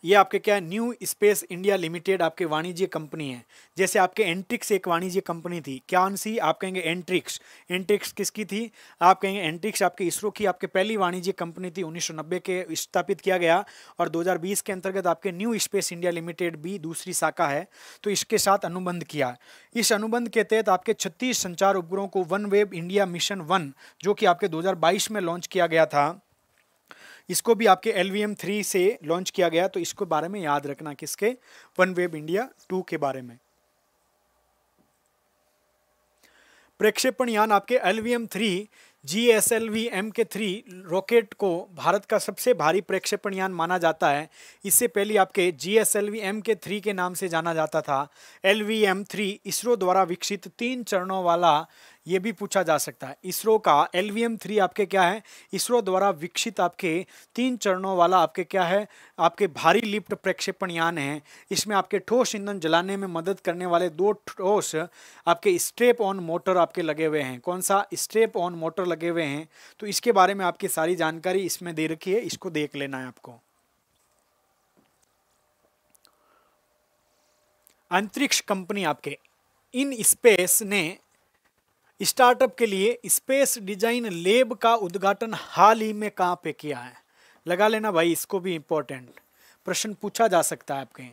ये आपके क्या है न्यू स्पेस इंडिया लिमिटेड आपके वाणिज्य कंपनी है जैसे आपके एंट्रिक्स एक वाणिज्य कंपनी थी क्या सी आप कहेंगे एंट्रिक्स एंट्रिक्स किसकी थी आप कहेंगे एंट्रिक्स आपके इसरो की आपके पहली वाणिज्य कंपनी थी 1990 के स्थापित किया गया और 2020 के अंतर्गत आपके न्यू स्पेस इंडिया लिमिटेड भी दूसरी शाखा है तो इसके साथ अनुबंध किया इस अनुबंध के तहत आपके छत्तीस संचार उपग्रहों को one web India mission one जो कि आपके दो में लॉन्च किया गया था इसको भी आपके एल वी एम थ्री से लॉन्च किया गया तो इसको बारे में याद रखना किसके वन वेब इंडिया टू के बारे में प्रक्षेपण यान आपके L V M three G S L V M K three rocket को भारत का सबसे भारी प्रक्षेपण यान माना जाता है इससे पहले आपके G S L V M K three के नाम से जाना जाता था L V M three ISRO द्वारा विकसित तीन चरणों वाला ये भी पूछा जा सकता है इसरो का एल वी एम थ्री आपके क्या है इसरो द्वारा विकसित आपके तीन चरणों वाला आपके क्या है आपके भारी लिफ्ट प्रक्षेपण यान है इसमें आपके ठोस ईंधन जलाने में मदद करने वाले दो ठोस आपके स्ट्रेप ऑन मोटर आपके लगे हुए हैं कौन सा स्ट्रेप ऑन मोटर लगे हुए हैं तो इसके बारे में आपकी सारी जानकारी इसमें दे रखी है इसको देख लेना है आपको अंतरिक्ष कंपनी आपके इन स्पेस ने स्टार्टअप के लिए स्पेस डिजाइन लेब का उद्घाटन हाल ही में कहाँ पे किया है लगा लेना भाई इसको भी इम्पोर्टेंट प्रश्न पूछा जा सकता है आपके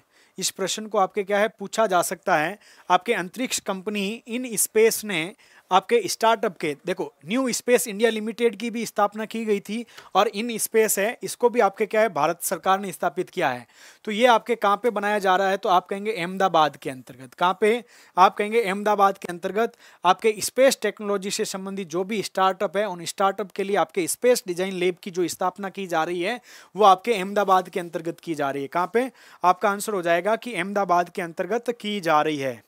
इस प्रश्न को आपके क्या है पूछा जा सकता है आपके अंतरिक्ष कंपनी इन स्पेस ने आपके स्टार्टअप के देखो न्यू स्पेस इंडिया लिमिटेड की भी स्थापना की गई थी और इन स्पेस है इसको भी आपके क्या है भारत सरकार ने स्थापित किया है तो ये आपके कहाँ पे बनाया जा रहा है तो आप कहेंगे अहमदाबाद के अंतर्गत कहाँ पे आप कहेंगे अहमदाबाद के अंतर्गत आपके स्पेस टेक्नोलॉजी से संबंधित जो भी स्टार्टअप है उन स्टार्टअप के लिए आपके स्पेस डिजाइन लेब की जो स्थापना की जा रही है वो आपके अहमदाबाद के अंतर्गत की जा रही है कहाँ पे आपका आंसर हो जाएगा कि अहमदाबाद के अंतर्गत की जा रही है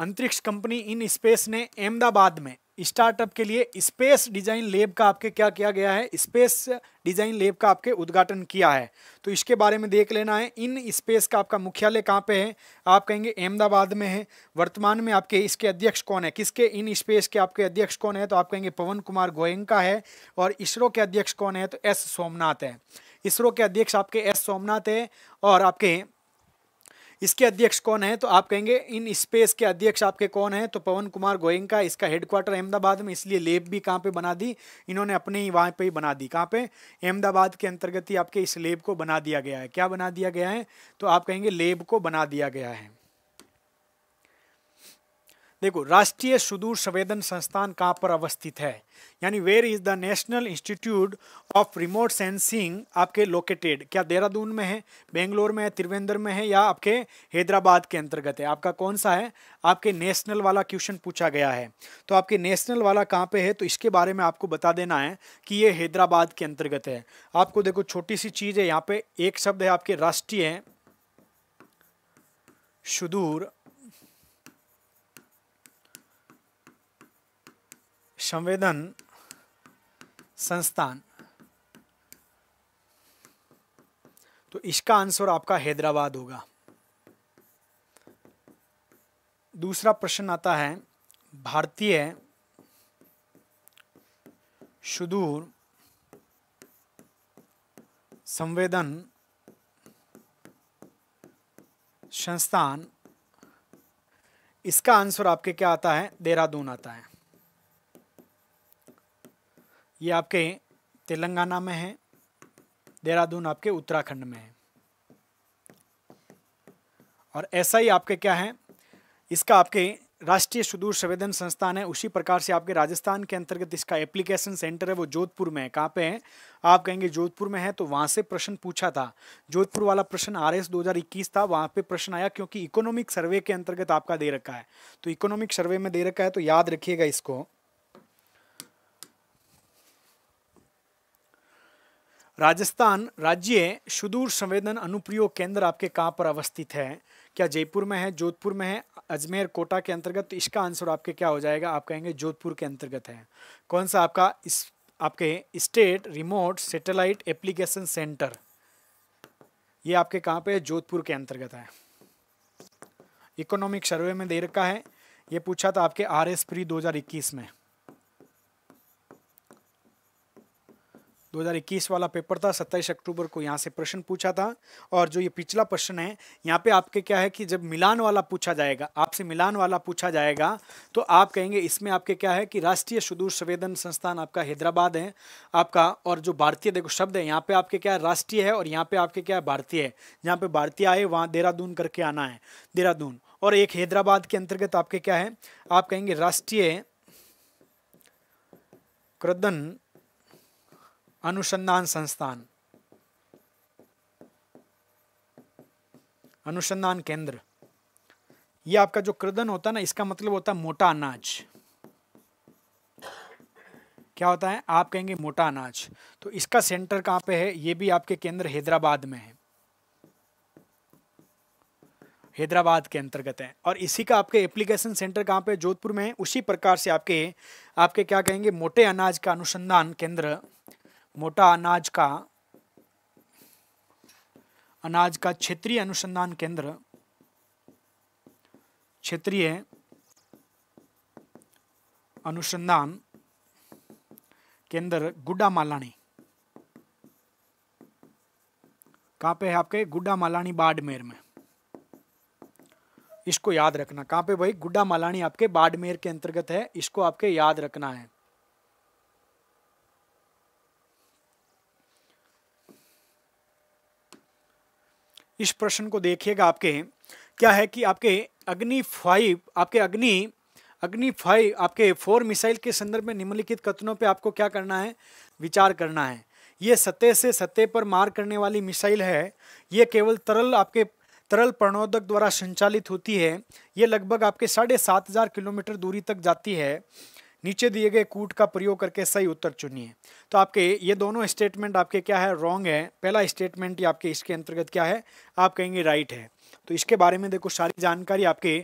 अंतरिक्ष कंपनी इन स्पेस ने अहमदाबाद में स्टार्टअप के लिए स्पेस डिजाइन लेब का आपके क्या किया गया है स्पेस डिजाइन लेब का आपके उद्घाटन किया है तो इसके बारे में देख लेना है इन स्पेस का आपका मुख्यालय कहाँ पे है आप कहेंगे अहमदाबाद में है वर्तमान में आपके इसके अध्यक्ष कौन है किसके इन स्पेस के आपके अध्यक्ष कौन है तो आप कहेंगे पवन कुमार गोयंका है और इसरो के अध्यक्ष कौन है तो एस सोमनाथ है इसरो के अध्यक्ष आपके एस सोमनाथ है और आपके इसके अध्यक्ष कौन है तो आप कहेंगे इन स्पेस के अध्यक्ष आपके कौन है तो पवन कुमार गोयंका इसका हेडक्वार्टर अहमदाबाद में इसलिए लेब भी कहाँ पे बना दी इन्होंने अपने ही वहाँ पे ही बना दी कहाँ पे अहमदाबाद के अंतर्गत ही आपके इस लेब को बना दिया गया है क्या बना दिया गया है तो आप कहेंगे लेब को बना दिया गया है देखो राष्ट्रीय सुदूर संवेदन संस्थान कहाँ पर अवस्थित है यानी where is the national institute of remote sensing आपके लोकेटेड क्या देहरादून में है बेंगलोर में है त्रिवेंद्र में है या आपके हैदराबाद के अंतर्गत है आपका कौन सा है आपके नेशनल वाला क्वेश्चन पूछा गया है तो आपके नेशनल वाला कहाँ पे है तो इसके बारे में आपको बता देना है कि ये हैदराबाद के अंतर्गत है आपको देखो छोटी सी चीज़ है यहाँ पे एक शब्द है आपके राष्ट्रीय सुदूर संवेदन संस्थान तो इसका आंसर आपका हैदराबाद होगा दूसरा प्रश्न आता है भारतीय सुदूर संवेदन संस्थान इसका आंसर आपके क्या आता है देहरादून आता है ये आपके तेलंगाना में है देहरादून आपके उत्तराखंड में है और ऐसा ही आपके क्या है इसका आपके राष्ट्रीय सुदूर संवेदन संस्थान है उसी प्रकार से आपके राजस्थान के अंतर्गत इसका एप्लीकेशन सेंटर है वो जोधपुर में है कहाँ पे है आप कहेंगे जोधपुर में है तो वहाँ से प्रश्न पूछा था जोधपुर वाला प्रश्न आर एस 2021 था वहाँ पे प्रश्न आया क्योंकि इकोनॉमिक सर्वे के अंतर्गत आपका दे रखा है तो इकोनॉमिक सर्वे में दे रखा है तो याद रखिएगा इसको राजस्थान राज्य सुदूर संवेदन अनुप्रयोग केंद्र आपके कहाँ पर अवस्थित है क्या जयपुर में है जोधपुर में है अजमेर कोटा के अंतर्गत तो इसका आंसर आपके क्या हो जाएगा आप कहेंगे जोधपुर के अंतर्गत है कौन सा आपका इस आपके state remote satellite application centre ये आपके कहाँ पे है जोधपुर के अंतर्गत है इकोनॉमिक सर्वे में दे रखा है ये पूछा था आपके आर एस प्री दो में 2021 वाला पेपर था 27 अक्टूबर को यहाँ से प्रश्न पूछा था और जो ये पिछला प्रश्न है यहाँ पे आपके क्या है कि जब मिलान वाला पूछा जाएगा आपसे मिलान वाला पूछा जाएगा तो आप कहेंगे इसमें आपके क्या है कि राष्ट्रीय सुदूर संवेदन संस्थान आपका हैदराबाद है आपका और जो भारतीय देखो शब्द है यहाँ पे आपके क्या है राष्ट्रीय है और यहाँ पे आपके क्या है भारतीय है यहाँ पे भारतीय आए वहाँ देहरादून करके आना है देहरादून और एक हैदराबाद के अंतर्गत आपके क्या है आप कहेंगे राष्ट्रीय क्रदन अनुसंधान संस्थान अनुसंधान केंद्र ये आपका जो कृदन होता है ना इसका मतलब होता है मोटा अनाज क्या होता है आप कहेंगे मोटा अनाज तो इसका सेंटर कहां पे है ये भी आपके केंद्र हैदराबाद में है हैदराबाद के अंतर्गत है और इसी का आपके एप्लीकेशन सेंटर कहां पे जोधपुर में है उसी प्रकार से आपके आपके क्या कहेंगे मोटे अनाज का अनुसंधान केंद्र मोटा अनाज का अनाज का क्षेत्रीय अनुसंधान केंद्र क्षेत्रीय अनुसंधान केंद्र गुड्डा मालानी कहाँ पे है आपके गुड्डा मालानी बाड़मेर में इसको याद रखना कहाँ पे भाई गुड्डा मालानी आपके बाड़मेर के अंतर्गत है इसको आपके याद रखना है इस प्रश्न को देखिएगा आपके क्या है कि आपके अग्नि फाइव आपके अग्नि अग्नि फाइव आपके फोर मिसाइल के संदर्भ में निम्नलिखित कथनों पे आपको क्या करना है विचार करना है ये सतह से सतह पर मार करने वाली मिसाइल है ये केवल तरल आपके तरल प्रणोदक द्वारा संचालित होती है ये लगभग आपके साढ़े सात हज़ार किलोमीटर दूरी तक जाती है नीचे दिए गए कूट का प्रयोग करके सही उत्तर चुनिए तो आपके ये दोनों स्टेटमेंट आपके क्या है रॉन्ग है पहला स्टेटमेंट ही आपके इसके अंतर्गत क्या है आप कहेंगे राइट है तो इसके बारे में देखो सारी जानकारी आपके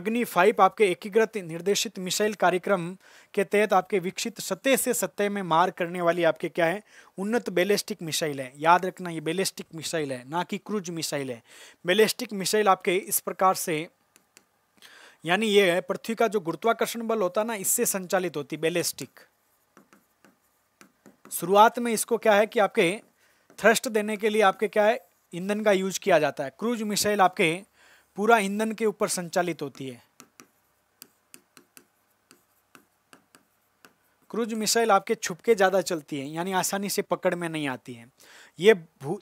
अग्नि फाइव आपके एकीकृत निर्देशित मिसाइल कार्यक्रम के तहत आपके विकसित सतह से सतह में मार करने वाली आपके क्या है उन्नत बैलिस्टिक मिसाइल है याद रखना ये बैलिस्टिक मिसाइल है ना कि क्रूज मिसाइल है बैलिस्टिक मिसाइल आपके इस प्रकार से यानी ये है पृथ्वी का जो गुरुत्वाकर्षण बल होता ना इससे संचालित होती बेलेस्टिक शुरुआत में इसको क्या है कि आपके थ्रस्ट देने के लिए आपके क्या है ईंधन का यूज किया जाता है क्रूज मिसाइल आपके पूरा ईंधन के ऊपर संचालित होती है क्रूज मिसाइल आपके छुपके ज़्यादा चलती है यानी आसानी से पकड़ में नहीं आती है ये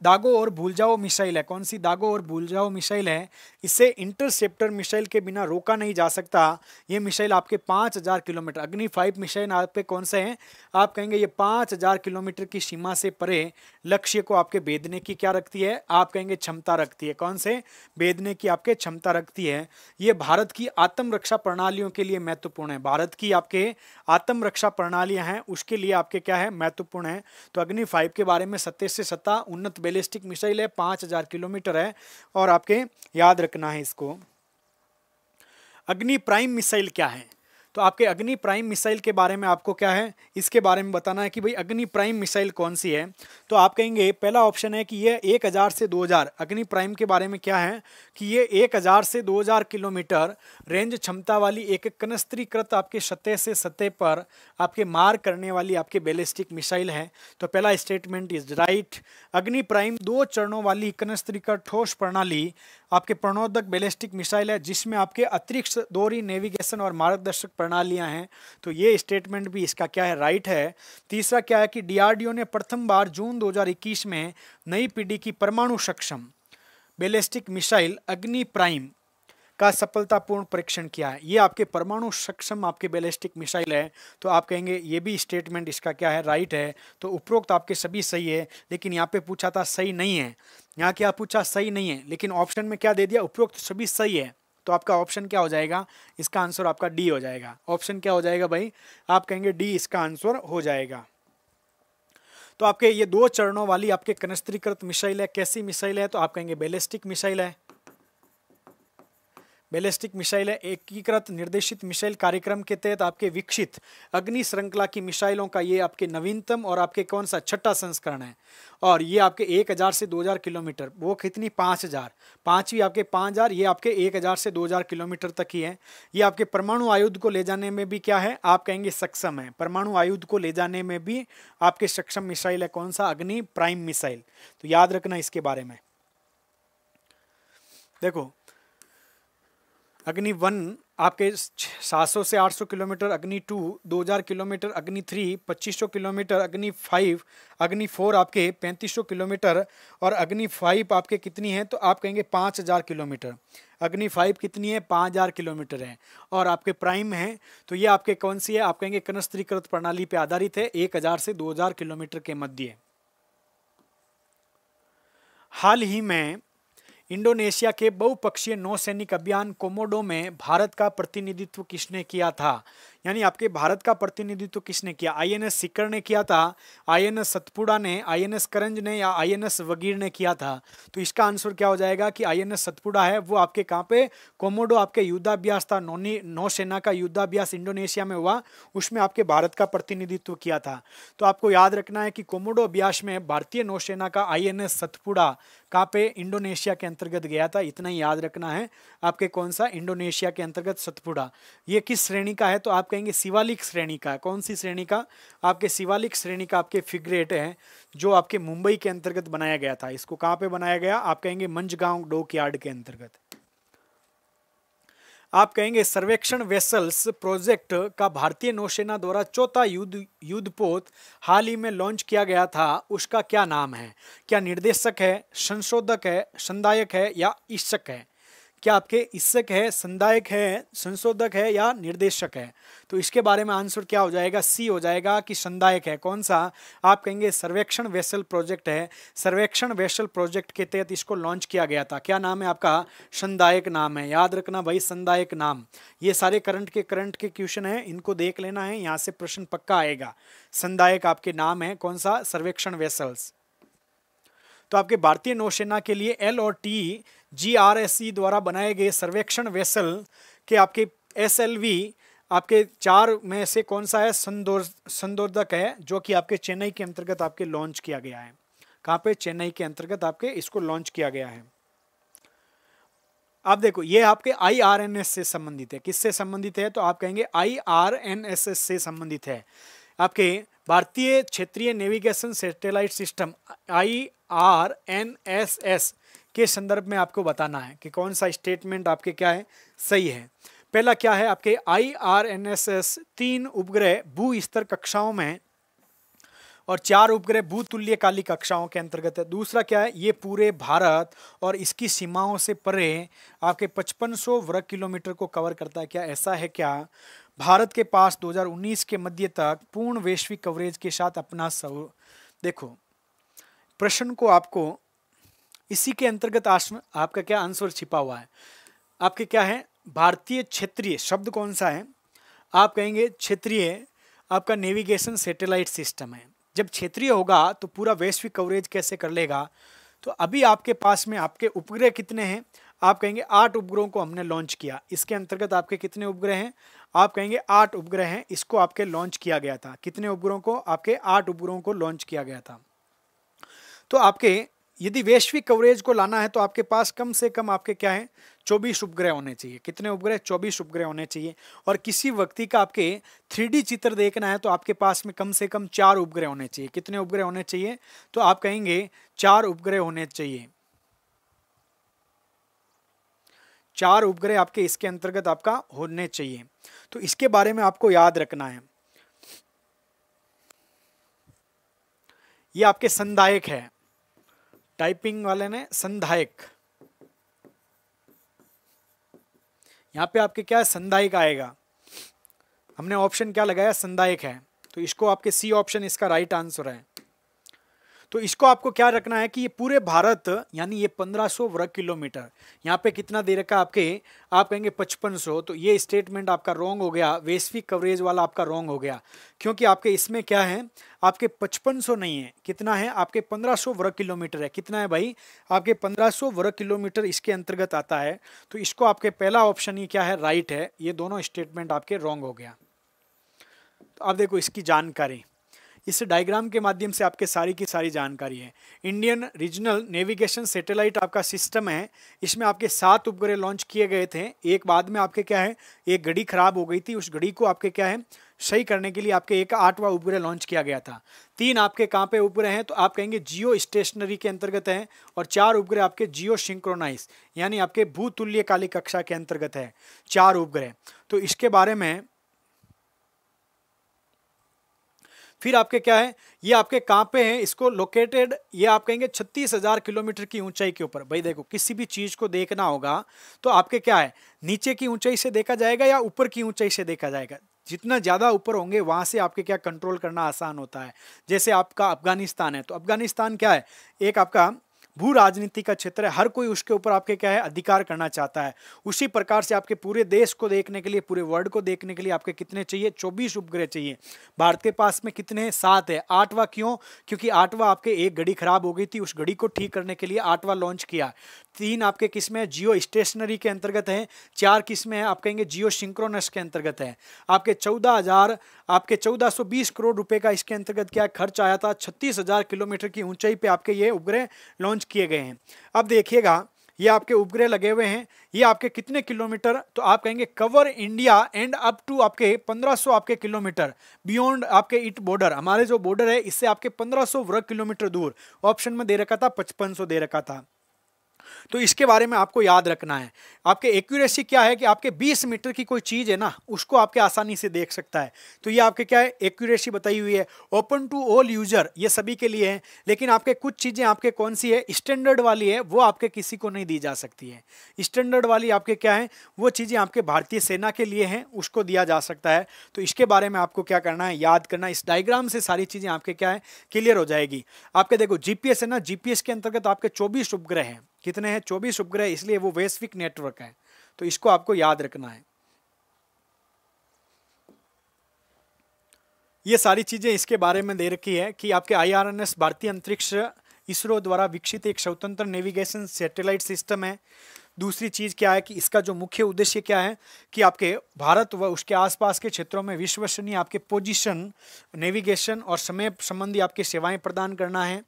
दागो और भूल जाओ मिसाइल है कौन सी दागो और भूल जाओ मिसाइल है इसे इंटरसेप्टर मिसाइल के बिना रोका नहीं जा सकता ये मिसाइल आपके 5000 किलोमीटर अग्नि फाइव मिसाइल आपके कौन से हैं आप कहेंगे ये 5000 किलोमीटर की सीमा से परे लक्ष्य को आपके बेदने की क्या रखती है आप कहेंगे क्षमता रखती है कौन से बेदने की आपके क्षमता रखती है ये भारत की आत्मरक्षा प्रणालियों के लिए महत्वपूर्ण है भारत की आपके आत्मरक्षा प्रणालियाँ हैं उसके लिए आपके क्या है महत्वपूर्ण है तो अग्नि फाइव के बारे में सत्य से आता उन्नत बैलिस्टिक मिसाइल है पाँच हज़ार किलोमीटर है और आपके याद रखना है इसको अग्नि प्राइम मिसाइल क्या है तो आपके अग्नि प्राइम मिसाइल के बारे में आपको क्या है इसके बारे में बताना है कि भाई अग्नि प्राइम मिसाइल कौन सी है तो आप कहेंगे पहला ऑप्शन है कि यह एक हज़ार से दो हज़ार अग्नि प्राइम के बारे में क्या है कि ये एक हज़ार से दो हज़ार किलोमीटर रेंज क्षमता वाली एक कनस्त्रीकृत आपके सतह से सतह पर आपके मार करने वाली आपके बैलिस्टिक मिसाइल है तो पहला statement is right Agni prime दो चरणों वाली कनस्त्रीकृत ठोस प्रणाली आपके प्रणोदक बेलिस्टिक मिसाइल है जिसमें आपके अतिरिक्त दोहरी नेविगेशन और मार्गदर्शक प्रणालियां हैं तो ये स्टेटमेंट भी इसका क्या है राइट है तीसरा क्या है कि डीआरडीओ ने प्रथम बार जून 2021 में नई पीढ़ी की परमाणु सक्षम बेलिस्टिक मिसाइल अग्नि प्राइम का सफलतापूर्ण परीक्षण किया है ये आपके परमाणु सक्षम आपके बैलिस्टिक मिसाइल है तो आप कहेंगे ये भी स्टेटमेंट इसका क्या है राइट है तो उपरोक्त आपके सभी सही है लेकिन यहाँ पे पूछा था सही नहीं है यहाँ क्या पूछा सही नहीं है लेकिन ऑप्शन में क्या दे दिया उपयुक्त सभी सही है तो आपका ऑप्शन क्या हो जाएगा इसका आंसर आपका डी हो जाएगा ऑप्शन क्या हो जाएगा भाई आप कहेंगे डी इसका आंसर हो जाएगा तो आपके ये दो चरणों वाली आपके कनस्त्रीकृत मिसाइल है कैसी मिसाइल है तो आप कहेंगे बेलिस्टिक मिसाइल है बैलिस्टिक मिसाइल एकीकृत निर्देशित मिसाइल कार्यक्रम के तहत आपके विकसित अग्नि श्रृंखला की मिसाइलों का ये आपके नवीनतम और आपके कौन सा छठा संस्करण है और ये आपके एक हज़ार से दो हज़ार किलोमीटर वो कितनी पाँच हज़ार पाँचवीं आपके पाँच हज़ार ये आपके एक हज़ार से दो हज़ार किलोमीटर तक ही है ये आपके परमाणु आयुध को ले जाने में भी क्या है आप कहेंगे सक्षम है परमाणु आयुध को ले जाने में भी आपके सक्षम मिसाइल है कौन सा अग्नि प्राइम मिसाइल तो याद रखना इसके बारे में देखो अग्नि वन आपके 700 से 800 kilometre Agni two 2000 kilometre Agni three 2500 kilometre Agni five Agni four आपके 3500 किलोमीटर और अग्नि फाइव आपके कितनी है तो आप कहेंगे 5000 किलोमीटर अग्नि फाइव कितनी है 5000 किलोमीटर है और आपके प्राइम हैं तो ये आपके कौन सी है आप कहेंगे कनस्त्रीकृत प्रणाली पर आधारित है एक से दो किलोमीटर के मध्य हाल ही में इंडोनेशिया के बहुपक्षीय नौसैनिक अभियान कोमोडो में भारत का प्रतिनिधित्व किसने किया था यानी आपके भारत का प्रतिनिधित्व किसने किया आईएनएस सिकर ने किया था आईएनएस सतपुड़ा ने आईएनएस करंज ने या आईएनएस वगीर ने किया था तो इसका आंसर क्या हो जाएगा कि आईएनएस सतपुड़ा है वो आपके कहाँ पे कोमोडो आपके युद्धाभ्यास था नौनी नौसेना का युद्धाभ्यास इंडोनेशिया में हुआ उसमें आपके भारत का प्रतिनिधित्व किया था तो आपको याद रखना है कि कोमोडो अभ्यास में भारतीय नौसेना का आईएनएस सतपुड़ा कहाँ पे इंडोनेशिया के अंतर्गत गया था इतना ही याद रखना है आपके कौन सा इंडोनेशिया के अंतर्गत सतपुड़ा ये किस श्रेणी का है तो आपके कहेंगे शिवालिक श्रेणी का कौन सी श्रेणी का आपके शिवालिक श्रेणी का आपके फिगरेट है जो आपके मुंबई के अंतर्गत बनाया गया था इसको कहां पे बनाया गया आप कहेंगे मंजगांव डोक यार्ड के अंतर्गत आप कहेंगे सर्वेक्षण वेसल्स प्रोजेक्ट का भारतीय नौसेना द्वारा चौथा युद्ध युद्धपोत हाल ही में लॉन्च किया गया था उसका क्या नाम है क्या निर्देशक है संशोधक है संदायक है या इशक है क्या आपके इसक है संदायक है संशोधक है या निर्देशक है तो इसके बारे में आंसर क्या हो जाएगा सी हो जाएगा कि संदायक है कौन सा आप कहेंगे सर्वेक्षण वेसल प्रोजेक्ट है सर्वेक्षण वेसल प्रोजेक्ट के तहत इसको लॉन्च किया गया था क्या नाम है आपका संदायक नाम है याद रखना भाई संदायक नाम ये सारे करंट के करंट के क्वेश्चन है इनको देख लेना है यहाँ से प्रश्न पक्का आएगा संदायक आपके नाम है कौन सा सर्वेक्षण वेसल्स तो आपके भारतीय नौसेना के लिए एल और टी जीआरएससी e द्वारा बनाए गए सर्वेक्षण वेसल के आपके एसएलवी आपके चार में से कौन सा है संदोर संदोर्धक है जो कि आपके चेन्नई के अंतर्गत आपके लॉन्च किया गया है कहाँ पे चेन्नई के अंतर्गत आपके इसको लॉन्च किया गया है आप देखो ये आपके एस से संबंधित है किससे संबंधित है तो आप कहेंगे एस से संबंधित है आपके भारतीय क्षेत्रीय navigation satellite system I R N S S के संदर्भ में आपको बताना है कि कौन सा स्टेटमेंट आपके क्या है सही है पहला क्या है आपके I R N S S तीन उपग्रह भू स्तर कक्षाओं में और चार उपग्रह भूतुल्यकाली कक्षाओं के अंतर्गत है दूसरा क्या है ये पूरे भारत और इसकी सीमाओं से परे आपके 5500 वर्ग किलोमीटर को कवर करता है क्या ऐसा है क्या भारत के पास 2019 के मध्य तक पूर्ण वैश्विक कवरेज के साथ अपना सव देखो प्रश्न को आपको इसी के अंतर्गत आश्रम आपका क्या आंसर छिपा हुआ है आपके क्या है भारतीय क्षेत्रीय शब्द कौन सा है आप कहेंगे क्षेत्रीय आपका नेविगेशन सैटेलाइट सिस्टम है जब क्षेत्रीय होगा तो पूरा वैश्विक कवरेज कैसे कर लेगा तो अभी आपके पास में आपके उपग्रह कितने हैं आप कहेंगे आठ उपग्रहों को हमने लॉन्च किया इसके अंतर्गत आपके कितने उपग्रह हैं आप कहेंगे आठ उपग्रह हैं इसको आपके लॉन्च किया गया था कितने उपग्रहों को आपके आठ उपग्रहों को लॉन्च किया गया था तो आपके यदि वैश्विक कवरेज को लाना है तो आपके पास कम से कम आपके क्या है चौबीस उपग्रह होने चाहिए कितने उपग्रह चौबीस उपग्रह होने चाहिए और किसी व्यक्ति का आपके थ्री चित्र देखना है तो आपके पास में कम से कम चार उपग्रह होने चाहिए कितने उपग्रह होने चाहिए तो आप कहेंगे चार उपग्रह होने चाहिए चार उपग्रह आपके इसके अंतर्गत आपका होने चाहिए तो इसके बारे में आपको याद रखना है ये आपके संदायक है टाइपिंग वाले ने संधायक यहाँ पे आपके क्या है संधायक आएगा हमने ऑप्शन क्या लगाया संधायक है तो इसको आपके सी ऑप्शन इसका राइट आंसर है तो इसको आपको क्या रखना है कि ये पूरे भारत यानी ये 1500 वर्ग किलोमीटर यहाँ पे कितना दे रखा आपके आप कहेंगे 5500 तो ये स्टेटमेंट आपका रॉन्ग हो गया वैश्विक कवरेज वाला आपका रॉन्ग हो गया क्योंकि आपके इसमें क्या है आपके 5500 नहीं है कितना है आपके 1500 वर्ग किलोमीटर है कितना है भाई आपके 1500 वर्ग किलोमीटर इसके अंतर्गत आता है तो इसको आपके पहला ऑप्शन ही क्या है राइट है ये दोनों स्टेटमेंट आपके रॉन्ग हो गया तो अब देखो इसकी जानकारी इस डायग्राम के माध्यम से आपके सारी की सारी जानकारी है इंडियन रीजनल नेविगेशन सैटेलाइट आपका सिस्टम है इसमें आपके सात उपग्रह लॉन्च किए गए थे एक बाद में आपके क्या है एक घड़ी खराब हो गई थी उस घड़ी को आपके क्या है सही करने के लिए आपके एक आठवां उपग्रह लॉन्च किया गया था तीन आपके कहाँ पे उपग्रह हैं तो आप कहेंगे जियो स्टेशनरी के अंतर्गत हैं और चार उपग्रह आपके जियो सिंक्रोनाइज यानी आपके भूतुल्यकालिक कक्षा के अंतर्गत है चार उपग्रह तो इसके बारे में फिर आपके क्या है ये आपके कहाँ पे हैं इसको लोकेटेड ये आप कहेंगे छत्तीस हज़ार किलोमीटर की ऊंचाई के ऊपर भाई देखो किसी भी चीज़ को देखना होगा तो आपके क्या है नीचे की ऊंचाई से देखा जाएगा या ऊपर की ऊंचाई से देखा जाएगा जितना ज़्यादा ऊपर होंगे वहाँ से आपके क्या कंट्रोल करना आसान होता है जैसे आपका अफगानिस्तान है तो अफगानिस्तान क्या है एक आपका भू राजनीति का क्षेत्र है हर कोई उसके ऊपर आपके क्या है अधिकार करना चाहता है उसी प्रकार से आपके पूरे देश को देखने के लिए पूरे वर्ल्ड को देखने के लिए आपके कितने चाहिए चौबीस उपग्रह चाहिए भारत के पास में कितने सात है आठवा क्यों क्योंकि आठवा आपके एक घड़ी खराब हो गई थी उस घड़ी को ठीक करने के लिए आठवा लॉन्च किया तीन आपके किस्में जियो स्टेशनरी के अंतर्गत हैं चार किस्में हैं आप कहेंगे जियो सिंक्रोनस के अंतर्गत हैं आपके चौदह हज़ार आपके चौदह सौ बीस करोड़ रुपए का इसके अंतर्गत क्या खर्च आया था छत्तीस हज़ार किलोमीटर की ऊंचाई पे आपके ये उपग्रह लॉन्च किए गए हैं अब देखिएगा ये आपके उपग्रह लगे हुए हैं ये आपके कितने किलोमीटर तो आप कहेंगे cover India and up to आपके 1500 आपके किलोमीटर बियॉन्ड आपके इट बॉर्डर हमारे जो बॉर्डर है इससे आपके 1500 वर्ग किलोमीटर दूर ऑप्शन में दे रखा था 5500 दे रखा था तो इसके बारे में आपको याद रखना है आपके एक्यूरेसी क्या है कि आपके 20 मीटर की कोई चीज़ है ना उसको आपके आसानी से देख सकता है तो ये आपके क्या है एक्यूरेसी बताई हुई है ओपन टू ऑल यूजर ये सभी के लिए है लेकिन आपके कुछ चीज़ें आपके कौन सी है स्टैंडर्ड वाली है वो आपके किसी को नहीं दी जा सकती है स्टैंडर्ड वाली आपके क्या है वो चीज़ें आपके भारतीय सेना के लिए हैं उसको दिया जा सकता है तो इसके बारे में आपको क्या करना है याद करना इस डायग्राम से सारी चीज़ें आपके क्या है क्लियर हो जाएगी आपके देखो जी है ना जी के अंतर्गत आपके चौबीस उपग्रह हैं कितने हैं चौबीस उपग्रह इसलिए वो वैश्विक नेटवर्क है तो इसको आपको याद रखना है ये सारी चीज़ें इसके बारे में दे रखी है कि आपके आईआरएनएस भारतीय अंतरिक्ष इसरो द्वारा विकसित एक स्वतंत्र नेविगेशन सैटेलाइट सिस्टम है दूसरी चीज़ क्या है कि इसका जो मुख्य उद्देश्य क्या है कि आपके भारत व उसके आसपास के क्षेत्रों में विश्वसनीय आपके पोजीशन नेविगेशन और समय संबंधी आपकी सेवाएं प्रदान करना है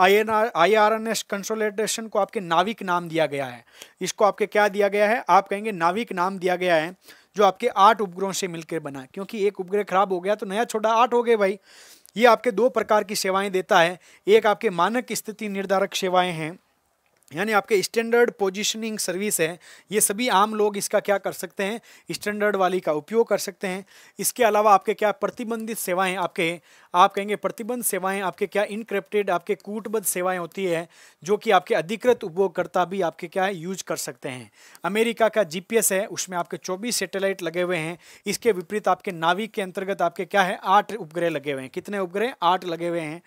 I N R I R N S consolidation को आपके नाविक नाम दिया गया है इसको आपके क्या दिया गया है आप कहेंगे नाविक नाम दिया गया है जो आपके आठ उपग्रहों से मिलकर बना क्योंकि एक उपग्रह खराब हो गया तो नया छोटा आठ हो गए भाई ये आपके दो प्रकार की सेवाएं देता है एक आपके मानक स्थिति निर्धारक सेवाएं हैं यानी आपके स्टैंडर्ड पोजीशनिंग सर्विस है ये सभी आम लोग इसका क्या कर सकते हैं स्टैंडर्ड वाली का उपयोग कर सकते हैं इसके अलावा आपके क्या प्रतिबंधित सेवाएं आपके आप कहेंगे प्रतिबंध सेवाएं आपके क्या इनक्रिप्टेड आपके कूटबद्ध सेवाएं होती है जो कि आपके अधिकृत उपयोगकर्ता भी आपके क्या है यूज कर सकते हैं अमेरिका का जी है उसमें आपके चौबीस सेटेलाइट लगे हुए हैं इसके विपरीत आपके नाविक के अंतर्गत आपके क्या है आठ उपग्रह लगे हुए हैं कितने उपग्रह आठ लगे हुए हैं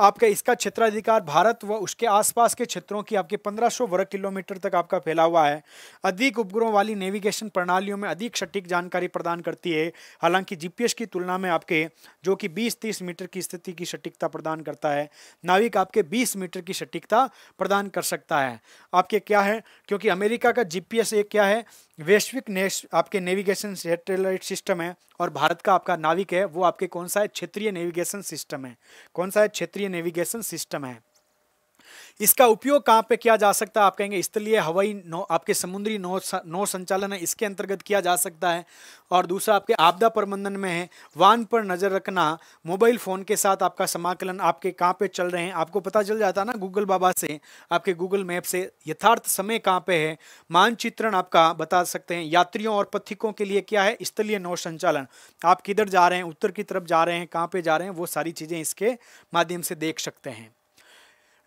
आपका इसका क्षेत्राधिकार भारत व उसके आसपास के क्षेत्रों की आपके 1500 वर्ग किलोमीटर तक आपका फैला हुआ है अधिक उपग्रहों वाली नेविगेशन प्रणालियों में अधिक सटीक जानकारी प्रदान करती है हालांकि जीपीएस की तुलना में आपके जो कि 20-30 मीटर की स्थिति की सटीकता प्रदान करता है नाविक आपके 20 मीटर की सटीकता प्रदान कर सकता है आपके क्या है क्योंकि अमेरिका का जी एक क्या है वैश्विक नेश आपके नेविगेशन सेटेलाइट सिस्टम है और भारत का आपका नाविक है वो आपके कौन सा है क्षेत्रीय नेविगेशन सिस्टम है कौन सा है क्षेत्रीय नेविगेशन सिस्टम है इसका उपयोग कहाँ पे किया जा सकता है आप कहेंगे स्थलीय हवाई नौ आपके समुद्री नौ नौ संचालन है इसके अंतर्गत किया जा सकता है और दूसरा आपके आपदा प्रबंधन में है वाहन पर नज़र रखना मोबाइल फ़ोन के साथ आपका समाकलन आपके कहाँ पे चल रहे हैं आपको पता चल जाता है ना गूगल बाबा से आपके गूगल मैप से यथार्थ समय कहाँ पे है मानचित्रण आपका बता सकते हैं यात्रियों और पथिकों के लिए क्या है स्थलीय नौ संचालन आप किधर जा रहे हैं उत्तर की तरफ जा रहे हैं कहाँ पर जा रहे हैं वो सारी चीज़ें इसके माध्यम से देख सकते हैं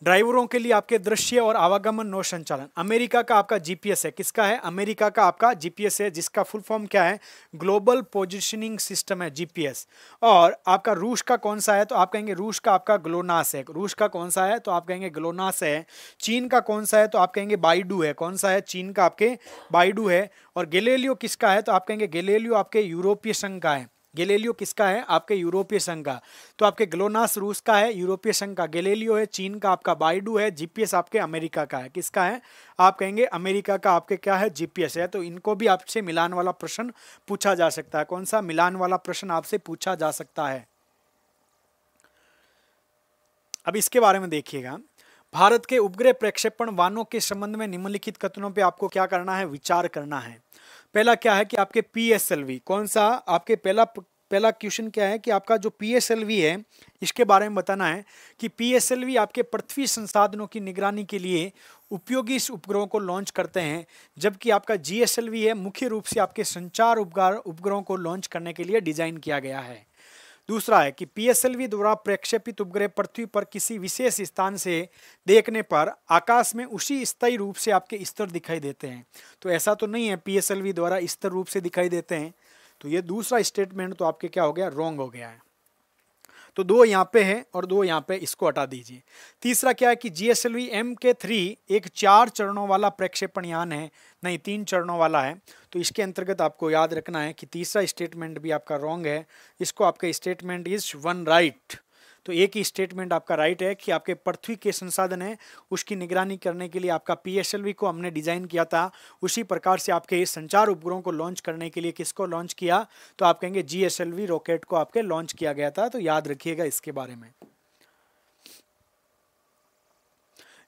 ड्राइवरों के लिए आपके दृश्य और आवागमन नौ संचालन अमेरिका का आपका जीपीएस है किसका है अमेरिका का आपका जीपीएस है जिसका फुल फॉर्म क्या है ग्लोबल पोजिशनिंग सिस्टम है जीपीएस और आपका रूस का कौन सा है तो आप कहेंगे रूस का आपका ग्लोनास है रूस का कौन सा है तो आप कहेंगे ग्लोनास है चीन का कौन सा है तो आप कहेंगे बाइडू है कौन सा है चीन का आपके बाइडू है और गेलेलियो किसका है तो आप कहेंगे गलेलियो आपके यूरोपीय संघ का है गेलेलियो किसका है आपके यूरोपीय संघ का तो आपके ग्लोनास रूस का है यूरोपीय संघ का गेलेलियो है चीन का आपका बाइडू है जीपीएस आपके अमेरिका का है किसका है आप कहेंगे अमेरिका का आपके क्या है जीपीएस है तो इनको भी आपसे मिलान वाला प्रश्न पूछा जा सकता है कौन सा मिलान वाला प्रश्न आपसे पूछा जा सकता है अब इसके बारे में देखिएगा भारत के उपग्रह प्रक्षेपण वानों के संबंध में निम्नलिखित कथनों पर आपको क्या करना है विचार करना है पहला क्या है कि आपके पी कौन सा आपके पहला पहला क्वेश्चन क्या है कि आपका जो पी है इसके बारे में बताना है कि पी आपके पृथ्वी संसाधनों की निगरानी के लिए उपयोगी इस उपग्रहों को लॉन्च करते हैं जबकि आपका जी है मुख्य रूप से आपके संचार उपग्रह उपग्रहों को लॉन्च करने के लिए डिज़ाइन किया गया है दूसरा है कि पीएसएलवी द्वारा प्रक्षेपित उपग्रह पृथ्वी पर किसी विशेष स्थान से देखने पर आकाश में उसी स्थायी रूप से आपके स्तर दिखाई देते हैं तो ऐसा तो नहीं है पीएसएलवी द्वारा स्तर रूप से दिखाई देते हैं तो ये दूसरा स्टेटमेंट तो आपके क्या हो गया रॉन्ग हो गया है तो दो यहाँ पे हैं और दो यहाँ पे इसको हटा दीजिए तीसरा क्या है कि G S L V M K three एक चार चरणों वाला प्रक्षेपण यान है नहीं तीन चरणों वाला है तो इसके अंतर्गत आपको याद रखना है कि तीसरा स्टेटमेंट भी आपका रॉन्ग है इसको आपका स्टेटमेंट इज वन राइट तो एक ही स्टेटमेंट आपका राइट है कि आपके पृथ्वी के संसाधन है उसकी निगरानी करने के लिए आपका पी को हमने डिज़ाइन किया था उसी प्रकार से आपके संचार उपग्रहों को लॉन्च करने के लिए किसको लॉन्च किया तो आप कहेंगे जी रॉकेट को आपके लॉन्च किया गया था तो याद रखिएगा इसके बारे में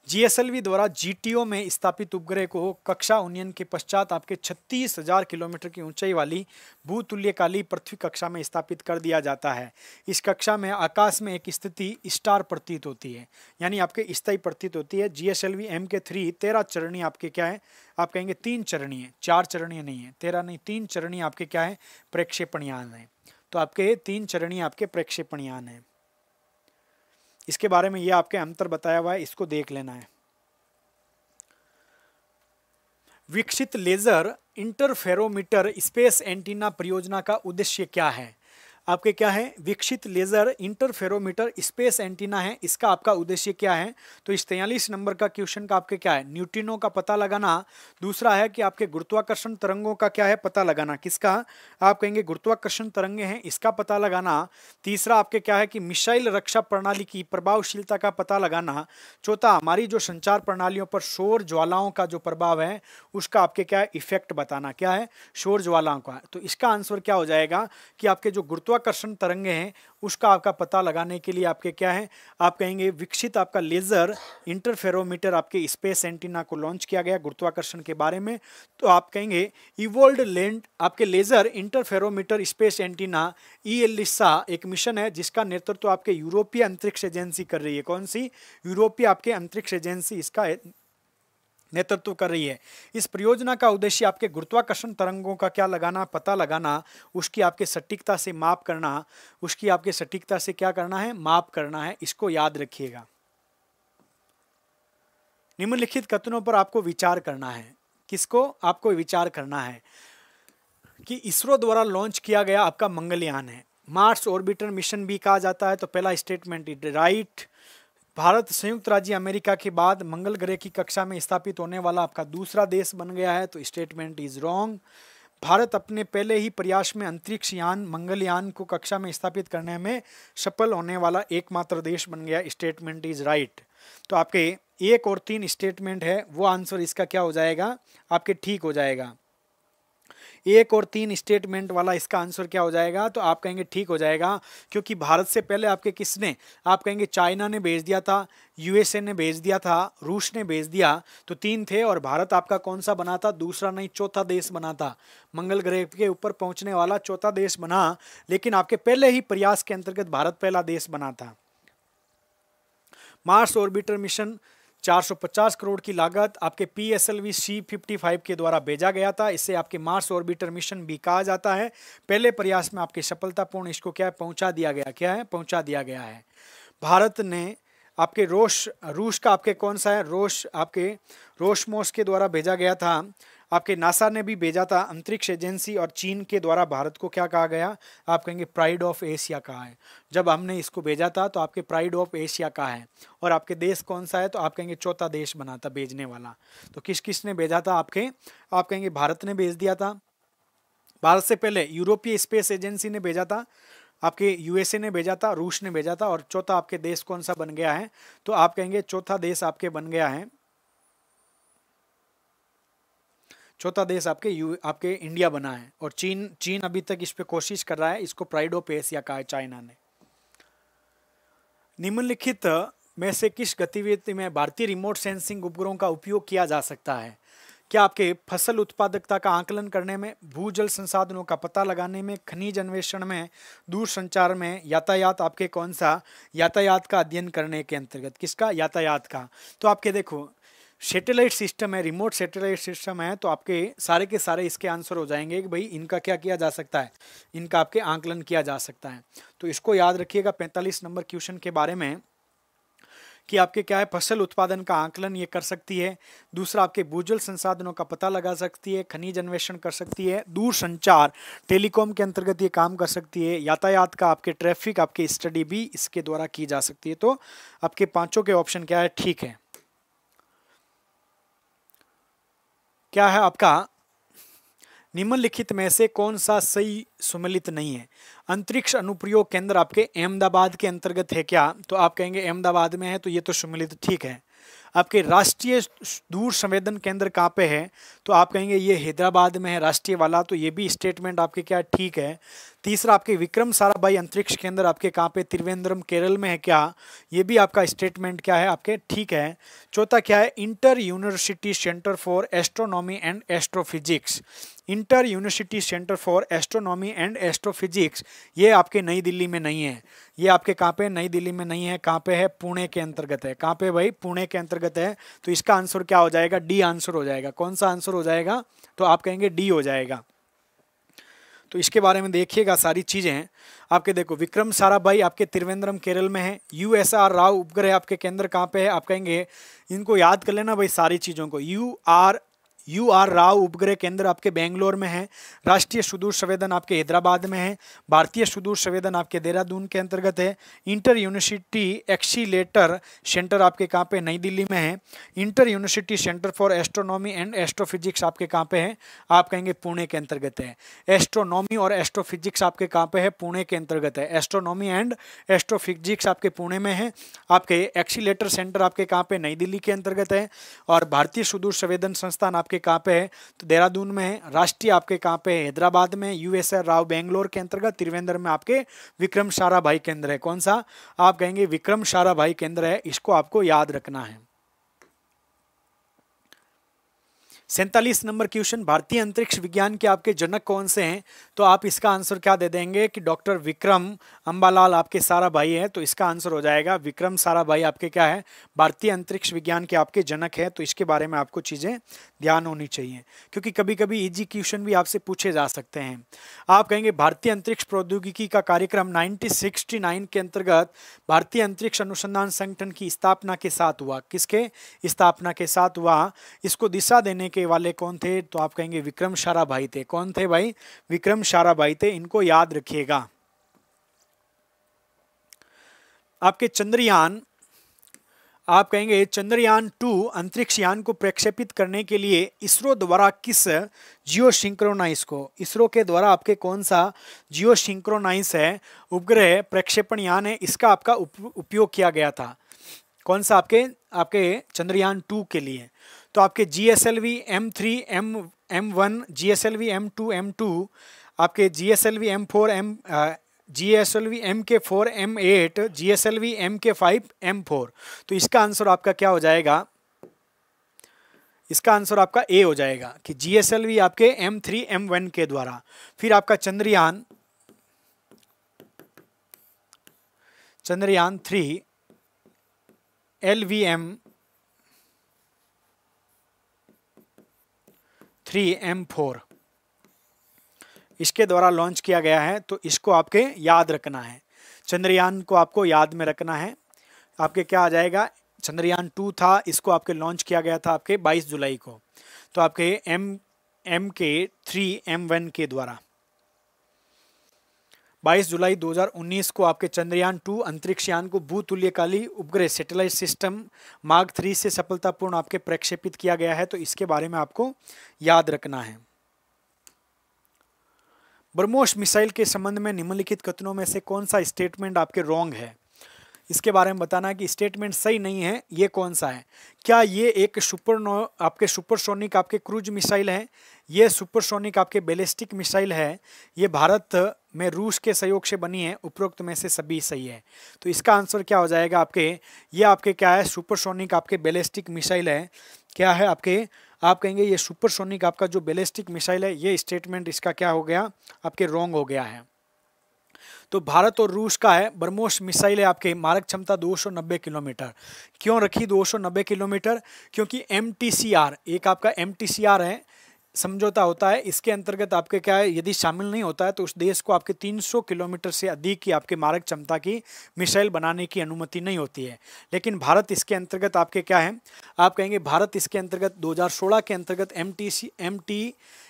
जीएसएलवी द्वारा जीटीओ में स्थापित उपग्रह को कक्षा उन्नयन के पश्चात आपके छत्तीस हजार किलोमीटर की ऊंचाई वाली भूतुल्यकाली पृथ्वी कक्षा में स्थापित कर दिया जाता है इस कक्षा में आकाश में एक स्थिति स्टार प्रतीत होती है यानी आपके स्थायी प्रतीत होती है जीएसएलवी एम के थ्री तेरह चरणी आपके क्या है आप कहेंगे तीन चरणीय चार चरणीय नहीं है तेरह नहीं तीन चरणीय आपके क्या है प्रक्षेपणयान है तो आपके तीन चरणीय आपके प्रक्षेपणयान है इसके बारे में ये आपके अंतर बताया हुआ है इसको देख लेना है विकसित लेजर इंटरफेरोमीटर स्पेस एंटीना परियोजना का उद्देश्य क्या है आपके क्या है विकसित लेजर इंटरफेरोमीटर स्पेस एंटीना है इसका आपका उद्देश्य क्या है तो इस तैयलीस नंबर का क्वेश्चन का आपके क्या है न्यूट्रिनो का पता लगाना दूसरा है कि आपके गुरुत्वाकर्षण तरंगों का क्या है पता लगाना किसका आप कहेंगे गुरुत्वाकर्षण तरंगे हैं इसका पता लगाना तीसरा आपके क्या है कि मिसाइल रक्षा प्रणाली की प्रभावशीलता का पता लगाना चौथा हमारी जो संचार प्रणालियों पर शोर ज्वालाओं का जो प्रभाव है उसका आपके क्या इफेक्ट बताना क्या है शोर ज्वालाओं का तो इसका आंसर क्या हो जाएगा कि आपके जो गुरुत्व गुरुत्वाकर्षण तरंगे हैं उसका आपका पता लगाने के लिए आपके क्या हैं आप कहेंगे विकसित आपका लेज़र इंटरफेरोमीटर आपके स्पेस एंटीना को लॉन्च किया गया गुरुत्वाकर्षण के बारे में तो आप कहेंगे इवोल्ड लेंड आपके laser interferometer space antenna E e L एक मिशन है जिसका नेतृत्व तो आपके यूरोपीय अंतरिक्ष एजेंसी कर रही है कौन सी यूरोपीय आपके अंतरिक्ष एजेंसी इसका नेतृत्व कर रही है इस परियोजना का उद्देश्य आपके गुरुत्वाकर्षण तरंगों का क्या लगाना पता लगाना उसकी आपके सटीकता से माप करना उसकी आपके सटीकता से क्या करना है माप करना है इसको याद रखिएगा निम्नलिखित कथनों पर आपको विचार करना है किसको आपको विचार करना है कि इसरो द्वारा लॉन्च किया गया आपका मंगलयान है मार्स ऑर्बिटर मिशन भी कहा जाता है तो पहला स्टेटमेंट राइट भारत संयुक्त राज्य अमेरिका के बाद मंगल ग्रह की कक्षा में स्थापित होने वाला आपका दूसरा देश बन गया है तो स्टेटमेंट इज रॉन्ग भारत अपने पहले ही प्रयास में अंतरिक्ष यान मंगलयान को कक्षा में स्थापित करने में सफल होने वाला एकमात्र देश बन गया स्टेटमेंट इज राइट तो आपके एक और तीन स्टेटमेंट है वो आंसर इसका क्या हो जाएगा आपके ठीक हो जाएगा एक और तीन स्टेटमेंट वाला इसका आंसर क्या हो जाएगा तो आप कहेंगे ठीक हो जाएगा क्योंकि भारत से पहले आपके किसने आप कहेंगे चाइना ने भेज दिया था यूएसए ने भेज दिया था रूस ने भेज दिया तो तीन थे और भारत आपका कौन सा बना था दूसरा नहीं चौथा देश बना था मंगल ग्रह के ऊपर पहुंचने वाला चौथा देश बना लेकिन आपके पहले ही प्रयास के अंतर्गत भारत पहला देश बना था मार्स ऑर्बिटर मिशन 450 करोड़ की लागत आपके P S L V C fifty five के द्वारा भेजा गया था इससे आपके मार्स ऑर्बिटर मिशन भी कहा जाता है पहले प्रयास में आपके सफलतापूर्ण इसको क्या है पहुंचा दिया गया क्या है पहुंचा दिया गया है भारत ने आपके रोश रूस का आपके कौन सा है रोश आपके रोशमोस के द्वारा भेजा गया था आपके नासा ने भी भेजा था अंतरिक्ष एजेंसी और चीन के द्वारा भारत को क्या कहा गया आप कहेंगे प्राइड ऑफ एशिया कहा है जब हमने इसको भेजा था तो आपके प्राइड ऑफ एशिया कहा है और आपके देश कौन सा है तो आप कहेंगे चौथा देश बना था भेजने वाला तो किस किस ने भेजा था आपके आप कहेंगे भारत ने भेज दिया था भारत से पहले यूरोपीय स्पेस एजेंसी ने भेजा था आपके यूएसए ने भेजा था रूस ने भेजा था और चौथा आपके देश कौन सा बन गया है तो आप कहेंगे चौथा देश आपके बन गया है चौथा देश आपके यू आपके इंडिया बना है और चीन चीन अभी तक इस पर कोशिश कर रहा है इसको प्राइड ऑफ एशिया कहा है चाइना ने निम्नलिखित में से किस गतिविधि में भारतीय रिमोट सेंसिंग उपग्रहों का उपयोग किया जा सकता है क्या आपके फसल उत्पादकता का आकलन करने में भूजल संसाधनों का पता लगाने में खनिज अन्वेषण में दूर संचार में यातायात आपके कौन सा यातायात का अध्ययन करने के अंतर्गत किसका यातायात का तो आपके देखो सेटेलाइट सिस्टम है रिमोट सेटेलाइट सिस्टम है तो आपके सारे के सारे इसके आंसर हो जाएंगे कि भाई इनका क्या किया जा सकता है इनका आपके आंकलन किया जा सकता है तो इसको याद रखिएगा पैंतालीस नंबर क्वेश्चन के बारे में कि आपके क्या है फसल उत्पादन का आंकलन ये कर सकती है दूसरा आपके भूजल संसाधनों का पता लगा सकती है खनिज अन्वेषण कर सकती है दूर संचार टेलीकॉम के अंतर्गत ये काम कर सकती है यातायात का आपके ट्रैफिक आपके स्टडी भी इसके द्वारा की जा सकती है तो आपके पाँचों के ऑप्शन क्या है ठीक है क्या है आपका निम्नलिखित में से कौन सा सही सुमिलित नहीं है अंतरिक्ष अनुप्रयोग केंद्र आपके अहमदाबाद के अंतर्गत है क्या तो आप कहेंगे अहमदाबाद में है तो ये तो सुमिलित ठीक है आपके राष्ट्रीय दूर संवेदन केंद्र कहाँ पे है तो आप कहेंगे ये हैदराबाद में है राष्ट्रीय वाला तो ये भी स्टेटमेंट आपके क्या ठीक है तीसरा आपके विक्रम साराभाई अंतरिक्ष केंद्र आपके कहाँ पे त्रिवेंद्रम केरल में है क्या ये भी आपका स्टेटमेंट क्या है आपके ठीक है चौथा क्या है inter university centre for astronomy and astrophysics inter university centre for astronomy and astrophysics ये आपके नई दिल्ली में नहीं है ये आपके कहाँ पे नई दिल्ली में नहीं है कहाँ पे है पुणे के अंतर्गत है कहाँ पे भाई पुणे के अंतर्गत है तो इसका आंसर क्या हो जाएगा डी आंसर हो जाएगा कौन सा आंसर हो जाएगा तो आप कहेंगे डी हो जाएगा तो इसके बारे में देखिएगा सारी चीज़ें आपके देखो विक्रम साराभाई आपके त्रिवेंद्रम केरल में है यू एस आर राव उपग्रह आपके केंद्र कहाँ पे है आप कहेंगे इनको याद कर लेना भाई सारी चीज़ों को U R U R Rao उपग्रह केंद्र आपके बेंगलोर में है राष्ट्रीय सुदूर संवेदन आपके हैदराबाद में है भारतीय सुदूर संवेदन आपके देहरादून के अंतर्गत है इंटर यूनिवर्सिटी एक्सीटर सेंटर आपके कहाँ पे नई दिल्ली में है inter university centre for astronomy and astrophysics आपके कहाँ पे है आप कहेंगे पुणे के अंतर्गत है एस्ट्रोनॉमी और एस्ट्रोफिजिक्स आपके कहाँ पे है पुणे के अंतर्गत है एस्ट्रोनॉमी एंड एस्ट्रोफिजिक्स आपके पुणे में है आपके एक्सीटर सेंटर आपके कहाँ पे नई दिल्ली के अंतर्गत है और भारतीय सुदूर संवेदन संस्थान आपके आपके कहाँ पे है तो देहरादून में है राष्ट्रीय आपके कहाँ पे है हैदराबाद में यूएसए राव बेंगलोर के अंतर्गत त्रिवेंद्र में आपके विक्रम शारा भाई केंद्र है कौन सा आप कहेंगे विक्रम शारा भाई केंद्र है इसको आपको याद रखना है सैंतालीस नंबर क्वेश्चन भारतीय अंतरिक्ष विज्ञान के आपके जनक कौन से हैं तो आप इसका आंसर क्या दे देंगे कि डॉक्टर विक्रम अम्बालाल आपके सारा भाई है तो इसका आंसर हो जाएगा विक्रम सारा भाई आपके क्या है भारतीय अंतरिक्ष विज्ञान के आपके जनक है तो इसके बारे में आपको चीज़ें ध्यान होनी चाहिए क्योंकि कभी कभी ईजी क्वेश्चन भी आपसे पूछे जा सकते हैं आप कहेंगे भारतीय अंतरिक्ष प्रौद्योगिकी का कार्यक्रम नाइनटीन के अंतर्गत भारतीय अंतरिक्ष अनुसंधान संगठन की स्थापना के साथ हुआ किसके स्थापना के साथ हुआ इसको दिशा देने के वाले कौन थे तो आप कहेंगे विक्रम शारा भाई थे कौन थे भाई विक्रम शारा भाई थे इनको याद रखिएगा आपके चंद्रयान आप कहेंगे चंद्रयान टू अंतरिक्ष यान को प्रक्षेपित करने के लिए इसरो द्वारा किस जियो सिंक्रोनाइज को इसरो के द्वारा आपके कौन सा जियो सिंक्रोनाइज है उपग्रह प्रक्षेपण यान है इसका आपका उप, उपयोग किया गया था कौन सा आपके आपके चंद्रयान टू के लिए तो आपके G S L V M three M M one G S L V M two M two आपके G S L V M four M G S L V M K four M eight G S L V M K five M four तो इसका answer आपका क्या हो जाएगा इसका answer आपका ए हो जाएगा कि जी एस एल वी आपके एम थ्री एम वन के द्वारा फिर आपका Chandrayaan Chandrayaan three L V M three M four इसके द्वारा लॉन्च किया गया है तो इसको आपके याद रखना है चंद्रयान को आपको याद में रखना है आपके क्या आ जाएगा चंद्रयान टू था इसको आपके लॉन्च किया गया था आपके 22 जुलाई को तो आपके M M K three M one के द्वारा 22 जुलाई 2019 को आपके चंद्रयान टू अंतरिक्षयान को भूतुल्यकाली उपग्रह सैटेलाइट सिस्टम मार्ग थ्री से सफलतापूर्ण आपके प्रक्षेपित किया गया है तो इसके बारे में आपको याद रखना है ब्रह्मोस मिसाइल के संबंध में निम्नलिखित कथनों में से कौन सा स्टेटमेंट आपके रॉन्ग है इसके बारे में बताना है कि स्टेटमेंट सही नहीं है ये कौन सा है क्या ये एक सुपरनो आपके सुपरसोनिक आपके क्रूज मिसाइल है ये सुपरसोनिक आपके बेलिस्टिक मिसाइल है ये भारत में रूस के सहयोग से बनी है उपरोक्त में से सभी सही है तो इसका आंसर क्या हो जाएगा आपके ये आपके क्या है सुपरसोनिक आपके बेलिस्टिक मिसाइल है क्या है आपके आप कहेंगे ये सुपरसोनिक आपका जो बेलिस्टिक मिसाइल है ये स्टेटमेंट इसका क्या हो गया आपके रॉन्ग हो गया है तो भारत और रूस का है ब्रह्मोस मिसाइल है आपके मारक क्षमता 290 किलोमीटर क्यों रखी 290 किलोमीटर क्योंकि एम एक आपका एम है समझौता होता है इसके अंतर्गत आपके क्या है यदि शामिल नहीं होता है तो उस देश को आपके 300 किलोमीटर से अधिक की आपके मारक क्षमता की मिसाइल बनाने की अनुमति नहीं होती है लेकिन भारत इसके अंतर्गत आपके क्या है आप कहेंगे भारत इसके अंतर्गत 2016 के अंतर्गत M T C M T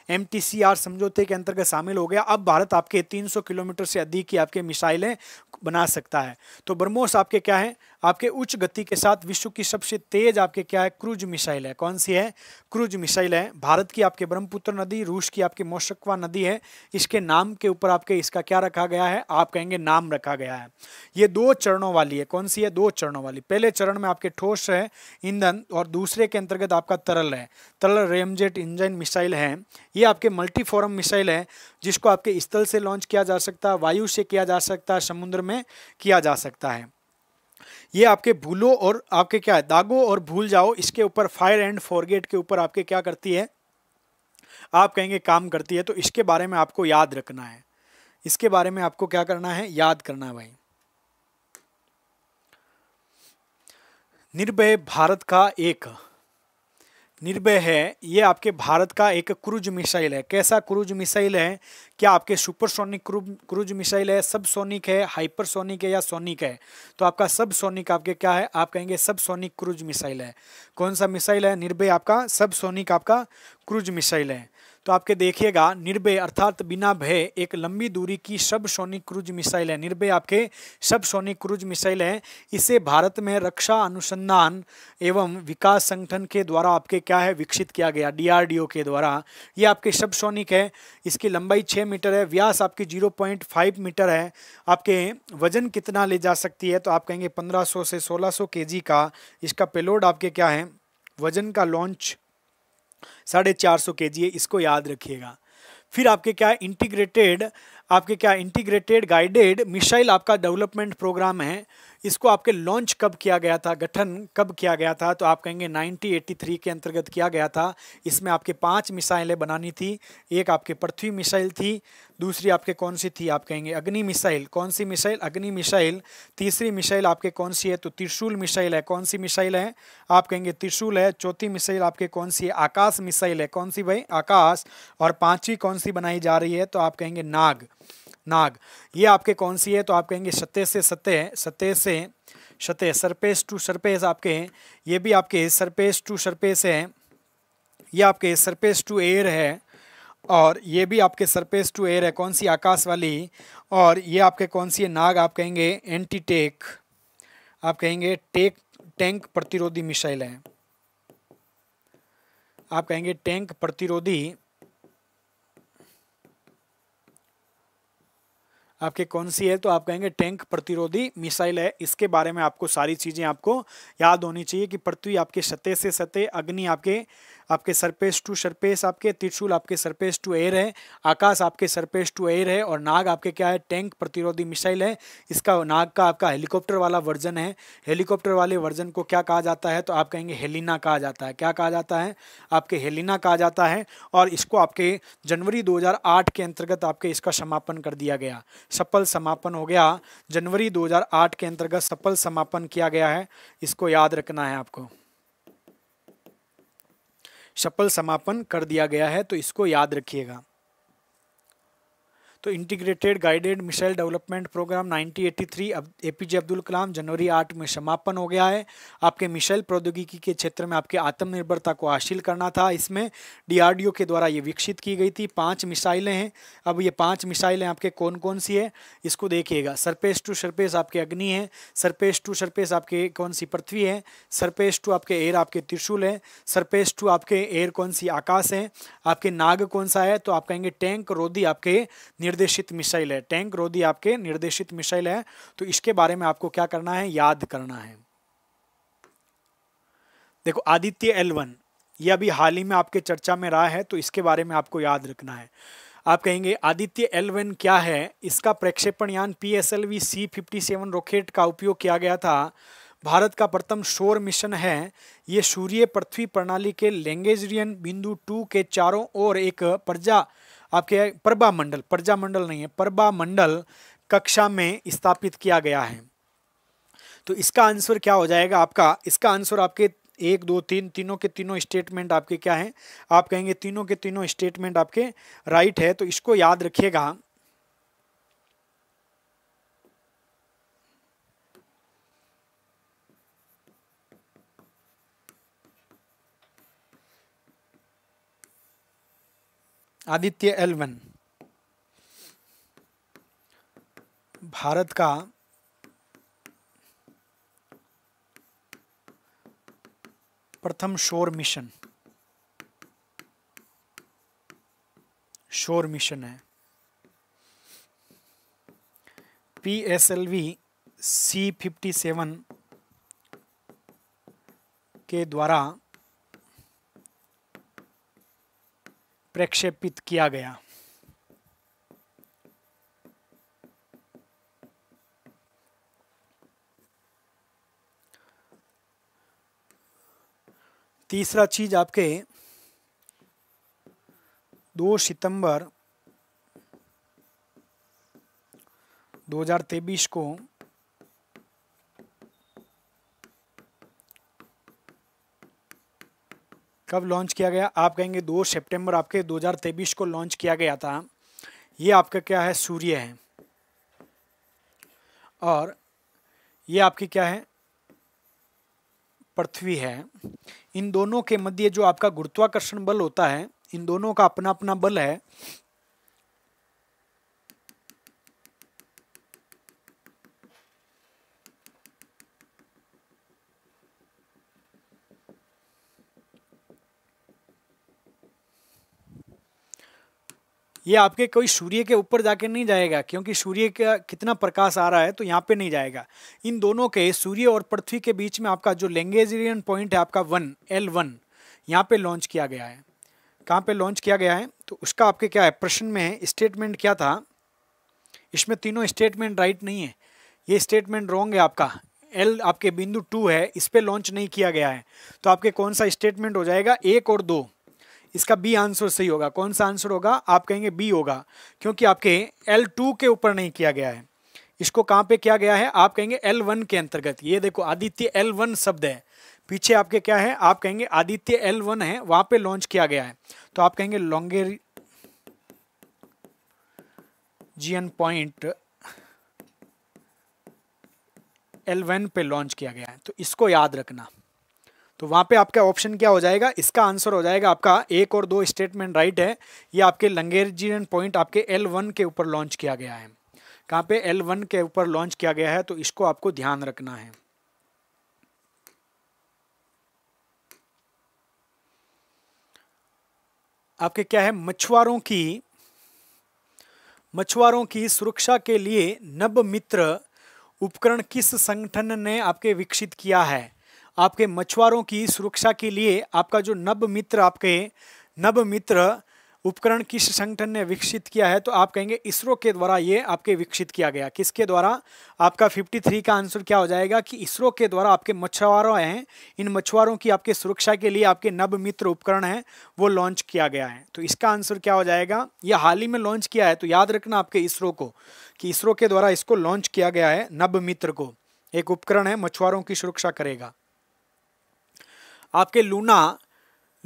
M समझौते के अंतर्गत शामिल हो गया अब भारत आपके 300 किलोमीटर से अधिक की आपके मिसाइलें बना सकता है तो ब्रह्मोस आपके क्या है आपके उच्च गति के साथ विश्व की सबसे तेज आपके क्या है क्रूज मिसाइल है कौन सी है क्रूज मिसाइल है भारत की आपके ब्रह्मपुत्र नदी रूस की आपकी मोशक्वा नदी है इसके नाम के ऊपर आपके इसका क्या रखा गया है आप कहेंगे नाम रखा गया है ये दो चरणों वाली है कौन सी है दो चरणों वाली पहले चरण में आपके ठोस है ईंधन और दूसरे के अंतर्गत आपका तरल है तरल रेमजेट इंजन मिसाइल है ये आपके मल्टीफोरम मिसाइल है जिसको आपके स्थल से लॉन्च किया जा सकता है वायु से किया जा सकता है समुद्र में किया जा सकता है ये आपके भूलो और आपके क्या है दागो और भूल जाओ इसके ऊपर फायर एंड फॉरगेट के ऊपर आपके क्या करती है आप कहेंगे काम करती है तो इसके बारे में आपको याद रखना है इसके बारे में आपको क्या करना है याद करना है भाई निर्भय भारत का एक निर्भय है ये आपके भारत का एक क्रूज मिसाइल है कैसा क्रूज मिसाइल है क्या आपके सुपरसोनिक क्रूज मिसाइल है सब सोनिक है हाइपरसोनिक है या सोनिक है तो आपका सब सोनिक आपके क्या है आप कहेंगे सब सोनिक क्रूज मिसाइल है कौन सा मिसाइल है निर्भय आपका सब सोनिक आपका क्रूज मिसाइल है तो आपके देखिएगा निर्भय अर्थात बिना भय एक लंबी दूरी की सब सोनिक क्रूज मिसाइल है निर्भय आपके सब सोनिक क्रूज मिसाइल है इसे भारत में रक्षा अनुसंधान एवं विकास संगठन के द्वारा आपके क्या है विकसित किया गया डीआरडीओ के द्वारा ये आपके सब सोनिक है इसकी लंबाई छः मीटर है व्यास आपकी जीरो पॉइंट फाइव मीटर है आपके वजन कितना ले जा सकती है तो आप कहेंगे पंद्रह सौ से सोलह सौ के का इसका पेलोड आपके क्या है वजन का लॉन्च साढ़े चार सौ के जी है इसको याद रखिएगा फिर आपके क्या इंटीग्रेटेड आपके क्या इंटीग्रेटेड गाइडेड मिसाइल आपका डेवलपमेंट प्रोग्राम है इसको आपके लॉन्च कब किया गया था गठन कब किया गया था तो आप कहेंगे 1983 के अंतर्गत किया गया था इसमें आपके पांच मिसाइलें बनानी थी एक आपके पृथ्वी मिसाइल थी दूसरी आपके कौन सी थी आप कहेंगे अग्नि मिसाइल कौन सी मिसाइल अग्नि मिसाइल तीसरी मिसाइल आपके कौन सी है तो त्रिशूल मिसाइल है कौन सी मिसाइल है आप कहेंगे त्रिशूल है चौथी मिसाइल आपके कौन सी है आकाश मिसाइल है कौन सी भाई आकाश और पाँचवीं कौन सी बनाई जा रही है तो आप कहेंगे नाग नाग ये आपके कौन सी है तो आप कहेंगे सत्य से सत्य है सत्य से सत्य सरपेस टू सरपेस आपके हैं ये भी आपके सरपेस टू सरपेस है ये आपके सरपेस टू एयर है और ये भी आपके सरपेस टू एयर है कौन सी आकाश वाली और ये आपके कौन सी है नाग आप कहेंगे एंटी टेक आप कहेंगे टेक टैंक प्रतिरोधी मिसाइल है आप कहेंगे टैंक प्रतिरोधी आपके कौन सी है तो आप कहेंगे टैंक प्रतिरोधी मिसाइल है इसके बारे में आपको सारी चीज़ें आपको याद होनी चाहिए कि पृथ्वी आपके सतह से सतह अग्नि आपके आपके सरपेस टू सरपेस आपके त्रिशूल आपके सरपेस टू एयर है आकाश आपके सरपेस टू एयर है और नाग आपके क्या है टैंक प्रतिरोधी मिसाइल है इसका नाग का आपका हेलीकॉप्टर वाला वर्जन है हेलीकॉप्टर वाले वर्जन को क्या कहा जाता है तो आप कहेंगे हेलिना कहा जाता है क्या कहा जाता है आपके हेलिना कहा जाता है और इसको आपके जनवरी दो के अंतर्गत आपके इसका समापन कर दिया गया सफल समापन हो गया जनवरी दो के अंतर्गत सफल समापन किया गया है इसको याद रखना है आपको सफल समापन कर दिया गया है तो इसको याद रखिएगा तो integrated guided missile development programme 1983 अब एपीजे अब्दुल कलाम जनवरी आठ में समापन हो गया है आपके मिसाइल प्रौद्योगिकी के क्षेत्र में आपके आत्मनिर्भरता को हासिल करना था इसमें डीआरडीओ के द्वारा ये विकसित की गई थी पाँच मिसाइलें हैं अब ये पाँच मिसाइलें आपके कौन कौन सी है इसको देखिएगा सरपेस टू सरपेस आपके अग्नि है सरपेस टू सरपेस आपके कौन सी पृथ्वी है सरपेस टू आपके एयर आपके त्रिशूल है सरपेस टू आपके एयर कौन सी आकाश है आपके नाग कौन सा है तो आप कहेंगे टैंक रोधी आपके निर्देशित मिसाइल है टैंक रोधी आपके निर्देशित मिसाइल है तो इसके बारे में आपको क्या करना है याद करना है देखो आदित्य एल वन ये अभी हाल ही में आपके चर्चा में रहा है तो इसके बारे में आपको याद रखना है आप कहेंगे आदित्य एल वन क्या है इसका प्रक्षेपण यान P S L V C fifty seven rocket का उपयोग किया गया था भारत का प्रथम शोर मिशन है ये सूर्य पृथ्वी प्रणाली के लैंग्वेजरियन बिंदु टू के चारों ओर एक प्रजा आपके प्रभा मंडल प्रजा मंडल नहीं है प्रभा मंडल कक्षा में स्थापित किया गया है तो इसका आंसर क्या हो जाएगा आपका इसका आंसर आपके एक दो तीन तीनों के तीनों स्टेटमेंट आपके क्या हैं आप कहेंगे तीनों के तीनों स्टेटमेंट आपके राइट है तो इसको याद रखिएगा आदित्य एलवन भारत का प्रथम शोर मिशन शोर मिशन है P S L V C fifty seven के द्वारा प्रक्षेपित किया गया तीसरा चीज आपके दो सितंबर 2023 को कब लॉन्च किया गया आप कहेंगे दो सितंबर आपके 2023 को लॉन्च किया गया था ये आपका क्या है सूर्य है और ये आपकी क्या है पृथ्वी है इन दोनों के मध्य जो आपका गुरुत्वाकर्षण बल होता है इन दोनों का अपना अपना बल है ये आपके कोई सूर्य के ऊपर जाके नहीं जाएगा क्योंकि सूर्य का कितना प्रकाश आ रहा है तो यहाँ पे नहीं जाएगा इन दोनों के सूर्य और पृथ्वी के बीच में आपका जो लैंग्वेजरियन पॉइंट है आपका वन एल वन यहाँ पर लॉन्च किया गया है कहाँ पे लॉन्च किया गया है तो उसका आपके क्या है प्रश्न में स्टेटमेंट क्या था इसमें तीनों स्टेटमेंट राइट नहीं है ये स्टेटमेंट रॉन्ग है आपका एल आपके बिंदु टू है इस पर लॉन्च नहीं किया गया है तो आपके कौन सा स्टेटमेंट हो जाएगा एक और दो इसका बी आंसर सही होगा कौन सा आंसर होगा आप कहेंगे बी होगा क्योंकि आपके एल टू के ऊपर नहीं किया गया है इसको कहाँ पे किया गया है आप कहेंगे एल वन के अंतर्गत ये देखो आदित्य एल वन शब्द है पीछे आपके क्या है आप कहेंगे आदित्य एल वन है वहां पे लॉन्च किया गया है तो आप कहेंगे Lagrangian point L one पे लॉन्च किया गया है तो इसको याद रखना तो वहाँ पे आपका ऑप्शन क्या हो जाएगा इसका आंसर हो जाएगा आपका एक और दो स्टेटमेंट राइट है ये आपके लंगेरजियन पॉइंट आपके एल वन के ऊपर लॉन्च किया गया है कहाँ पे एल वन के ऊपर लॉन्च किया गया है तो इसको आपको ध्यान रखना है आपके क्या है मछुआरों की मछुआरों की सुरक्षा के लिए नब मित्र उपकरण किस संगठन ने आपके विकसित किया है आपके मछुआरों की सुरक्षा के लिए आपका जो नब मित्र आपके नब मित्र उपकरण किस संगठन ने विकसित किया है तो आप कहेंगे इसरो के द्वारा ये आपके विकसित किया गया किसके द्वारा आपका 53 का आंसर क्या हो जाएगा कि इसरो के द्वारा आपके मछुआरों हैं इन मछुआरों की आपके सुरक्षा के लिए आपके नब मित्र उपकरण है वो लॉन्च किया गया है तो इसका आंसर क्या हो जाएगा यह हाल ही में लॉन्च किया है तो याद रखना आपके इसरो को कि इसरो के द्वारा इसको लॉन्च किया गया है नब मित्र को एक उपकरण है मछुआरों की सुरक्षा करेगा आपके लूना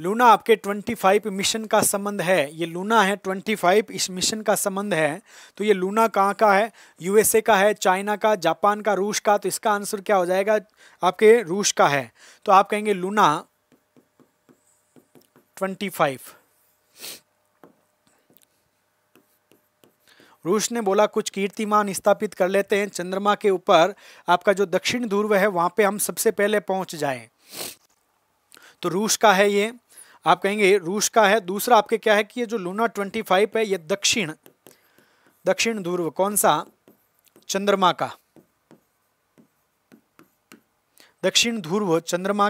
लूना आपके 25 मिशन का संबंध है ये लूना है 25 इस मिशन का संबंध है तो ये लूना कहाँ का है यूएसए का है चाइना का जापान का रूस का तो इसका आंसर क्या हो जाएगा आपके रूस का है तो आप कहेंगे लूना 25 रूस ने बोला कुछ कीर्तिमान स्थापित कर लेते हैं चंद्रमा के ऊपर आपका जो दक्षिण ध्रुव है वहाँ पे हम सबसे पहले पहुँच जाए तो रूस का है ये आप कहेंगे रूस का है दूसरा आपके क्या है कि ये जो लूना ट्वेंटी फाइव है ये दक्षिण दक्षिण ध्रुव कौन सा चंद्रमा का दक्षिण ध्रुव चंद्रमा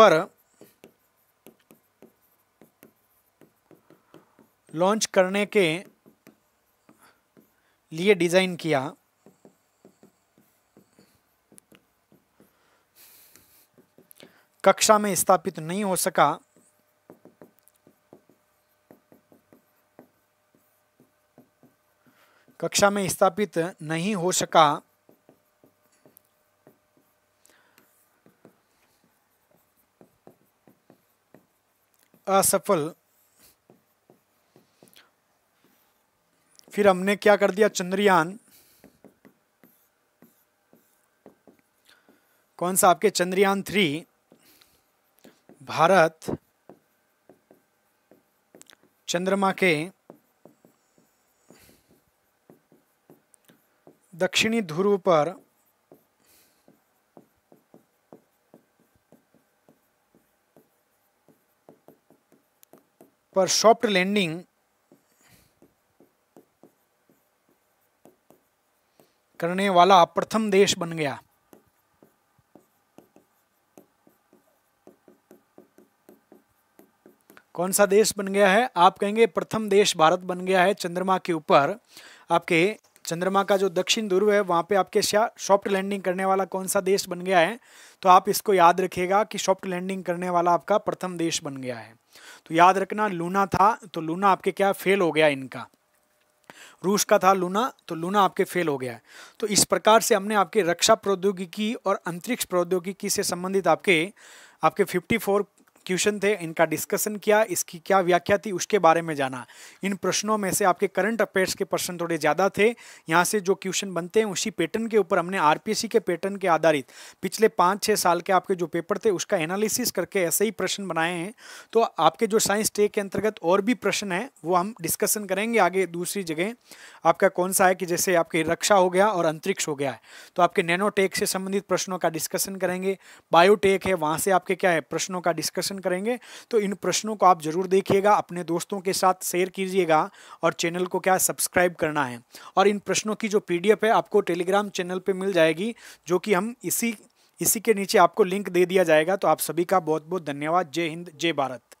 पर लॉन्च करने के लिए डिज़ाइन किया कक्षा में स्थापित नहीं हो सका कक्षा में स्थापित नहीं हो सका असफल फिर हमने क्या कर दिया चंद्रयान कौन सा आपके चंद्रयान थ्री भारत चंद्रमा के दक्षिणी ध्रुव पर पर सॉफ्ट लैंडिंग करने वाला प्रथम देश बन गया कौन सा देश बन गया है आप कहेंगे प्रथम देश भारत बन गया है चंद्रमा के ऊपर आपके चंद्रमा का जो दक्षिण ध्रुव है वहाँ पे आपके सॉफ्ट लैंडिंग करने वाला कौन सा देश बन गया है तो आप इसको याद रखिएगा कि सॉफ्ट लैंडिंग करने वाला आपका प्रथम देश बन गया है तो याद रखना लूना था तो लूना आपके क्या फेल हो गया इनका रूस का था लूना तो लूना आपके फेल हो गया है तो इस प्रकार से हमने आपके रक्षा प्रौद्योगिकी और अंतरिक्ष प्रौद्योगिकी से संबंधित आपके आपके 54 क्वेश्चन थे इनका डिस्कशन किया इसकी क्या व्याख्या थी उसके बारे में जाना इन प्रश्नों में से आपके करंट अफेयर्स के प्रश्न थोड़े ज़्यादा थे यहाँ से जो क्वेश्चन बनते हैं उसी पैटर्न के ऊपर हमने आरपीएससी के पैटर्न के आधारित पिछले पाँच छः साल के आपके जो पेपर थे उसका एनालिसिस करके ऐसे ही प्रश्न बनाए हैं तो आपके जो साइंस टे के अंतर्गत और भी प्रश्न हैं वो हम डिस्कशन करेंगे आगे दूसरी जगह आपका कौन सा है कि जैसे आपके रक्षा हो गया और अंतरिक्ष हो गया है तो आपके नैनोटेक से संबंधित प्रश्नों का डिस्कशन करेंगे बायोटेक है वहाँ से आपके क्या है प्रश्नों का डिस्कशन डिस्कशन करेंगे तो इन प्रश्नों को आप जरूर देखिएगा अपने दोस्तों के साथ शेयर कीजिएगा और चैनल को क्या सब्सक्राइब करना है और इन प्रश्नों की जो पीडीएफ है आपको टेलीग्राम चैनल पर मिल जाएगी जो कि हम इसी इसी के नीचे आपको लिंक दे दिया जाएगा तो आप सभी का बहुत बहुत धन्यवाद जय हिंद जय भारत